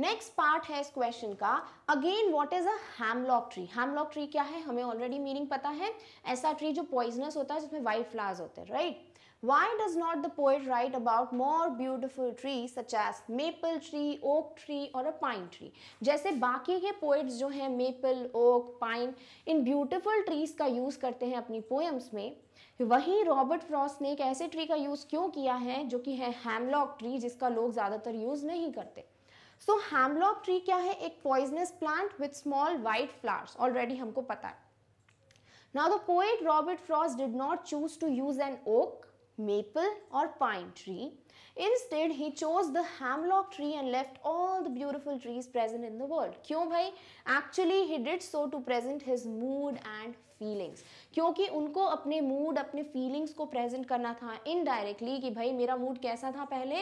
next part है इस क्वेश्चन का again what is a hemlock tree hemlock tree क्या है हमें ऑलरेडी मीनिंग पता है ऐसा ट्री जो पॉइजनस होता है जिसमें वाइट फ्लावर्स होते हैं right Why does not the poet write about more beautiful trees such as maple tree, oak tree or a pine tree? जैसे बाकी के poets जो हैं maple, oak, pine इन beautiful trees का use करते हैं अपनी poems में वहीं रॉबर्ट फ्रॉस्ट ने एक ऐसे ट्री का यूज़ क्यों किया है जो कि है हैमलॉक ट्री जिसका लोग ज़्यादातर यूज़ नहीं करते सो हैमलॉक ट्री क्या है एक poisonous plant with small white flowers already हमको पता है now the poet Robert Frost did not choose to use an oak maple और pine tree Instead, he chose the hemlock tree and left all the beautiful trees present in the world. क्यों भाई? Actually, he did so to present his mood and feelings. क्योंकि उनको अपने mood, अपने feelings को present करना था indirectly कि भाई मेरा mood कैसा था पहले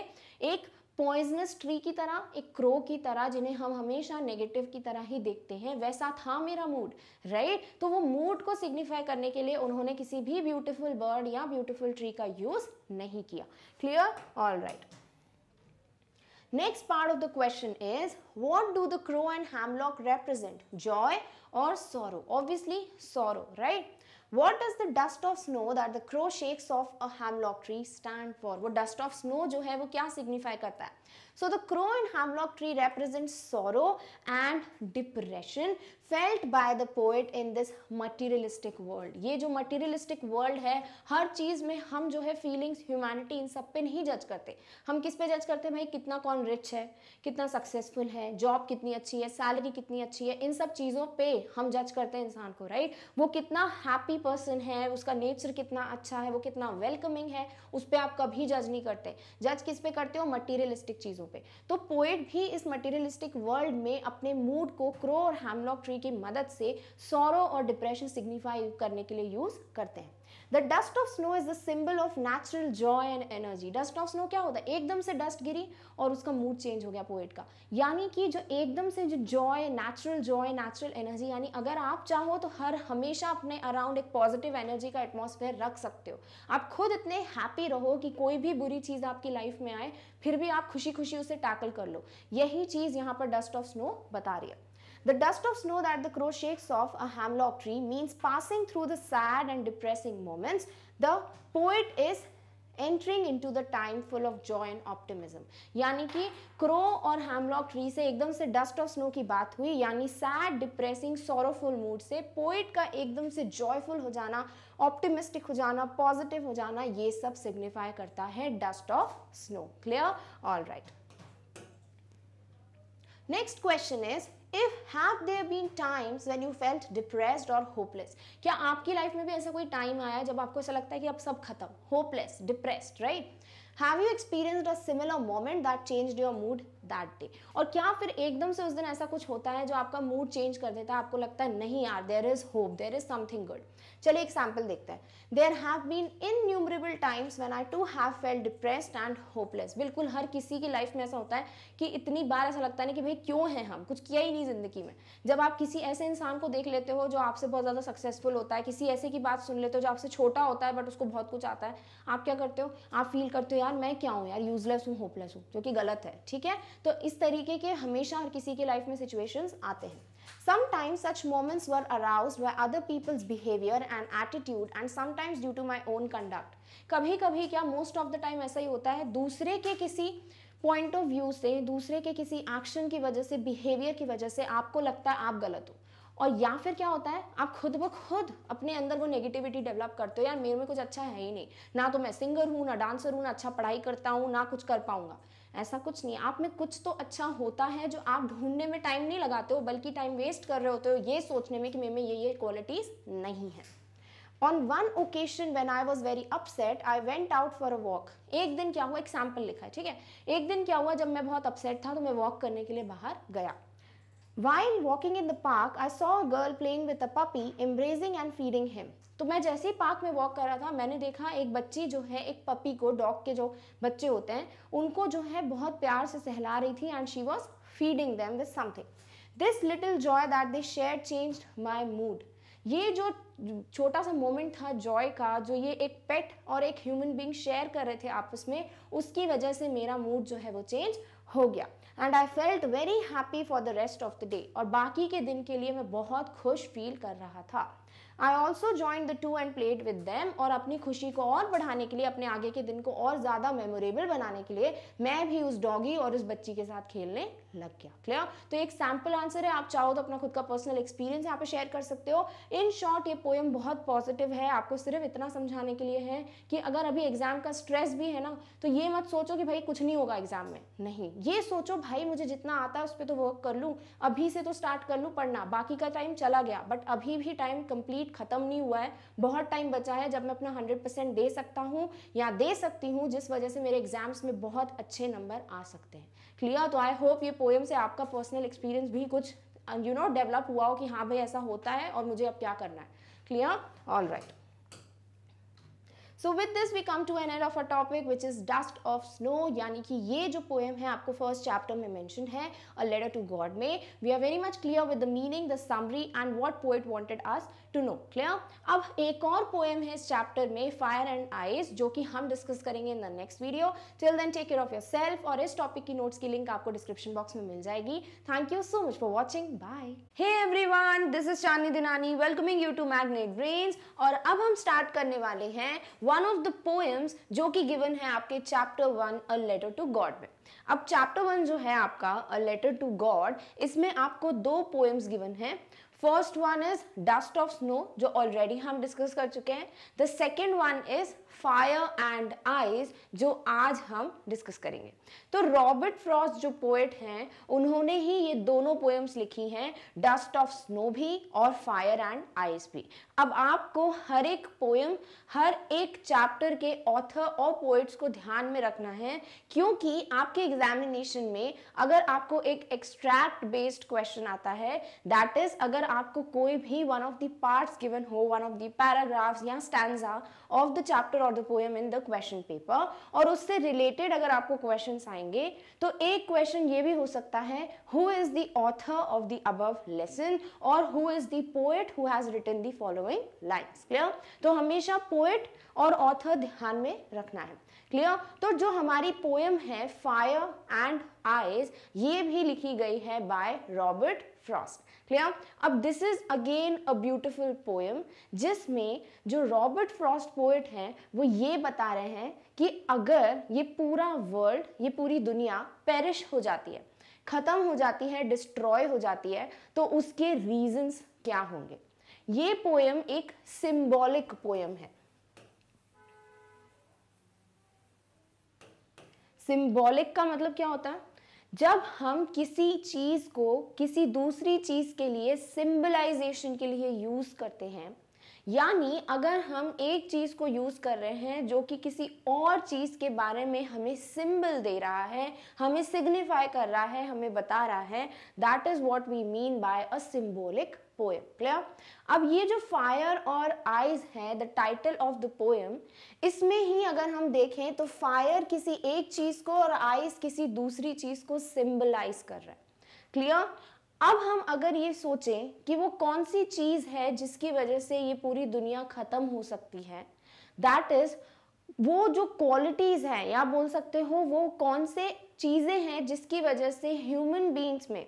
एक पॉइजनस ट्री की तरह एक क्रो की तरह जिन्हें हम हमेशा नेगेटिव की तरह ही देखते हैं वैसा था मेरा मूड राइट right? तो वो मूड को सिग्निफाई करने के लिए उन्होंने किसी भी ब्यूटीफुल बर्ड या ब्यूटीफुल ट्री का यूज़ नहीं किया clear all right next part of the question is what do the crow and hemlock represent joy और sorrow obviously sorrow right What does the dust of snow that the crow shakes off a hemlock tree stand for? What dust of snow जो है वो क्या signify करता So the crow and hemlock tree represents sorrow and depression felt by the poet in this materialistic world ये जो materialistic world है हर चीज़ में हम जो है फीलिंग्स ह्यूमैनिटी इन सब पे नहीं जज करते हम किस पे जज करते हैं भाई कितना कौन रिच है कितना सक्सेसफुल है जॉब कितनी अच्छी है सैलरी कितनी अच्छी है इन सब चीज़ों पे हम जज करते हैं इंसान को राइट right? वो कितना हैप्पी पर्सन है उसका नेचर कितना अच्छा है वो कितना वेलकमिंग है उस पर आप कभी जज नहीं करते जज किस पे करते हो मटीरियलिस्टिक चीज़ों पर तो पोएट भी इस मटीरियलिस्टिक वर्ल्ड में अपने मूड को क्रो और हेमलॉक ट्री ट्री की मदद से सौरों और डिप्रेशन सिग्निफाई करने के लिए यूज़ करते हैं the dust of snow is the symbol of natural joy and energy dust of snow क्या होता है एकदम से डस्ट गिरी और उसका मूड चेंज हो गया पोएट का यानी कि जो एकदम से जो joy natural joy natural energy यानी अगर आप चाहो तो हर हमेशा अपने अराउंड एक पॉजिटिव एनर्जी का एटमोसफेयर रख सकते हो आप खुद इतने हैप्पी रहो कि कोई भी बुरी चीज़ आपकी लाइफ में आए फिर भी आप खुशी खुशी उसे टैकल कर लो यही चीज़ यहाँ पर डस्ट ऑफ स्नो बता रही है The dust of snow that the crow shakes off a hemlock tree means passing through the sad and depressing moments. The poet is entering into the time full of joy and optimism यानी कि crow और hemlock tree से एकदम से dust of snow की बात हुई यानी सैड डिप्रेसिंग सोरोफुल मूड से पोइट का एकदम से जॉयफुल हो जाना ऑप्टिमिस्टिक हो जाना पॉजिटिव हो जाना ये सब सिग्निफाई करता है dust of snow clear all right next question is if have there been times when you felt depressed और होपलेस क्या आपकी लाइफ में भी ऐसा कोई टाइम आया जब आपको ऐसा लगता है कि अब सब खत्म hopeless depressed right have you experienced a similar moment that change your mood that day और क्या फिर एकदम से उस दिन ऐसा कुछ होता है जो आपका मूड चेंज कर देता है आपको लगता है नहीं यार there is hope there is something good चलिए एग्जाम्पल देखते हैं there have been innumerable times when I too have felt depressed and hopeless बिल्कुल हर किसी की लाइफ में ऐसा होता है कि इतनी बार ऐसा लगता है ना कि भाई क्यों हैं हम कुछ किया ही नहीं ज़िंदगी में जब आप किसी ऐसे इंसान को देख लेते हो जो आपसे बहुत ज़्यादा सक्सेसफुल होता है किसी ऐसे की बात सुन लेते हो जो आपसे छोटा होता है बट उसको बहुत कुछ आता है आप क्या करते हो आप फील करते हो यार मैं क्या हूँ यार यूजलेस हूँ होपलेस हूँ जो कि गलत है ठीक है तो इस तरीके के हमेशा हर किसी की लाइफ में सिचुएशंस आते हैं Sometimes such moments were aroused by other people's behavior and attitude and sometimes due to my own conduct. कभी कभी क्या most of the time ऐसा ही होता है दूसरे के किसी पॉइंट ऑफ व्यू से दूसरे के किसी एक्शन की वजह से बिहेवियर की वजह से आपको लगता है आप गलत हो और या फिर क्या होता है आप खुद ब खुद अपने अंदर वो नेगेटिविटी डेवलप करते हो यार मेरे में कुछ अच्छा है ही नहीं ना तो मैं सिंगर हूँ ना डांसर हूँ ना अच्छा पढ़ाई करता हूँ ना कुछ कर पाऊंगा ऐसा कुछ नहीं आप में कुछ तो अच्छा होता है जो आप ढूंढने में टाइम नहीं लगाते हो बल्कि टाइम वेस्ट कर रहे होते हो ये सोचने में कि मेरे में ये ये क्वालिटीज़ नहीं है on one occasion when I was very upset I went out for a walk एक दिन क्या हुआ एग्जाम्पल लिखा है ठीक है एक दिन क्या हुआ जब मैं बहुत अपसेट था तो मैं वॉक करने के लिए बाहर गया while walking in the park I saw girl playing playing with a puppy, embracing and feeding तो मैं जैसे ही पार्क में वॉक कर रहा था मैंने देखा एक बच्ची जो है एक पपी को डॉग के जो बच्चे होते हैं उनको जो है बहुत प्यार से सहला रही थी and she was feeding them with something this little joy that they share change my mood ये जो छोटा सा मोमेंट था जॉय का जो ये एक पेट और एक ह्यूमन बींग शेयर कर रहे थे आपस में उसकी वजह से मेरा मूड जो है वो चेंज हो गया and I felt very happy for the rest of the day और बाकी के दिन के लिए मैं बहुत खुश फील कर रहा था I also join the two and played with them और अपनी खुशी को और बढ़ाने के लिए अपने आगे के दिन को और ज़्यादा मेमोरेबल बनाने के लिए मैं भी उस डॉगी और उस बच्ची के साथ खेलने लग गया क्लियर तो एक सैम्पल आंसर है आप चाहो तो अपना खुद का पर्सनल एक्सपीरियंस यहाँ पे शेयर कर सकते हो इन शॉर्ट ये पोएम बहुत पॉजिटिव है आपको सिर्फ इतना समझाने के लिए है कि अगर अभी एग्जाम का स्ट्रेस भी है ना तो ये मत सोचो कि भाई कुछ नहीं होगा एग्जाम में नहीं ये सोचो भाई मुझे जितना आता है उस पर तो वर्क कर लूँ अभी से तो स्टार्ट कर लूँ पढ़ना बाकी का टाइम चला गया बट अभी भी टाइम कंप्लीट खत्म नहीं हुआ है बहुत टाइम बचा है जब मैं अपना हंड्रेड दे सकता हूँ या दे सकती हूँ जिस वजह से मेरे एग्जाम्स में बहुत अच्छे नंबर आ सकते हैं क्लियर तो आई होप ये पोएम से आपका पर्सनल एक्सपीरियंस भी कुछ यू नो डेवलप हुआ हो कि हाँ भाई ऐसा होता है और मुझे अब क्या करना है clear all right so with this we come to an end of a topic which is dust of snow यानी कि ये जो पोएम है आपको फर्स्ट चैप्टर में मैंशन है अ लेटर टू गॉड में we are very much clear with the meaning the summary and what poet wanted us to know clear अब एक और पोएम है इस चैप्टर में फायर एंड आइस जो कि हम डिस्कस करेंगे in the next video till then take care of yourself और इस टॉपिक की नोट्स की लिंक आपको डिस्क्रिप्शन बॉक्स में मिल जाएगी thank you so much for watching bye hey everyone this is Chandni Dinani welcoming you to Magnet Brain और अब हम स्टार्ट करने वाले हैं वन ऑफ द पोएम्स जो कि गिवन है आपके chapter one a letter to God में अब चैप्टर वन जो है आपका अ लेटर टू गॉड इसमें आपको दो पोएम्स गिवन है first one is dust of snow जो ऑलरेडी हम डिस्कस कर चुके हैं the second one is fire and ice जो आज हम डिस्कस करेंगे तो रॉबर्ट फ्रॉस्ट जो पोएट हैं उन्होंने ही ये दोनों पोएम्स लिखी हैं डस्ट ऑफ स्नो भी और फायर एंड आइज भी अब आपको हर एक पोएम हर एक चैप्टर के ऑथर और पोएट्स को ध्यान में रखना है क्योंकि आपके एग्जामिनेशन में अगर आपको एक एक्सट्रैक्ट बेस्ड क्वेश्चन आता है दैट इज अगर आपको कोई भी one of the parts given हो वन ऑफ द पैराग्राफ्स या स्टैंडा ऑफ द चैप्टर और the poem in the question paper और उससे रिलेटेड अगर आपको क्वेश्चन आएंगे तो एक क्वेश्चन ये भी हो सकता है who is the author of the above lesson और who is the poet who has written the following lines clear तो हमेशा पोएट और ऑथर ध्यान में रखना है क्लियर तो जो हमारी पोएम है फायर एंड आइज ये भी लिखी गई है बाय रॉबर्ट फ्रॉस्ट क्लियर अब this is again a beautiful poem जिसमें जो रॉबर्ट फ्रॉस्ट पोएट हैं वो ये बता रहे हैं कि अगर ये पूरा वर्ल्ड ये पूरी दुनिया पेरिश हो जाती है ख़त्म हो जाती है डिस्ट्रॉय हो जाती है तो उसके रीजंस क्या होंगे ये पोएम एक सिंबॉलिक पोएम है सिंबॉलिक का मतलब क्या होता है जब हम किसी चीज़ को किसी दूसरी चीज़ के लिए सिम्बलाइजेशन के लिए यूज़ करते हैं यानी अगर हम एक चीज़ को यूज़ कर रहे हैं जो कि किसी और चीज़ के बारे में हमें सिंबल दे रहा है हमें सिग्निफाई कर रहा है हमें बता रहा है that is what we mean by a symbolic poem clear अब ये जो फायर और आइज है the title of the poem इसमें ही अगर हम देखें तो फायर किसी एक चीज को और आइज किसी दूसरी चीज को सिंबलाइज कर रहा है क्लियर अब हम अगर ये सोचें कि वो कौन सी चीज है जिसकी वजह से ये पूरी दुनिया खत्म हो सकती है दैट इज वो जो क्वालिटीज हैं या बोल सकते हो वो कौन से चीजें हैं जिसकी वजह से ह्यूमन बींग्स में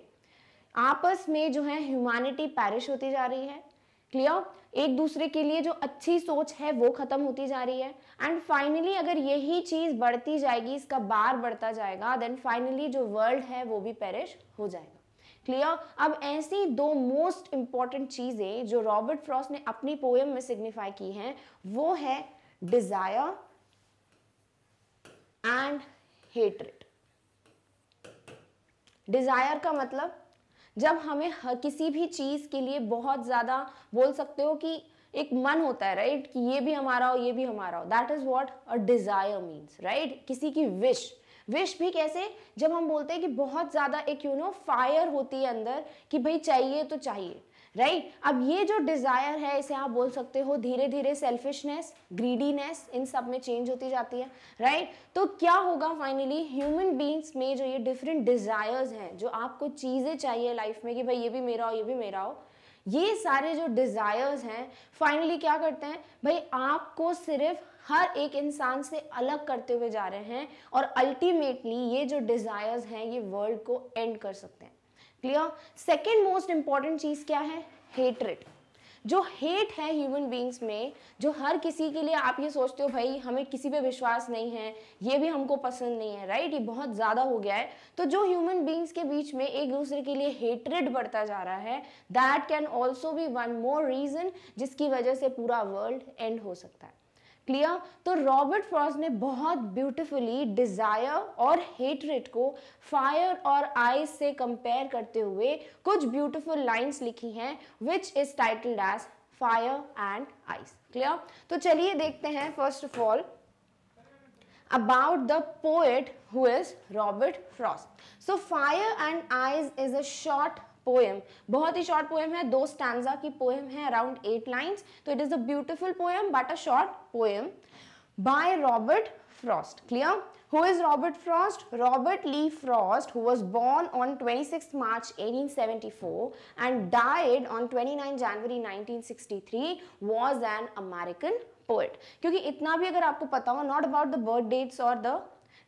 आपस में जो है ह्यूमैनिटी पैरिश होती जा रही है क्लियर एक दूसरे के लिए जो अच्छी सोच है वो खत्म होती जा रही है एंड फाइनली अगर यही चीज बढ़ती जाएगी इसका बार बढ़ता जाएगा देन फाइनली जो वर्ल्ड है वो भी पेरिश हो जाएगा क्लियर अब ऐसी दो मोस्ट इंपॉर्टेंट चीजें जो रॉबर्ट फ्रॉस्ट ने अपनी पोएम में सिग्निफाई की हैं वो है डिजायर एंड हेटरेट डिजायर का मतलब जब हमें किसी भी चीज़ के लिए बहुत ज़्यादा बोल सकते हो कि एक मन होता है राइट right? कि ये भी हमारा हो ये भी हमारा हो that is what a desire means right किसी की विश विश भी कैसे जब हम बोलते हैं कि बहुत ज़्यादा एक यू नो फायर होती है अंदर कि भाई चाहिए तो चाहिए राइट right? अब ये जो डिज़ायर है इसे आप बोल सकते हो धीरे धीरे सेल्फिशनेस ग्रीडीनेस इन सब में चेंज होती जाती है राइट right? तो क्या होगा फाइनली ह्यूमन बींग्स में जो ये डिफरेंट डिज़ायर्स हैं जो आपको चीज़ें चाहिए लाइफ में कि भाई ये भी मेरा हो ये भी मेरा हो ये सारे जो डिज़ायर्स हैं फाइनली क्या करते हैं भाई आपको सिर्फ हर एक इंसान से अलग करते हुए जा रहे हैं और अल्टीमेटली ये जो डिज़ायर्स हैं ये वर्ल्ड को एंड कर सकते हैं क्लियर सेकेंड मोस्ट इंपॉर्टेंट चीज क्या है हेटरेट जो हेट है ह्यूमन बींग्स में जो हर किसी के लिए आप ये सोचते हो भाई हमें किसी पे विश्वास नहीं है ये भी हमको पसंद नहीं है राइट ये बहुत ज़्यादा हो गया है तो जो ह्यूमन बींग्स के बीच में एक दूसरे के लिए हेटरेड बढ़ता जा रहा है that can also be one more reason जिसकी वजह से पूरा वर्ल्ड एंड हो सकता है क्लियर तो रॉबर्ट फ्रॉस्ट ने बहुत ब्यूटिफुली डिजायर और हेटरेट को फायर और आइस से कंपेयर करते हुए कुछ ब्यूटिफुल लाइंस लिखी हैं which is titled as fire and ice clear तो चलिए देखते हैं first of all about the poet who is Robert Frost so fire and ice is a short poem बहुत ही शॉर्ट पोएम है दो स्टैंडा की पोएम है अराउंड एट लाइन्स तो it is a beautiful poem but a short poem by Robert Frost clear Who is Robert Frost? Robert Lee Frost, who was born on 26 March 1874 and died on 29 January 1963, was an American poet. क्योंकि इतना भी अगर आपको पता हो not about the birth dates or the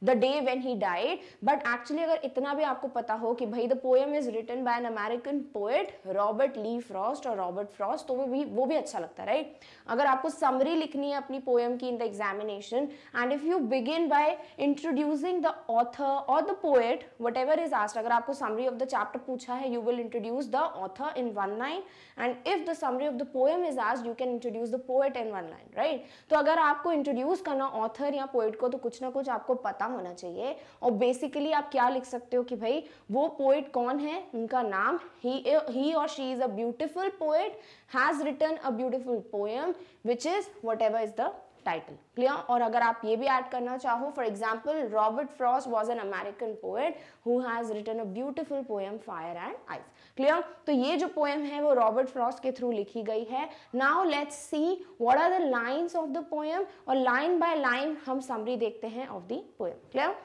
the day when he died but actually अगर इतना भी आपको पता हो कि भाई the poem is written by an American poet Robert Lee Frost और रॉबर्ट फ्रॉस्ट तो वो भी वो भी अच्छा लगता है राइट अगर आपको समरी लिखनी है अपनी पोएम की in the examination and if you begin by introducing the author और the poet whatever is asked अगर आपको समरी ऑफ द चैप्टर पूछा है you will introduce the author in one line and if the summary of the poem is asked you can introduce the poet in one line right तो अगर आपको introduce करना author या poet को तो कुछ ना कुछ आपको पता नाम होना चाहिए और बेसिकली आप क्या लिख सकते हो कि भाई वो पोइट कौन है उनका नाम ही और she is a beautiful poet has written a beautiful poem which is whatever is the title clear और अगर आप ये भी ऐड करना चाहो for example Robert Frost was an American poet who has written a beautiful poem fire and ice clear तो ये जो पोएम है वो रॉबर्ट फ्रॉस के थ्रू लिखी गई है now let's see what are the lines of the poem और लाइन बाय लाइन हम समरी देखते हैं of the poem clear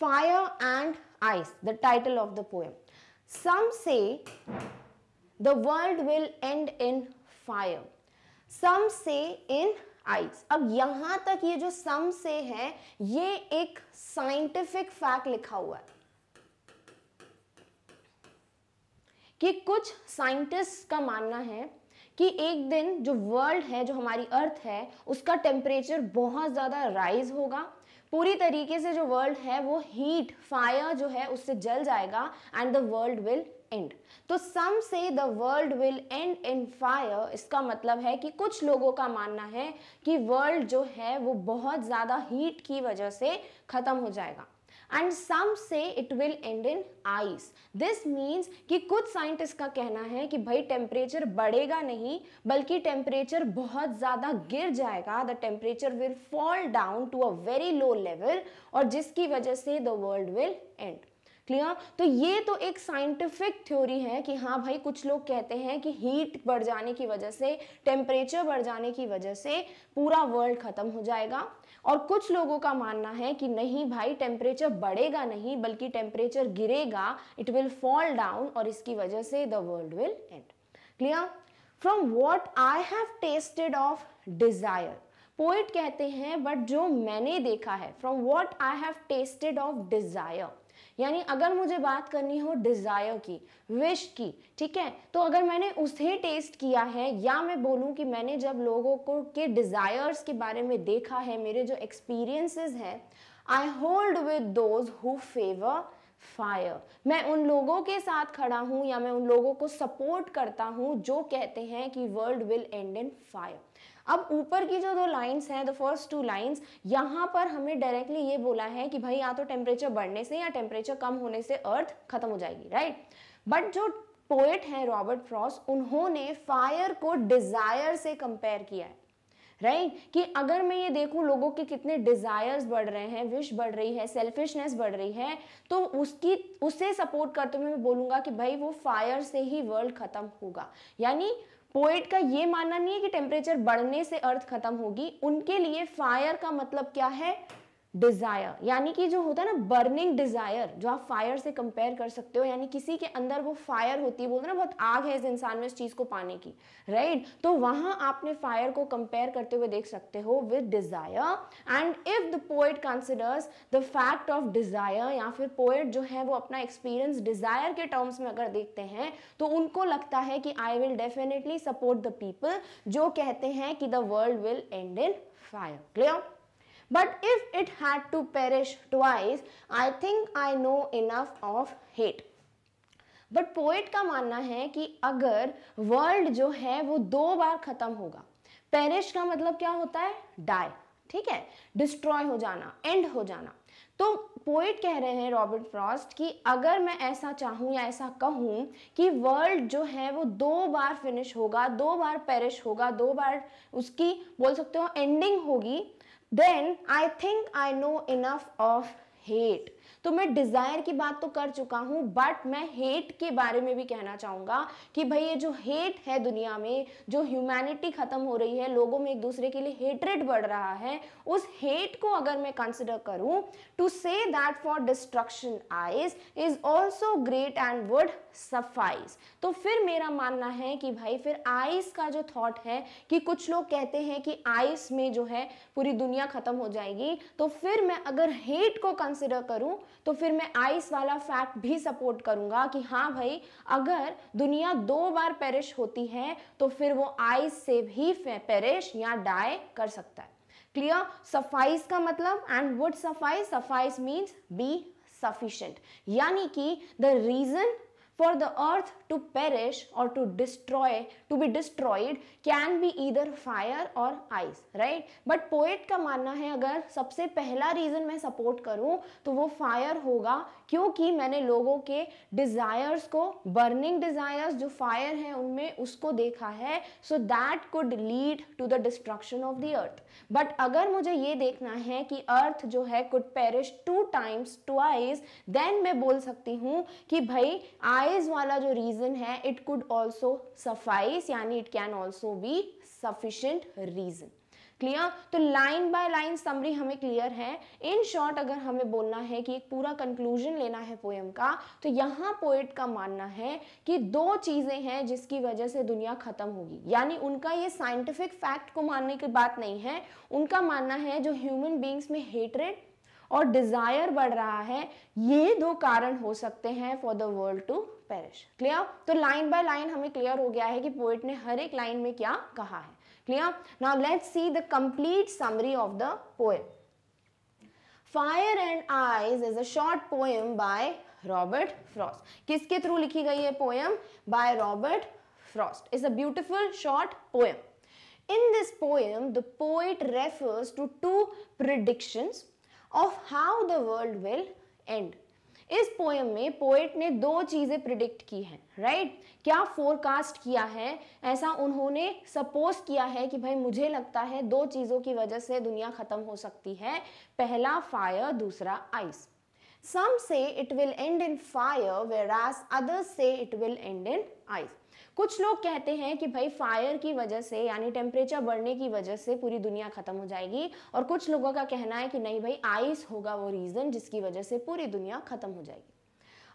Fire and Ice, the title of the poem. Some say the world will end in fire. Some say in eyes अब यहां तक ये जो some से है ये एक साइंटिफिक फैक्ट लिखा हुआ है कि कुछ साइंटिस्ट का मानना है कि एक दिन जो वर्ल्ड है जो हमारी अर्थ है उसका टेम्परेचर बहुत ज़्यादा राइज होगा पूरी तरीके से जो वर्ल्ड है वो हीट फायर जो है उससे जल जाएगा and the world will end तो some say the world will end in fire इसका मतलब है कि कुछ लोगों का मानना है कि वर्ल्ड जो है वो बहुत ज़्यादा हीट की वजह से ख़त्म हो जाएगा and some say it will end in ice this means कि कुछ साइंटिस्ट का कहना है कि भाई टेम्परेचर बढ़ेगा नहीं बल्कि टेम्परेचर बहुत ज़्यादा गिर जाएगा the temperature will fall down to a very low level और जिसकी वजह से the world will end clear तो ये तो एक साइंटिफिक थ्योरी है कि हाँ भाई कुछ लोग कहते हैं कि हीट बढ़ जाने की वजह से टेम्परेचर बढ़ जाने की वजह से पूरा वर्ल्ड ख़त्म हो जाएगा और कुछ लोगों का मानना है कि नहीं भाई टेम्परेचर बढ़ेगा नहीं बल्कि टेम्परेचर गिरेगा इट विल फॉल डाउन और इसकी वजह से the world will end clear from what I have tasted of desire poet कहते हैं बट जो मैंने देखा है from what I have tasted of desire यानी अगर मुझे बात करनी हो डिज़ायर की विश की ठीक है तो अगर मैंने उसे टेस्ट किया है या मैं बोलूँ कि मैंने जब लोगों को के डिज़ायर्स के बारे में देखा है मेरे जो एक्सपीरियंसेस हैं I hold with those who favour fire मैं उन लोगों के साथ खड़ा हूँ या मैं उन लोगों को सपोर्ट करता हूँ जो कहते हैं कि world will end in fire अब ऊपर की जो दो लाइन्स हैं द फर्स्ट टू लाइन्स यहाँ पर हमें डायरेक्टली ये बोला है कि भाई या तो टेम्परेचर बढ़ने से या टेम्परेचर कम होने से अर्थ खत्म हो जाएगी राइट बट जो पोएट है रॉबर्ट फ्रॉस उन्होंने फायर को डिजायर से कंपेयर किया है राइट right? कि अगर मैं ये देखूं लोगों के कितने डिजायर्स बढ़ रहे हैं विश बढ़ रही है सेल्फिशनेस बढ़ रही है तो उसकी उसे सपोर्ट करते हुए मैं बोलूंगा कि भाई वो फायर से ही वर्ल्ड खत्म होगा यानी पोइट का ये मानना नहीं है कि टेम्परेचर बढ़ने से अर्थ खत्म होगी उनके लिए फायर का मतलब क्या है डिज़ायर यानी कि जो होता है ना बर्निंग डिज़ायर जो आप फायर से कंपेयर कर सकते हो यानी किसी के अंदर वो फायर होती है बोलते ना बहुत आग है इस इंसान में इस चीज़ को पाने की राइट right? तो वहां आपने फायर को कंपेयर करते हुए देख सकते हो with desire and if the poet considers the fact of desire या फिर पोएट जो है वो अपना एक्सपीरियंस डिज़ायर के टर्म्स में अगर देखते हैं तो उनको लगता है कि I will definitely support the people जो कहते हैं कि the world will end in fire clear but if it had to perish twice I think I know enough of hate but poet का मानना है कि अगर वर्ल्ड जो है वो दो बार खत्म होगा पेरिश का मतलब क्या होता है डाई ठीक है डिस्ट्रॉय हो जाना एंड हो जाना तो पोइट कह रहे हैं रॉबर्ट फ्रॉस्ट कि अगर मैं ऐसा चाहूँ या ऐसा कहूं कि वर्ल्ड जो है वो दो बार फिनिश होगा दो बार पेरिश होगा दो बार उसकी बोल सकते हो एंडिंग होगी then I think I know enough of hate. तो मैं डिज़ायर की बात तो कर चुका हूं बट मैं हेट के बारे में भी कहना चाहूंगा कि भाई ये जो हेट है दुनिया में जो ह्यूमैनिटी ख़त्म हो रही है लोगों में एक दूसरे के लिए हेटरेट बढ़ रहा है उस हेट को अगर मैं कंसिडर करूँ to say that for destruction ice is also great and would suffice तो फिर मेरा मानना है कि भाई फिर आइस का जो थॉट है कि कुछ लोग कहते हैं कि आइस में जो है पूरी दुनिया ख़त्म हो जाएगी तो फिर मैं अगर हेट को कंसिडर करूं तो फिर मैं आइस वाला फैक्ट भी सपोर्ट करूंगा कि हाँ भाई अगर दुनिया दो बार पेरिश होती है तो फिर वो आइस से भी पेरिश या डाई कर सकता है क्लियर सफाइस का मतलब and would suffice suffice means be sufficient यानी कि the reason for the earth to perish और to destroy to be destroyed can be either fire और आइस राइट बट पोएट का मानना है अगर सबसे पहला रीज़न मैं सपोर्ट करूं तो वो फायर होगा क्योंकि मैंने लोगों के डिज़ायर्स को बर्निंग डिज़ायर्स जो फायर है उनमें उसको देखा है so that could lead to the destruction of the earth but अगर मुझे ये देखना है कि अर्थ जो है could perish two times to ice then मैं बोल सकती हूँ कि भाई आइज वाला जो रीज़न रीज़न है इट कुड ऑल्सो सफाइस यानी it can also be sufficient reason clear तो लाइन बाय लाइन समरी हमें क्लियर है इन शॉर्ट अगर हमें बोलना है कि एक पूरा कंक्लूजन लेना है पोएम का तो यहाँ पोएट का मानना है कि दो चीज़ें हैं जिसकी वजह से दुनिया ख़त्म होगी यानी उनका ये साइंटिफिक फैक्ट को मानने की बात नहीं है उनका मानना है जो ह्यूमन बींग्स में हेटरेड और डिजायर बढ़ रहा है ये दो कारण हो सकते हैं for the world to perish clear तो लाइन बाय लाइन हमें क्लियर हो गया है कि पोइट ने हर एक लाइन में क्या कहा है clear now let's see the complete summary of the poem fire and ice is a short poem by Robert Frost किसके थ्रू लिखी गई है poem by Robert Frost is a beautiful short poem In this poem, the poet refers to two predictions of how the world will end इस poem में poet ने दो चीज़ें predict की हैं राइट right? क्या फोरकास्ट किया है ऐसा उन्होंने सपोज किया है कि भाई मुझे लगता है दो चीज़ों की वजह से दुनिया ख़त्म हो सकती है पहला फायर दूसरा ice some say it will end in fire whereas others say it will end in ice कुछ लोग कहते हैं कि भाई फायर की वजह से यानी टेम्परेचर बढ़ने की वजह से पूरी दुनिया खत्म हो जाएगी और कुछ लोगों का कहना है कि नहीं भाई आइस होगा वो रीज़न जिसकी वजह से पूरी दुनिया खत्म हो जाएगी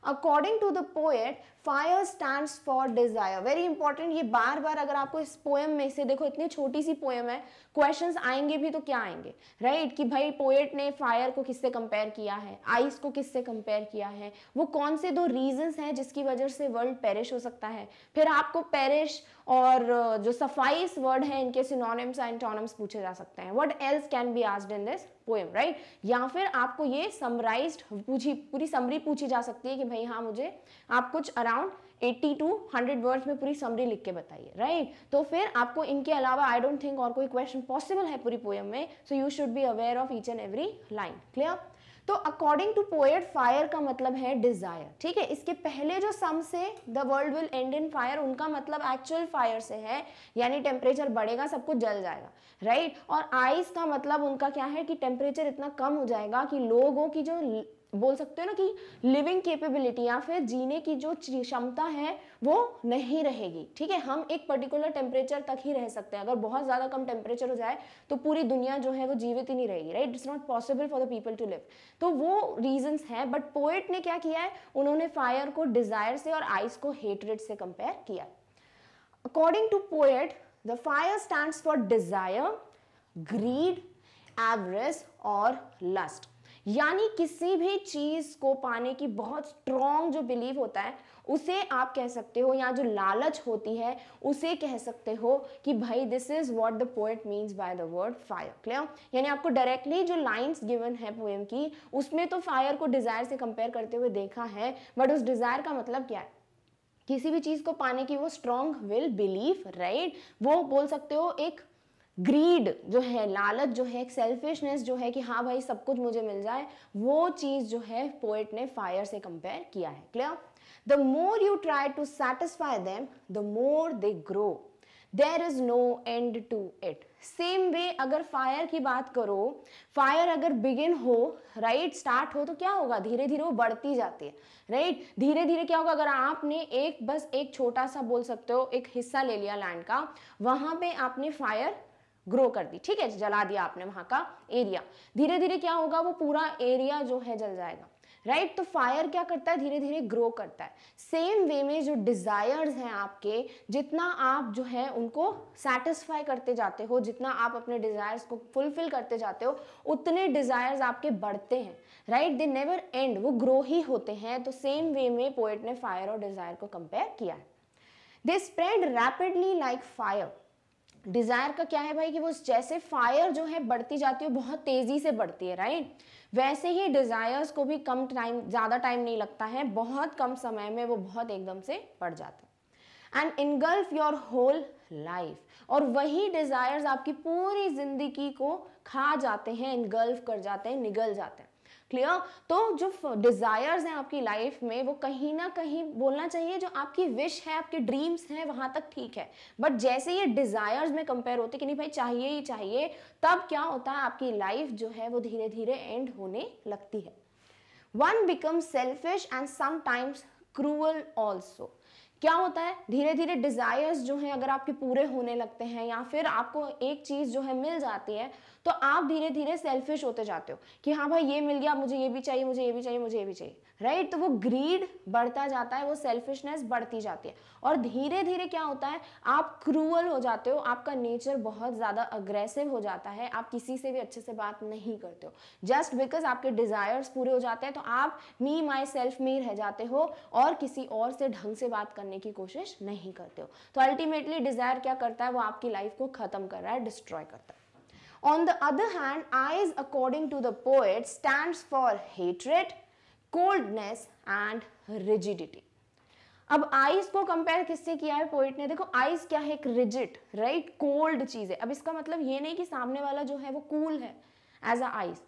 according to the poet fire stand for desire very important ये बार बार अगर आपको इस पोएम में से देखो इतनी छोटी सी पोएम है क्वेश्चन आएंगे भी तो क्या आएंगे राइट right? कि भाई पोएट ने फायर को किससे कंपेयर किया है आइस को किससे कंपेयर किया है वो कौन से दो रीजन हैं जिसकी वजह से वर्ल्ड पेरिश हो सकता है फिर आपको पेरिश और जो सफाइस वर्ड है इनके सिनोनिम्स एंड टोनम्स पूछे जा सकते हैं वट एल्स कैन बी आज इन दिस पोएम राइट या फिर आपको ये समराइज पूछी पूरी समरी पूछी जा सकती है कि भाई हाँ मुझे आप कुछ अराउंड 80 टू 100 वर्ड्स में पूरी समरी लिख के बताइए राइट right? तो फिर आपको इनके अलावा आई डोंट थिंक और कोई क्वेश्चन पॉसिबल है पूरी पोएम में so you should be aware of each and every line clear तो अकॉर्डिंग टू पोएट फायर का मतलब है डिजायर ठीक है इसके पहले जो some say the world will end in fire उनका मतलब एक्चुअल फायर से है यानी टेम्परेचर बढ़ेगा सब कुछ जल जाएगा राइट और आइस का मतलब उनका क्या है कि टेम्परेचर इतना कम हो जाएगा कि लोगों की जो बोल सकते हो ना कि लिविंग कैपेबिलिटी या फिर जीने की जो क्षमता है वो नहीं रहेगी ठीक है हम एक पर्टिकुलर टेम्परेचर तक ही रह सकते हैं अगर बहुत ज़्यादा कम टेम्परेचर हो जाए तो पूरी दुनिया जो है वो जीवित ही नहीं रहेगी right it's not possible for the people to live तो वो रीजन है बट पोएट ने क्या किया है उन्होंने फायर को डिज़ायर से और आइस को हेटरेट से कंपेयर किया according to poet the fire stand for desire greed avarice और लस्ट यानी किसी भी चीज़ को पाने की बहुत स्ट्रॉन्ग जो बिलीव होता है उसे आप कह सकते हो या जो लालच होती है उसे कह सकते हो कि भाई this is what the poet means by the word fire clear यानी आपको डायरेक्टली जो लाइंस गिवन है पोएम की उसमें तो फायर को डिज़ायर से कंपेयर करते हुए देखा है बट उस डिज़ायर का मतलब क्या है किसी भी चीज़ को पाने की वो स्ट्रॉन्ग विल बिलीव राइट वो बोल सकते हो एक ग्रीड जो है लालच जो है सेल्फिशनेस जो है कि हाँ भाई सब कुछ मुझे मिल जाए वो चीज़ जो है पोएट ने फायर से कंपेयर किया है clear the more you try to satisfy them the more they grow there is no end to it same way अगर फायर की बात करो फायर अगर बिगिन हो राइट right, स्टार्ट हो तो क्या होगा धीरे धीरे वो बढ़ती जाती है राइट right? धीरे धीरे क्या होगा अगर आपने एक बस एक छोटा सा बोल सकते हो एक हिस्सा ले लिया लैंड का वहां पे आपने फायर ग्रो कर दी ठीक है जला दिया आपने वहां का एरिया धीरे धीरे क्या होगा वो पूरा एरिया जो है जल जाएगा राइट right? तो फायर क्या करता है धीरे धीरे ग्रो करता है सेम वे में जो डिज़ायर्स हैं आपके जितना आप जो है उनको सेटिस्फाई करते जाते हो जितना आप अपने डिज़ायर्स को फुलफिल करते जाते हो उतने डिज़ायर्स आपके बढ़ते हैं राइट दे नेवर एंड वो ग्रो ही होते हैं तो सेम वे में पोएट ने फायर और डिज़ायर को कंपेयर किया है they spread rapidly like fire desire का क्या है भाई कि वो जैसे फायर जो है बढ़ती जाती है बहुत तेज़ी से बढ़ती है राइट वैसे ही डिज़ायर्स को भी कम टाइम ज़्यादा टाइम नहीं लगता है बहुत कम समय में वो बहुत एकदम से बढ़ जाता है and engulf your whole life और वही डिज़ायर्स आपकी पूरी ज़िंदगी को खा जाते हैं इनगल्फ कर जाते हैं निगल जाते हैं क्लियर तो जो डिज़ायर्स हैं आपकी लाइफ में वो कहीं ना कहीं बोलना चाहिए जो आपकी विश है आपके ड्रीम्स हैं वहां तक ठीक है बट जैसे ये डिज़ायर्स में कंपेयर होते कि नहीं भाई चाहिए ही चाहिए तब क्या होता है आपकी लाइफ जो है वो धीरे धीरे एंड होने लगती है one become selfish and sometimes cruel also क्या होता है धीरे धीरे डिज़ायर्स जो हैं अगर आपके पूरे होने लगते हैं या फिर आपको एक चीज़ जो है मिल जाती है तो आप धीरे धीरे सेल्फिश होते जाते हो कि हाँ भाई ये मिल गया मुझे ये भी चाहिए मुझे ये भी चाहिए मुझे ये भी चाहिए राइट तो वो ग्रीड बढ़ता जाता है वो सेल्फिशनेस बढ़ती जाती है और धीरे धीरे क्या होता है आप क्रूअल हो जाते हो आपका नेचर बहुत ज़्यादा अग्रेसिव हो जाता है आप किसी से भी अच्छे से बात नहीं करते हो जस्ट बिकॉज आपके डिज़ायर्स पूरे हो जाते हैं तो आप मी माई सेल्फ में रह जाते हो और किसी और से ढंग से बात करने की कोशिश नहीं करते हो तो अल्टीमेटली डिज़ायर क्या करता है वो आपकी लाइफ को ख़त्म कर रहा है डिस्ट्रॉय करता है On the other hand, eyes according to the poet, stands for hatred, coldness and rigidity. अब आइस को कंपेयर किससे किया है पोइट ने देखो आइस क्या है एक रिजिड राइट कोल्ड चीज़ है अब इसका मतलब ये नहीं कि सामने वाला जो है वो कूल cool है एज अ आइस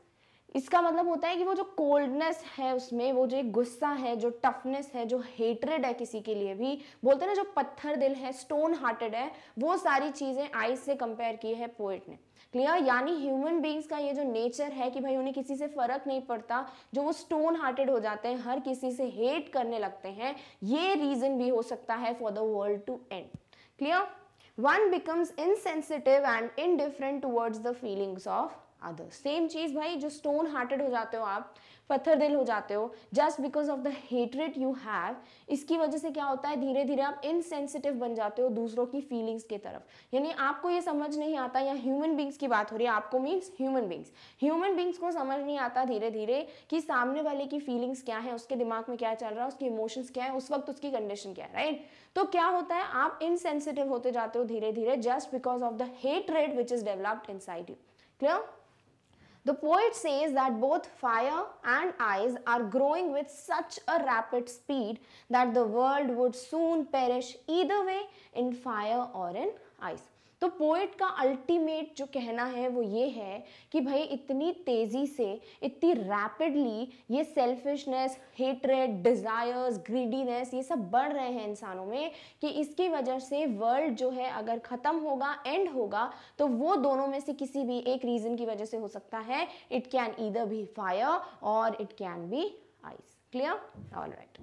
इसका मतलब होता है कि वो जो कोल्डनेस है उसमें वो जो गुस्सा है जो टफनेस है जो हेटरेड है किसी के लिए भी बोलते हैं ना जो पत्थर दिल है स्टोन हार्टेड है वो सारी चीज़ें आइस से कंपेयर की है पोइट ने क्लियर यानी ह्यूमन बींग्स का ये जो नेचर है कि भाई उन्हें किसी से फर्क नहीं पड़ता जो वो स्टोन हार्टेड हो जाते हैं हर किसी से हेट करने लगते हैं ये रीजन भी हो सकता है for the world to end clear one becomes insensitive and indifferent towards the feelings of other same चीज़ भाई जो स्टोन हार्टेड हो जाते हो आप पत्थर दिल हो जाते हो just because of the hatred you have इसकी वजह से क्या होता है धीरे धीरे आप इनसेंसिटिव बन जाते हो दूसरों की फीलिंग्स की तरफ यानी आपको ये समझ नहीं आता या ह्यूमन बींग्स की बात हो रही है आपको means human beings human beings को समझ नहीं आता धीरे धीरे कि सामने वाले की फीलिंग्स क्या है उसके दिमाग में क्या चल रहा है उसके इमोशंस क्या है उस वक्त उसकी कंडीशन क्या है राइट right? तो क्या होता है आप इनसेंसिटिव होते जाते हो धीरे धीरे just because of the hatred which is developed inside you clear The poet says that both fire and ice are growing with such a rapid speed that the world would soon perish either way in fire or in ice. तो poet का ultimate जो कहना है वो ये है कि भाई इतनी तेज़ी से इतनी रैपिडली ये सेल्फिशनेस हेटरेड डिज़ायर्स ग्रीडीनेस ये सब बढ़ रहे हैं इंसानों में कि इसकी वजह से वर्ल्ड जो है अगर ख़त्म होगा एंड होगा तो वो दोनों में से किसी भी एक रीज़न की वजह से हो सकता है इट कैन ईदर भी फायर और it can be ice clear all right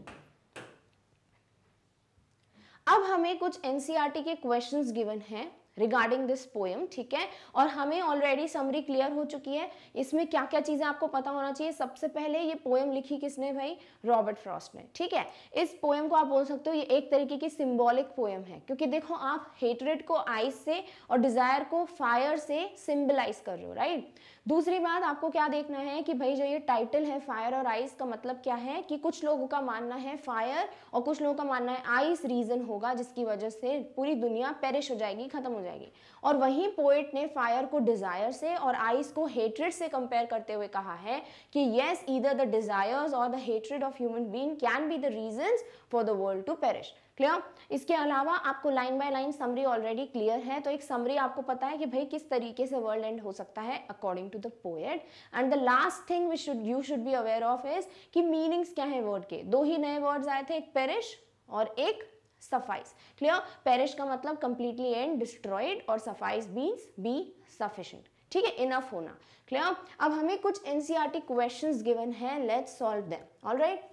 अब हमें कुछ एन e के क्वेश्चंस गिवन हैं रिगार्डिंग दिस पोएम ठीक है और हमें ऑलरेडी समरी क्लियर हो चुकी है इसमें क्या क्या चीज़ें आपको पता होना चाहिए सबसे पहले ये पोएम लिखी किसने भाई रॉबर्ट फ्रॉस्ट ने ठीक है इस पोएम को आप बोल सकते हो ये एक तरीके की सिम्बॉलिक पोएम है क्योंकि देखो आप हेटरेट को आइस से और डिज़ायर को फायर से सिम्बलाइज कर रहे हो राइट दूसरी बात आपको क्या देखना है कि भाई जो ये टाइटल है फायर और आइस का मतलब क्या है कि कुछ लोगों का मानना है फायर और कुछ लोगों का मानना है आइस रीजन होगा जिसकी वजह से पूरी दुनिया पेरिश हो जाएगी खत्म हो जाएगी और वहीं पोइट ने फायर को डिजायर से और आइस को हेट्रेड से कंपेयर करते हुए कहा है कि येस ईदर द डिजायर्स और the hatred of human being can be the reason for the world to perish clear इसके अलावा आपको line by line summary already clear है तो एक समरी आपको पता है कि भाई किस तरीके से वर्ल्ड एंड हो सकता है according to the poet and the last thing we should you should be aware of is कि मीनिंग्स क्या है वर्ड के दो ही नए वर्ड्स आए थे एक पेरिश और एक सफाइस क्लियर पेरिश का मतलब कंप्लीटली एंड डिस्ट्रॉयड और सफाइस मीन्स बी सफिशेंट ठीक है इनफ होना क्लियर अब हमें कुछ एनसीआरटी क्वेश्चंस गिवन है let's solve them alright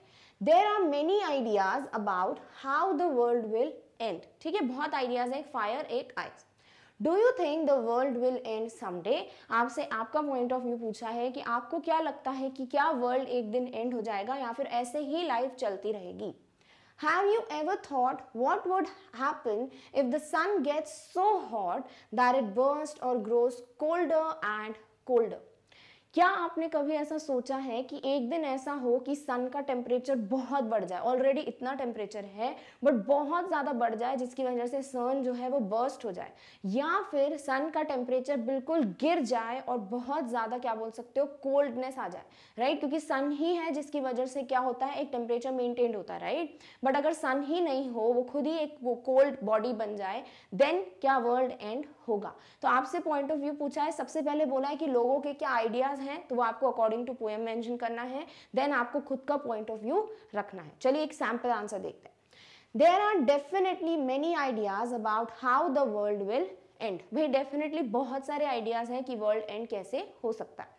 there are many ideas about how the world will and ठीक है बहुत आइडियाज है फायर एक ice do you think the world will and someday आपसे आपका पॉइंट ऑफ व्यू पूछा है कि आपको क्या लगता है कि क्या वर्ल्ड एक दिन एंड हो जाएगा या फिर ऐसे ही लाइफ चलती रहेगी have you ever thought what would happen if the sun gets so hot that it burst और ग्रोस कोल्डर एंड कोल्डर क्या आपने कभी ऐसा सोचा है कि एक दिन ऐसा हो कि सन का टेम्परेचर बहुत बढ़ जाए ऑलरेडी इतना टेम्परेचर है बट बहुत ज़्यादा बढ़ जाए जिसकी वजह से सन जो है वो बर्स्ट हो जाए या फिर सन का टेम्परेचर बिल्कुल गिर जाए और बहुत ज़्यादा क्या बोल सकते हो कोल्डनेस आ जाए राइट क्योंकि सन ही है जिसकी वजह से क्या होता है एक टेम्परेचर मेंटेन होता है राइट बट अगर सन ही नहीं हो वो खुद ही एक वो कोल्ड बॉडी बन जाए देन क्या वर्ल्ड एंड होगा तो आपसे पॉइंट ऑफ व्यू पूछा है सबसे पहले बोला है कि लोगों के क्या आइडियाज़ आइडियाज़ हैं तो वो आपको अकॉर्डिंग टू पोएम मेंशन करना है देन आपको खुद का पॉइंट ऑफ व्यू रखना है चलिए एक सैम्पल आंसर देखते हैं there are definitely many ideas about how the world will end भाई डेफिनेटली बहुत सारे आइडियाज़ हैं कि वर्ल्ड एंड कैसे हो सकता है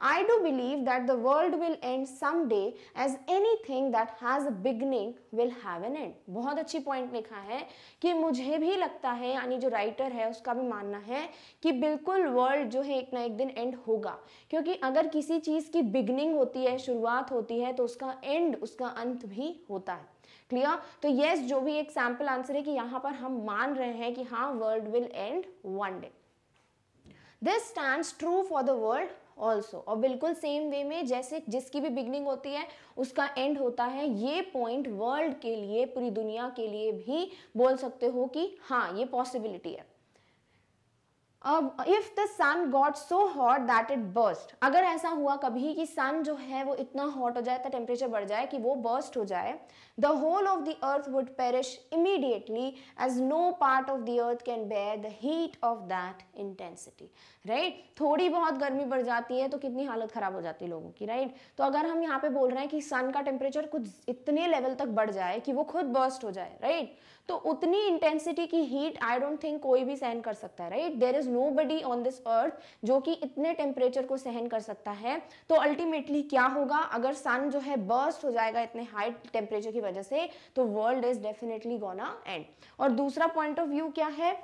I do believe that the world will end someday as anything that has a beginning will have an end. बहुत अच्छी पॉइंट लिखा है कि मुझे भी लगता है यानी जो राइटर है उसका भी मानना है कि बिल्कुल वर्ल्ड जो है एक ना एक दिन एंड होगा क्योंकि अगर किसी चीज़ की बिगनिंग होती है शुरुआत होती है तो उसका एंड उसका अंत भी होता है क्लियर तो यस जो भी एक सैम्पल आंसर है कि यहाँ पर हम मान रहे हैं कि हाँ world will end one day this stand true for the world also और बिल्कुल सेम वे में जैसे जिसकी भी बिगनिंग होती है उसका एंड होता है ये पॉइंट वर्ल्ड के लिए पूरी दुनिया के लिए भी बोल सकते हो कि हाँ ये पॉसिबिलिटी है if the sun got so hot that it burst अगर ऐसा हुआ कभी कि सन जो है वो इतना हॉट हो जाए तो टेम्परेचर बढ़ जाए कि वो बर्स्ट हो जाए the whole of the earth would perish immediately as no part of the earth can bear the heat of that intensity right थोड़ी बहुत गर्मी बढ़ जाती है तो कितनी हालत खराब हो जाती है लोगों की राइट right? तो अगर हम यहाँ पे बोल रहे हैं कि सन का टेम्परेचर कुछ इतने लेवल तक बढ़ जाए कि वो खुद बर्स्ट हो जाए राइट right? तो उतनी इंटेंसिटी की हीट आई डोंट थिंक कोई भी सहन कर सकता है right there is nobody on this earth जो कि इतने टेम्परेचर को सहन कर सकता है तो अल्टीमेटली क्या होगा अगर सन जो है बर्स्ट हो जाएगा इतने हाई टेम्परेचर की वजह से तो world is definitely gonna end और दूसरा पॉइंट ऑफ व्यू क्या है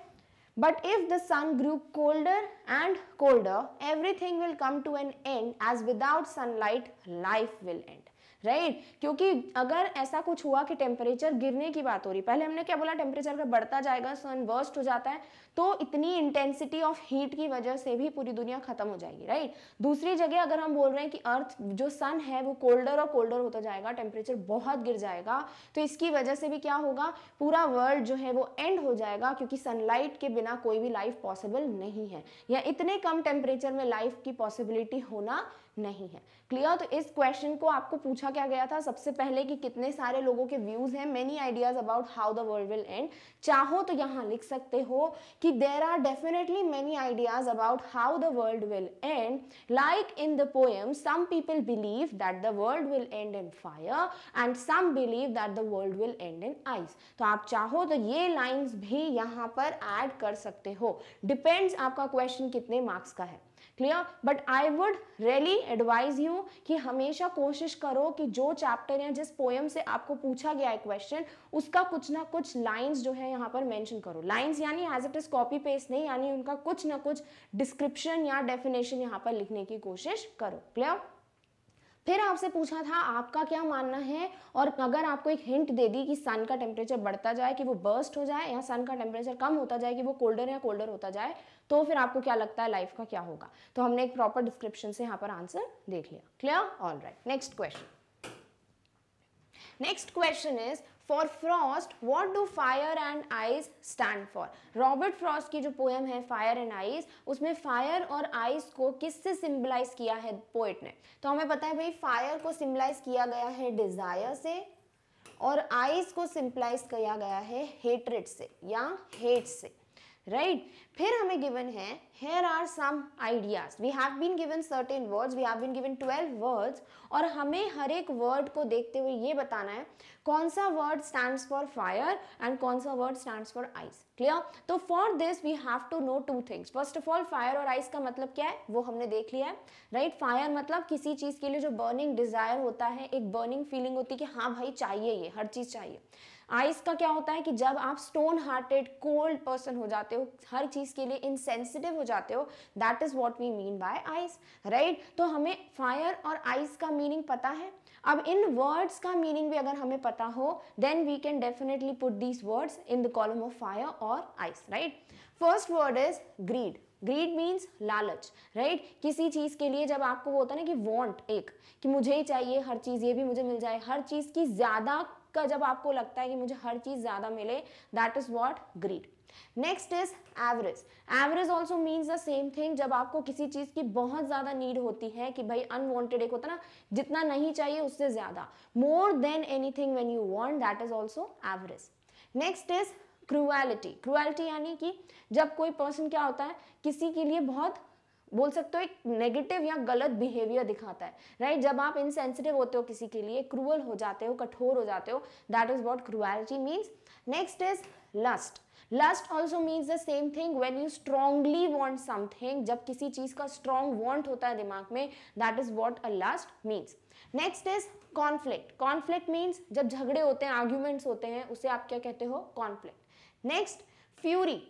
but if the sun grew colder and colder everything will come to an end as without sunlight life will end right right? क्योंकि अगर ऐसा कुछ हुआ कि टेम्परेचर गिरने की बात हो रही पहले हमने क्या बोला टेम्परेचर का बढ़ता जाएगा सन वर्स्ट हो जाता है तो इतनी इंटेंसिटी ऑफ हीट की वजह से भी पूरी दुनिया खत्म हो जाएगी राइट दूसरी जगह अगर हम बोल रहे हैं कि अर्थ जो सन है वो कोल्डर और कोल्डर होता जाएगा टेम्परेचर बहुत गिर जाएगा तो इसकी वजह से भी क्या होगा पूरा वर्ल्ड जो है वो एंड हो जाएगा क्योंकि सनलाइट के बिना कोई भी लाइफ पॉसिबल नहीं है या इतने कम टेम्परेचर में लाइफ की पॉसिबिलिटी होना नहीं है क्लियर तो इस क्वेश्चन को आपको पूछा क्या गया था सबसे पहले कि कितने सारे लोगों के व्यूज हैं many ideas about how the world will end चाहो तो यहां लिख सकते हो कि there are definitely many ideas about how the world will end like in the poem some people believe that the world will end in fire and some believe that the world will end in ice तो आप चाहो तो ये lines भी यहाँ पर add कर सकते हो डिपेंड्स आपका क्वेश्चन कितने मार्क्स का है clear but I would really advise you कि हमेशा कोशिश करो कि जो चैप्टर या जिस पोएम से आपको पूछा गया है क्वेश्चन उसका कुछ ना कुछ लाइंस जो है यहाँ पर मेंशन करो लाइंस यानी as it is copy paste नहीं यानी उनका कुछ ना कुछ डिस्क्रिप्शन या डेफिनेशन यहाँ पर लिखने की कोशिश करो क्लियर फिर आपसे पूछा था आपका क्या मानना है और अगर आपको एक हिंट दे दी कि सन का टेम्परेचर बढ़ता जाए कि वो बर्स्ट हो जाए या सन का टेम्परेचर कम होता जाए कि वो कोल्डर या कोल्डर होता जाए तो फिर आपको क्या लगता है लाइफ का क्या होगा तो हमने एक प्रॉपर डिस्क्रिप्शन से यहाँ पर आंसर देख लिया clear all right next question next question is for Frost what do fire and ice stand for Robert Frost की जो पोएम है फायर एंड आइस उसमें फायर और आइस को किससे सिम्बलाइज किया है पोएट ने तो हमें पता है भाई फायर को सिम्बलाइज किया गया है डिजायर से और आइस को सिम्पलाइज किया गया है हेटरेट से या हेट से राइट फिर हमें गिवन है here are some ideas we have been given certain words we have been given twelve words और हमें हर एक वर्ड को देखते हुए ये बताना है कौन सा word stands for fire and कौन सा word stands for ice clear तो for this we have to know two things first of all fire और आइस का मतलब क्या है वो हमने देख लिया है राइट right? फायर मतलब किसी चीज़ के लिए जो बर्निंग डिजायर होता है एक बर्निंग फीलिंग होती है कि हाँ भाई चाहिए ये हर चीज़ चाहिए आइस का क्या होता है कि जब आप स्टोन हार्टेड कोल्ड पर्सन हो जाते हो हर चीज के लिए इनसेंसिटिव हो जाते हो that is what we mean by ice right तो हमें फायर और आइस का मीनिंग पता है अब इन वर्ड्स का मीनिंग भी अगर हमें पता हो then we can definitely put these words in the column of fire और ice right first word is greed greed means लालच राइट किसी चीज़ के लिए जब आपको वो होता है ना कि वॉन्ट एक कि मुझे ही चाहिए हर चीज़ ये भी मुझे मिल जाए हर चीज़ की ज़्यादा का जब आपको लगता है कि मुझे हर चीज़ ज़्यादा मिले that is what greed next is avarice avarice also means the same thing जब आपको किसी चीज़ की बहुत ज़्यादा नीड होती है कि भाई अनवॉन्टेड एक होता ना जितना नहीं चाहिए उससे ज़्यादा more than anything when you want that is also avarice next is cruelty cruelty यानी कि जब कोई पर्सन क्या होता है किसी के लिए बहुत बोल सकते हो एक नेगेटिव या गलत बिहेवियर दिखाता है राइट right? जब आप इनसेंसिटिव होते हो किसी के लिए क्रूअल हो जाते हो कठोर हो जाते हो that is what cruelty means next is lust lust also means the same thing when you strongly want something जब किसी चीज का स्ट्रांग वॉन्ट होता है दिमाग में that is what a lust means next is conflict conflict means जब झगड़े होते हैं आर्ग्यूमेंट्स होते हैं उसे आप क्या कहते हो conflict next fury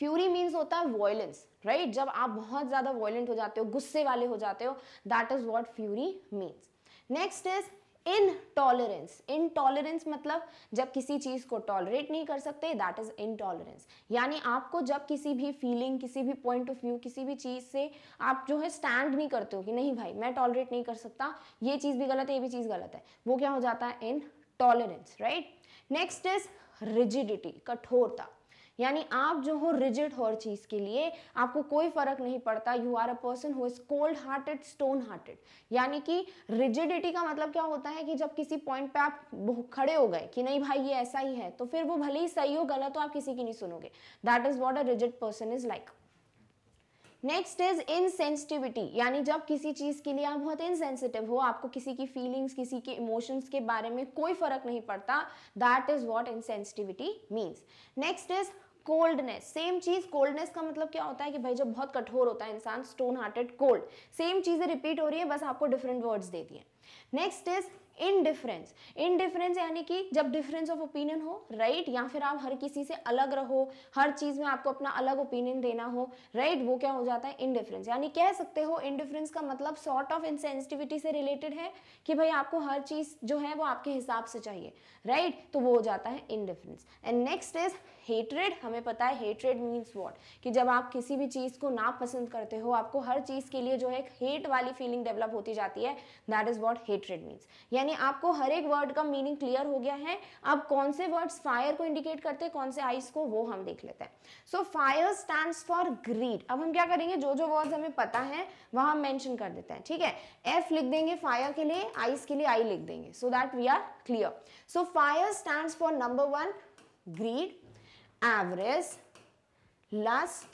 fury means होता है वॉयलेंस राइट right? जब आप बहुत ज़्यादा वॉयलेंट हो जाते हो गुस्से वाले हो जाते हो that is what fury means next is intolerance intolerance मतलब जब किसी चीज़ को टॉलरेट नहीं कर सकते दैट इज़ इन टॉलरेंस यानी आपको जब किसी भी फीलिंग किसी भी पॉइंट ऑफ व्यू किसी भी चीज़ से आप जो है स्टैंड नहीं करते हो कि नहीं भाई मैं टॉलरेट नहीं कर सकता ये चीज़ भी गलत है ये भी चीज़ गलत है वो क्या हो जाता है intolerance right next is rigidity कठोरता यानी आप जो हो रिजिड हो चीज़ के लिए आपको कोई फर्क नहीं पड़ता you are a person who is cold hearted stone hearted यानी कि रिजिडिटी का मतलब क्या होता है कि जब किसी पॉइंट पे आप खड़े हो गए कि नहीं भाई ये ऐसा ही है तो फिर वो भले ही सही हो गलत हो आप किसी की नहीं सुनोगे that is what a rigid person is like next is insensitivity यानी जब किसी चीज़ के लिए आप बहुत इनसेंसिटिव हो आपको किसी की फीलिंग्स किसी के इमोशंस के बारे में कोई फर्क नहीं पड़ता that is what insensitivity means next is coldness same चीज कोल्डनेस का मतलब क्या होता है कि भाई जब बहुत कठोर होता है इंसान स्टोन हार्टेड कोल्ड सेम चीजें रिपीट हो रही है बस आपको डिफरेंट वर्ड्स दे दिए नेक्स्ट इज इनडिफरेंस इनडिफरेंस यानी कि जब डिफरेंस ऑफ ओपिनियन हो राइट right? या फिर आप हर किसी से अलग रहो हर चीज़ में आपको अपना अलग ओपिनियन देना हो राइट right? वो क्या हो जाता है इनडिफरेंस यानी कह सकते हो इनडिफरेंस का मतलब सॉर्ट ऑफ इनसेंसिटिविटी से रिलेटेड है कि भाई आपको हर चीज़ जो है वो आपके हिसाब से चाहिए राइट right? तो वो हो जाता है indifference and next is hatred हमें पता है हेटरेड मीन्स वॉट कि जब आप किसी भी चीज़ को ना पसंद करते हो आपको हर चीज़ के लिए जो है एक हेट वाली फीलिंग डेवलप होती जाती है that is what hatred means यानी आपको हर एक वर्ड का मीनिंग क्लियर हो गया है आप कौन से वर्ड्स फायर को इंडिकेट करते हैं कौन से आइस को वो हम देख लेते हैं so fire stand for greed अब हम क्या करेंगे जो जो वर्ड्स हमें पता है वह हम मैंशन कर देते हैं ठीक है एफ लिख देंगे फायर के लिए आइस के लिए आई लिख देंगे so that we are clear so fire stand for number one greed avarice, lust,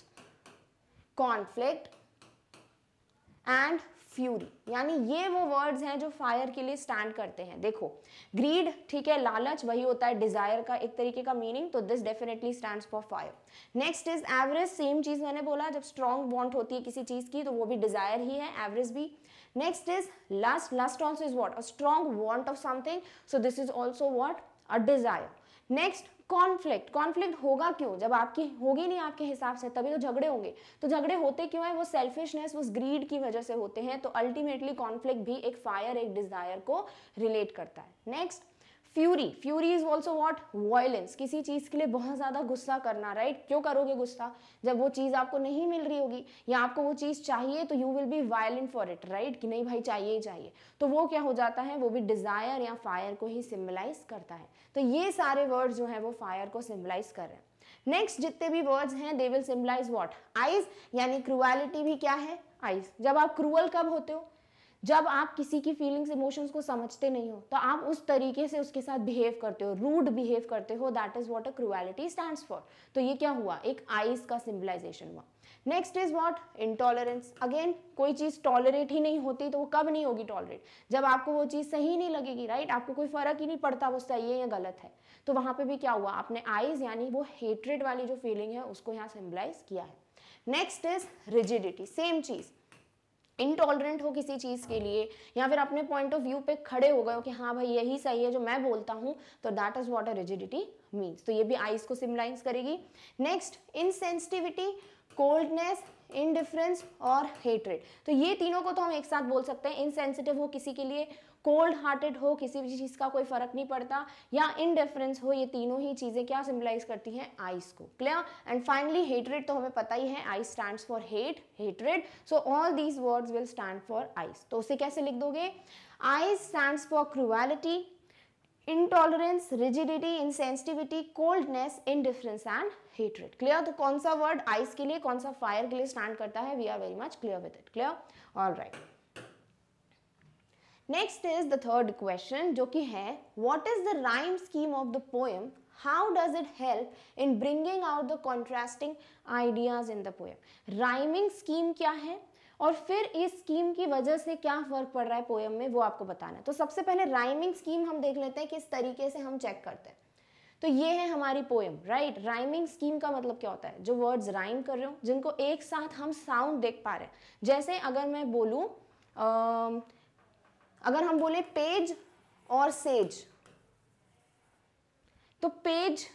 conflict and fury यानी ये वो वर्ड्स हैं जो फायर के लिए स्टैंड करते हैं देखो ग्रीड ठीक है लालच वही होता है डिजायर का एक तरीके का मीनिंग तो this definitely stands for fire next is avarice same चीज मैंने बोला जब स्ट्रॉन्ग बॉन्ड होती है किसी चीज की तो वो भी डिजायर ही है एवरेज भी next is lust lust also is what a strong want of something so this is also what a desire next conflict conflict होगा क्यों जब आपकी होगी नहीं आपके हिसाब से तभी तो झगड़े होंगे तो झगड़े होते क्यों है वो सेल्फिशनेस उस ग्रीड की वजह से होते हैं तो अल्टीमेटली कॉन्फ्लिक्ट भी एक फायर एक डिजायर को रिलेट करता है next fury fury is also what violence किसी चीज़ के लिए बहुत ज़्यादा गुस्सा करना राइट right? क्यों करोगे गुस्सा जब वो चीज़ आपको नहीं मिल रही होगी या आपको वो चीज़ चाहिए तो you will be violent for it right कि नहीं भाई चाहिए ही चाहिए तो वो क्या हो जाता है वो भी डिज़ायर या फायर को ही सिम्बलाइज करता है तो ये सारे वर्ड जो है वो फायर को सिम्बलाइज कर रहे हैं नेक्स्ट जितने भी वर्ड्स हैं they will symbolize what ice यानी क्रुअलिटी भी क्या है आइज जब आप क्रूअल कब होते हो जब आप किसी की फीलिंग्स इमोशंस को समझते नहीं हो तो आप उस तरीके से उसके साथ बिहेव करते हो रूड बिहेव करते हो that is what a cruelty stand for तो ये क्या हुआ एक आइस का सिंबलाइजेशन हुआ next is what intolerance again कोई चीज़ टॉलरेट ही नहीं होती तो वो कब नहीं होगी टॉलरेट जब आपको वो चीज़ सही नहीं लगेगी राइट right? आपको कोई फर्क ही नहीं पड़ता वो सही है या गलत है तो वहां पे भी क्या हुआ आपने आइज यानी वो हेट्रेड वाली जो फीलिंग है उसको यहाँ सिम्बलाइज किया है नेक्स्ट इज रिजिडिटी सेम चीज़ इनटॉलरेंट हो किसी चीज़ के लिए या फिर अपने पॉइंट ऑफ व्यू पे खड़े हो गए हो कि हाँ भाई यही सही है जो मैं बोलता हूँ तो that is what a rigidity means तो ये भी आइस को सिमलाइज करेगी नेक्स्ट इनसेंसिटिविटी कोल्डनेस इनडिफरेंस और हेटरेड तो ये तीनों को तो हम एक साथ बोल सकते हैं इनसेंसिटिव हो किसी के लिए कोल्ड हार्टेड हो किसी भी चीज़ का कोई फ़र्क नहीं पड़ता या इनडिफरेंस हो ये तीनों ही चीज़ें क्या सिंबलाइज करती हैं आइस को क्लियर एंड फाइनली हेटरेड तो हमें पता ही है ice stand for hate hatred so all these words will stand for ice तो उसे कैसे लिख दोगे ice stand for cruelty intolerance rigidity insensitivity coldness indifference and hatred clear तो कौन सा वर्ड आइस के लिए कौन सा फायर के लिए स्टैंड करता है we are very much clear with it clear all right next is the third question जो कि है what is the rhyme scheme of the poem how does it help in bringing out the contrasting ideas in the poem rhyming scheme क्या है और फिर इस scheme की वजह से क्या फर्क पड़ रहा है पोएम में वो आपको बताना है तो सबसे पहले राइमिंग स्कीम हम देख लेते हैं किस तरीके से हम चेक करते हैं तो ये है हमारी पोएम राइट राइमिंग स्कीम का मतलब क्या होता है जो वर्ड्स राइम कर रहे हो जिनको एक साथ हम साउंड देख पा रहे हैं जैसे अगर मैं बोलूँ अगर हम बोले पेज और सेज तो पेज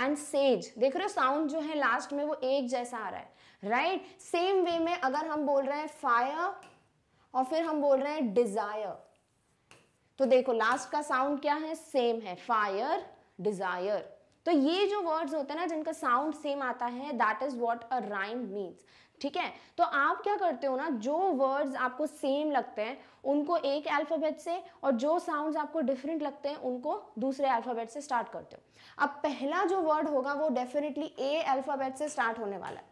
एंड सेज देख रहे हो साउंड जो है लास्ट में वो एक जैसा आ रहा है राइट सेम वे में अगर हम बोल रहे हैं फायर और फिर हम बोल रहे हैं डिजायर तो देखो लास्ट का साउंड क्या है सेम है फायर डिजायर तो ये जो वर्ड्स होते हैं ना जिनका साउंड सेम आता है that is what a rhyme means ठीक है तो आप क्या करते हो ना जो वर्ड्स आपको सेम लगते हैं उनको एक अल्फ़ाबेट से और जो साउंड्स आपको डिफरेंट लगते हैं उनको दूसरे अल्फ़ाबेट से स्टार्ट करते हो अब पहला जो वर्ड होगा वो डेफिनेटली ए अल्फ़ाबेट से स्टार्ट होने वाला है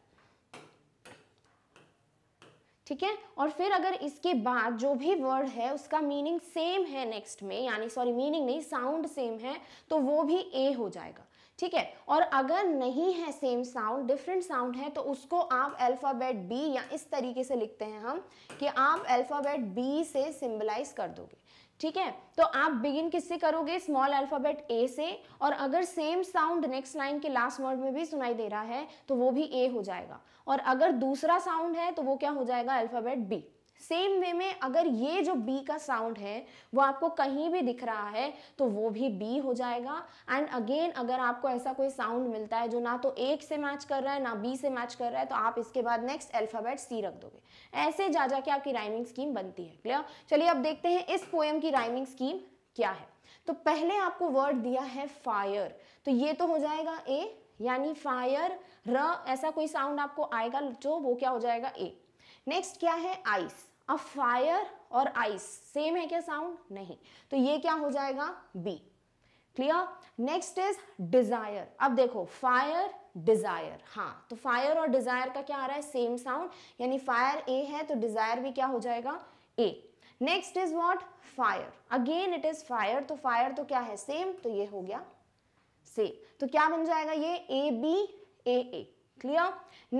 ठीक है और फिर अगर इसके बाद जो भी वर्ड है उसका मीनिंग सेम है नेक्स्ट में यानी सॉरी मीनिंग नहीं साउंड सेम है तो वो भी ए हो जाएगा ठीक है और अगर नहीं है सेम साउंड डिफरेंट साउंड है तो उसको आप अल्फ़ाबेट बी या इस तरीके से लिखते हैं हम कि आप अल्फ़ाबेट बी से सिम्बलाइज कर दोगे ठीक है तो आप बिगिन किससे करोगे स्मॉल अल्फ़ाबेट ए से और अगर सेम साउंड नेक्स्ट लाइन के लास्ट वर्ड में भी सुनाई दे रहा है तो वो भी ए हो जाएगा और अगर दूसरा साउंड है तो वो क्या हो जाएगा अल्फ़ाबेट बी सेम वे में अगर ये जो बी का साउंड है वो आपको कहीं भी दिख रहा है तो वो भी बी हो जाएगा एंड अगेन अगर आपको ऐसा कोई साउंड मिलता है जो ना तो एक से मैच कर रहा है ना बी से मैच कर रहा है तो आप इसके बाद नेक्स्ट अल्फ़ाबेट सी रख दोगे ऐसे जा जाके आपकी राइमिंग स्कीम बनती है क्लियर चलिए अब देखते हैं इस पोएम की राइमिंग स्कीम क्या है तो पहले आपको वर्ड दिया है फायर तो ये तो हो जाएगा ए यानी फायर र ऐसा कोई साउंड आपको आएगा जो वो क्या हो जाएगा ए नेक्स्ट क्या है आइस अब फायर और आइस सेम है क्या साउंड नहीं तो ये क्या हो जाएगा B clear next is desire अब देखो फायर डिजायर हाँ तो फायर और डिजायर का क्या आ रहा है सेम साउंड यानी फायर ए है तो डिजायर भी क्या हो जाएगा A next is what fire again it is fire तो फायर तो क्या है सेम तो ये हो गया सेम तो क्या बन जाएगा ये A B A A clear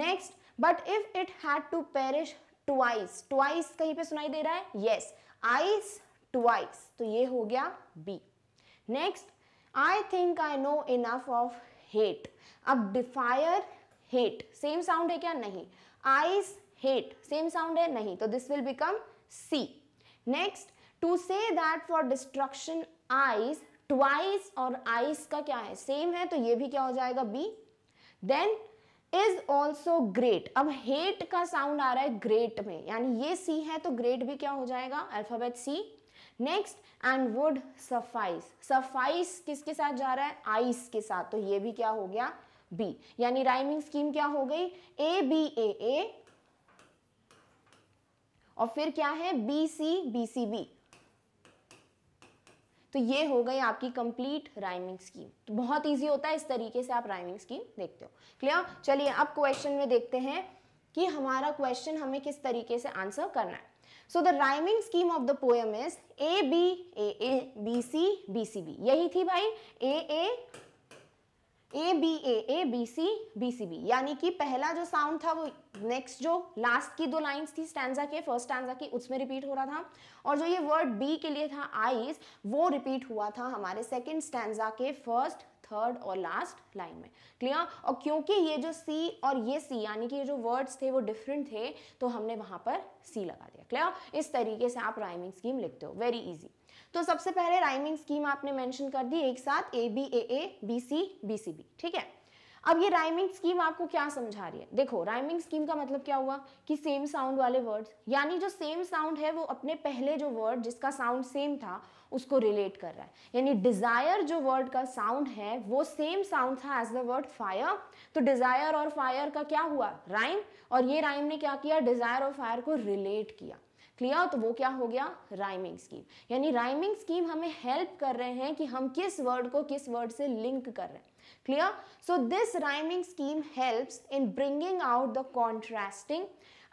next but if it had to perish twice twice कहीं पे सुनाई दे रहा है यस आइस ट्वाइस तो ये हो गया B next I think I know enough of hate अब डिफायर हेट सेम साउंड है क्या नहीं आइस हेट सेम साउंड है नहीं तो this will become C next to say that for destruction ice twice और आइस का क्या है सेम है तो ये भी क्या हो जाएगा B then is also great अब हेट का साउंड आ रहा है ग्रेट में यानी ये सी है तो ग्रेट भी क्या हो जाएगा alphabet C next and would suffice suffice किसके साथ जा रहा है आइस के साथ तो ये भी क्या हो गया बी यानी राइमिंग स्कीम क्या हो गई ए बी ए ए और फिर क्या है B C B C B तो ये हो गई आपकी कंप्लीट राइमिंग स्कीम तो बहुत ईजी होता है इस तरीके से आप राइमिंग स्कीम देखते हो क्लियर चलिए अब क्वेश्चन में देखते हैं कि हमारा क्वेश्चन हमें किस तरीके से आंसर करना है so the rhyming scheme of the poem is A B A A B C B C B यही थी भाई A A A B A A B C B C B यानी कि पहला जो साउंड था वो नेक्स्ट जो लास्ट की दो लाइंस थी स्टैंडा के फर्स्ट स्टैंडा की उसमें रिपीट हो रहा था और जो ये वर्ड बी के लिए था आईज वो रिपीट हुआ था हमारे सेकेंड स्टैंडा के फर्स्ट थर्ड और लास्ट लाइन में क्लियर और क्योंकि ये जो सी और ये सी यानी कि ये जो वर्ड्स थे वो डिफरेंट थे तो हमने वहां पर सी लगा दिया क्लियर इस तरीके से आप राइमिंग स्कीम लिखते हो वेरी इजी तो सबसे पहले राइमिंग स्कीम आपने मेंशन कर दी एक साथ A B A A B C B C B ठीक है अब ये राइमिंग स्कीम आपको क्या समझा रही है देखो राइमिंग स्कीम का मतलब क्या हुआ कि सेम साउंड वाले वर्ड्स यानी जो सेम साउंड है वो अपने पहले जो वर्ड जिसका साउंड सेम था उसको रिलेट कर रहा है यानी डिज़ायर जो वर्ड का साउंड है वो सेम साउंड था एज द वर्ड फायर तो डिज़ायर और फायर का क्या हुआ राइम और ये राइम ने क्या किया डिज़ायर और फायर को रिलेट किया क्लियर तो वो क्या हो गया राइमिंग स्कीम यानी राइमिंग स्कीम हमें हेल्प कर रहे हैं कि हम किस वर्ड को किस वर्ड से लिंक कर रहे हैं Clear? So this rhyming scheme helps in bringing out the contrasting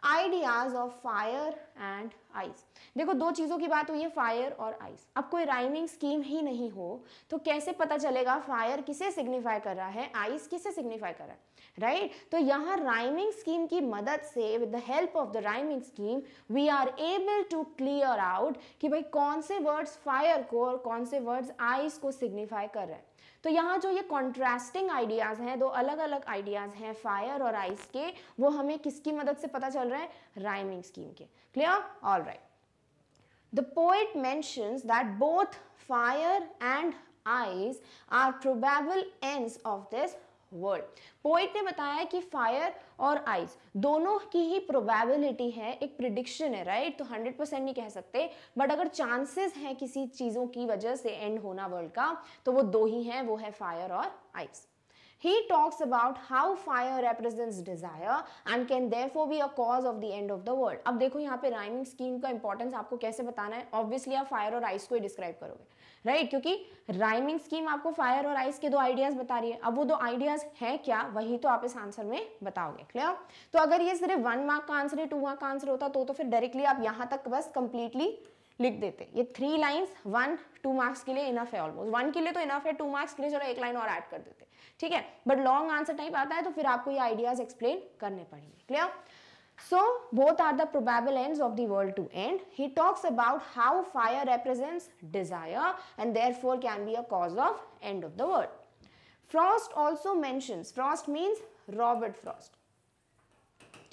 ideas of fire and ice देखो दो चीज़ों की बात हुई है फायर और आइस अब कोई राइमिंग स्कीम ही नहीं हो तो कैसे पता चलेगा फायर किसे सिग्निफाई कर रहा है आइस किसे सिग्निफाई कर रहा है राइट right? तो यहाँ राइमिंग स्कीम की मदद से with the help of the rhyming scheme we are able to clear out कि भाई कौन से वर्ड्स फायर को और कौन से वर्ड्स आइस को सिग्निफाई कर रहे हैं तो यहाँ जो ये कॉन्ट्रास्टिंग आइडियाज़ हैं दो अलग अलग आइडियाज़ हैं फायर और आइस के वो हमें किसकी मदद से पता चल रहे हैं राइमिंग स्कीम के clear all right the poet mentions that both fire and ice are probable end of this world poet ने बताया कि फायर और आइस दोनों की ही प्रोबेबिलिटी है एक प्रिडिक्शन है राइट तो 100 परसेंट नहीं कह सकते बट अगर चांसेस हैं किसी चीज़ों की वजह से एंड होना वर्ल्ड का तो वो दो ही हैं वो है फायर और ice He talks about how fire represents desire and can therefore be a cause of the end of the world. अब देखो यहाँ पे राइमिंग स्कीम का इंपॉर्टेंस आपको कैसे बताना है ऑब्वियसली आप फायर और आइस को ही डिस्क्राइब करोगे राइट right? क्योंकि राइमिंग स्कीम आपको फायर और आइस के दो आइडियाज बता रही है अब वो दो आइडियाज हैं क्या वही तो आप इस आंसर में बताओगे क्लियर तो अगर ये सिर्फ वन मार्क का आंसर है टू मार्क का आंसर होता तो तो फिर डायरेक्टली आप यहाँ तक बस कंप्लीटली लिख देते ये three lines one two marks के लिए इनफ है ऑलमोस्ट वन के लिए तो इनफ है टू मार्क्स के लिए चलो एक लाइन और ऐड कर देते ठीक है बट लॉन्ग आंसर टाइप आता है तो फिर आपको ये आइडियाज एक्सप्लेन करने पड़ेंगे clear So both are the probable ends of the world to end. He talks about how fire represents desire and therefore can be a cause of end of the world. Frost also mentions, Frost means Robert Frost.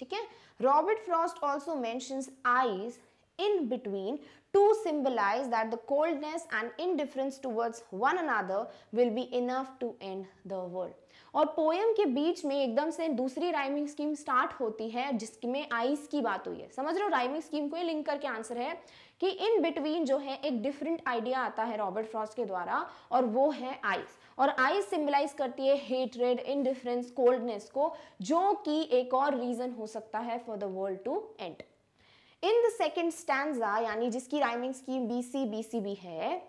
Okay? Robert Frost also mentions eyes in between to symbolize that the coldness and indifference towards one another will be enough to end the world. और poem के बीच में एकदम से दूसरी rhyming scheme start होती है जिसमें आइस की बात हुई है समझ लो राइमिंग स्कीम को लिंक करके आंसर है कि इन बिटवीन जो है एक डिफरेंट आइडिया आता है रॉबर्ट फ्रॉस्ट के द्वारा और वो है आइस और आइस सिम्बलाइज करती है हेटरेड इनडिफरेंस कोल्डनेस को जो कि एक और रीजन हो सकता है for the world to end in the second stanza यानी जिसकी rhyming scheme B C B C B है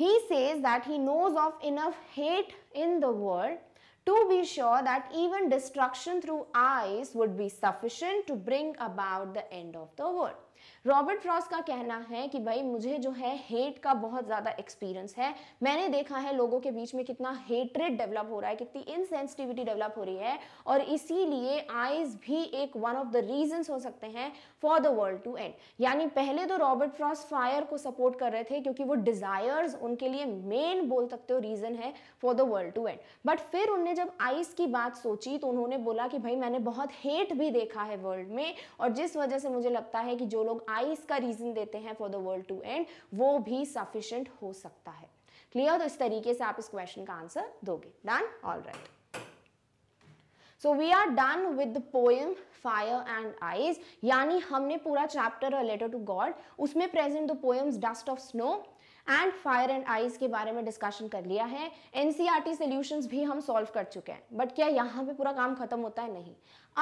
he says that he knows of enough hate in the world to be sure that even destruction through eyes would be sufficient to bring about the end of the world. Robert Frost का कहना है कि भाई मुझे जो है hate का बहुत ज़्यादा एक्सपीरियंस है मैंने देखा है लोगों के बीच में कितना हेटरेड डेवलप हो रहा है कितनी इनसेंसिटिविटी डेवलप हो रही है और इसीलिए आइज भी एक वन ऑफ द रीजंस हो सकते हैं for the world to end यानी पहले तो रॉबर्ट फ्रॉस फायर को सपोर्ट कर रहे थे क्योंकि वो डिज़ायर्स उनके लिए मेन बोल सकते हो रीज़न है for the world to end but फिर उनने जब आइस की बात सोची तो उन्होंने बोला कि भाई मैंने बहुत हेट भी देखा है वर्ल्ड में और जिस वजह से मुझे लगता है कि जो लोग आइज का रीजन देते हैं for the world to end वो भी सफिशियंट हो सकता है क्लियर तो इस तरीके से आप इस क्वेश्चन का आंसर दोगे done all right so we are done with the poem fire and ice यानी हमने पूरा chapter a letter to God उसमें present the poems dust of snow and fire and ice के बारे में डिस्कशन कर लिया है एनसीईआरटी सॉल्यूशंस e भी हम सॉल्व कर चुके हैं बट क्या यहाँ पे पूरा काम खत्म होता है नहीं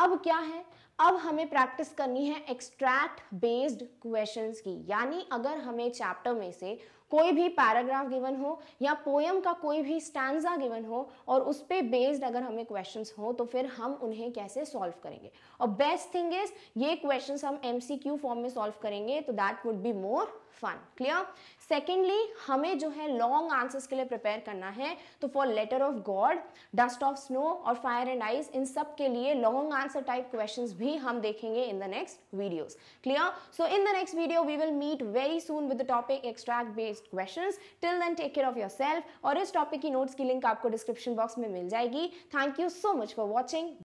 अब क्या है अब हमें प्रैक्टिस करनी है एक्सट्रैक्ट बेस्ड क्वेश्चंस की यानी अगर हमें चैप्टर में से कोई भी पैराग्राफ गिवन हो या पोयम का कोई भी स्टैंडा गिवन हो और उस पर बेस्ड अगर हमें क्वेश्चंस हो तो फिर हम उन्हें कैसे सॉल्व करेंगे और बेस्ट थिंग इज ये क्वेश्चंस हम एमसीक्यू फॉर्म में सॉल्व करेंगे तो that would be more fun clear secondly हमें जो है लॉन्ग आंसर्स के लिए प्रिपेयर करना है तो for letter of God dust of snow और फायर एंड आइस इन सब के लिए लॉन्ग आंसर टाइप क्वेश्चंस भी हम देखेंगे in the next videos clear so in the next video we will meet very soon with the topic extract based question till then take care of yourself और इस topic की notes की link आपको description box में मिल जाएगी thank you so much for watching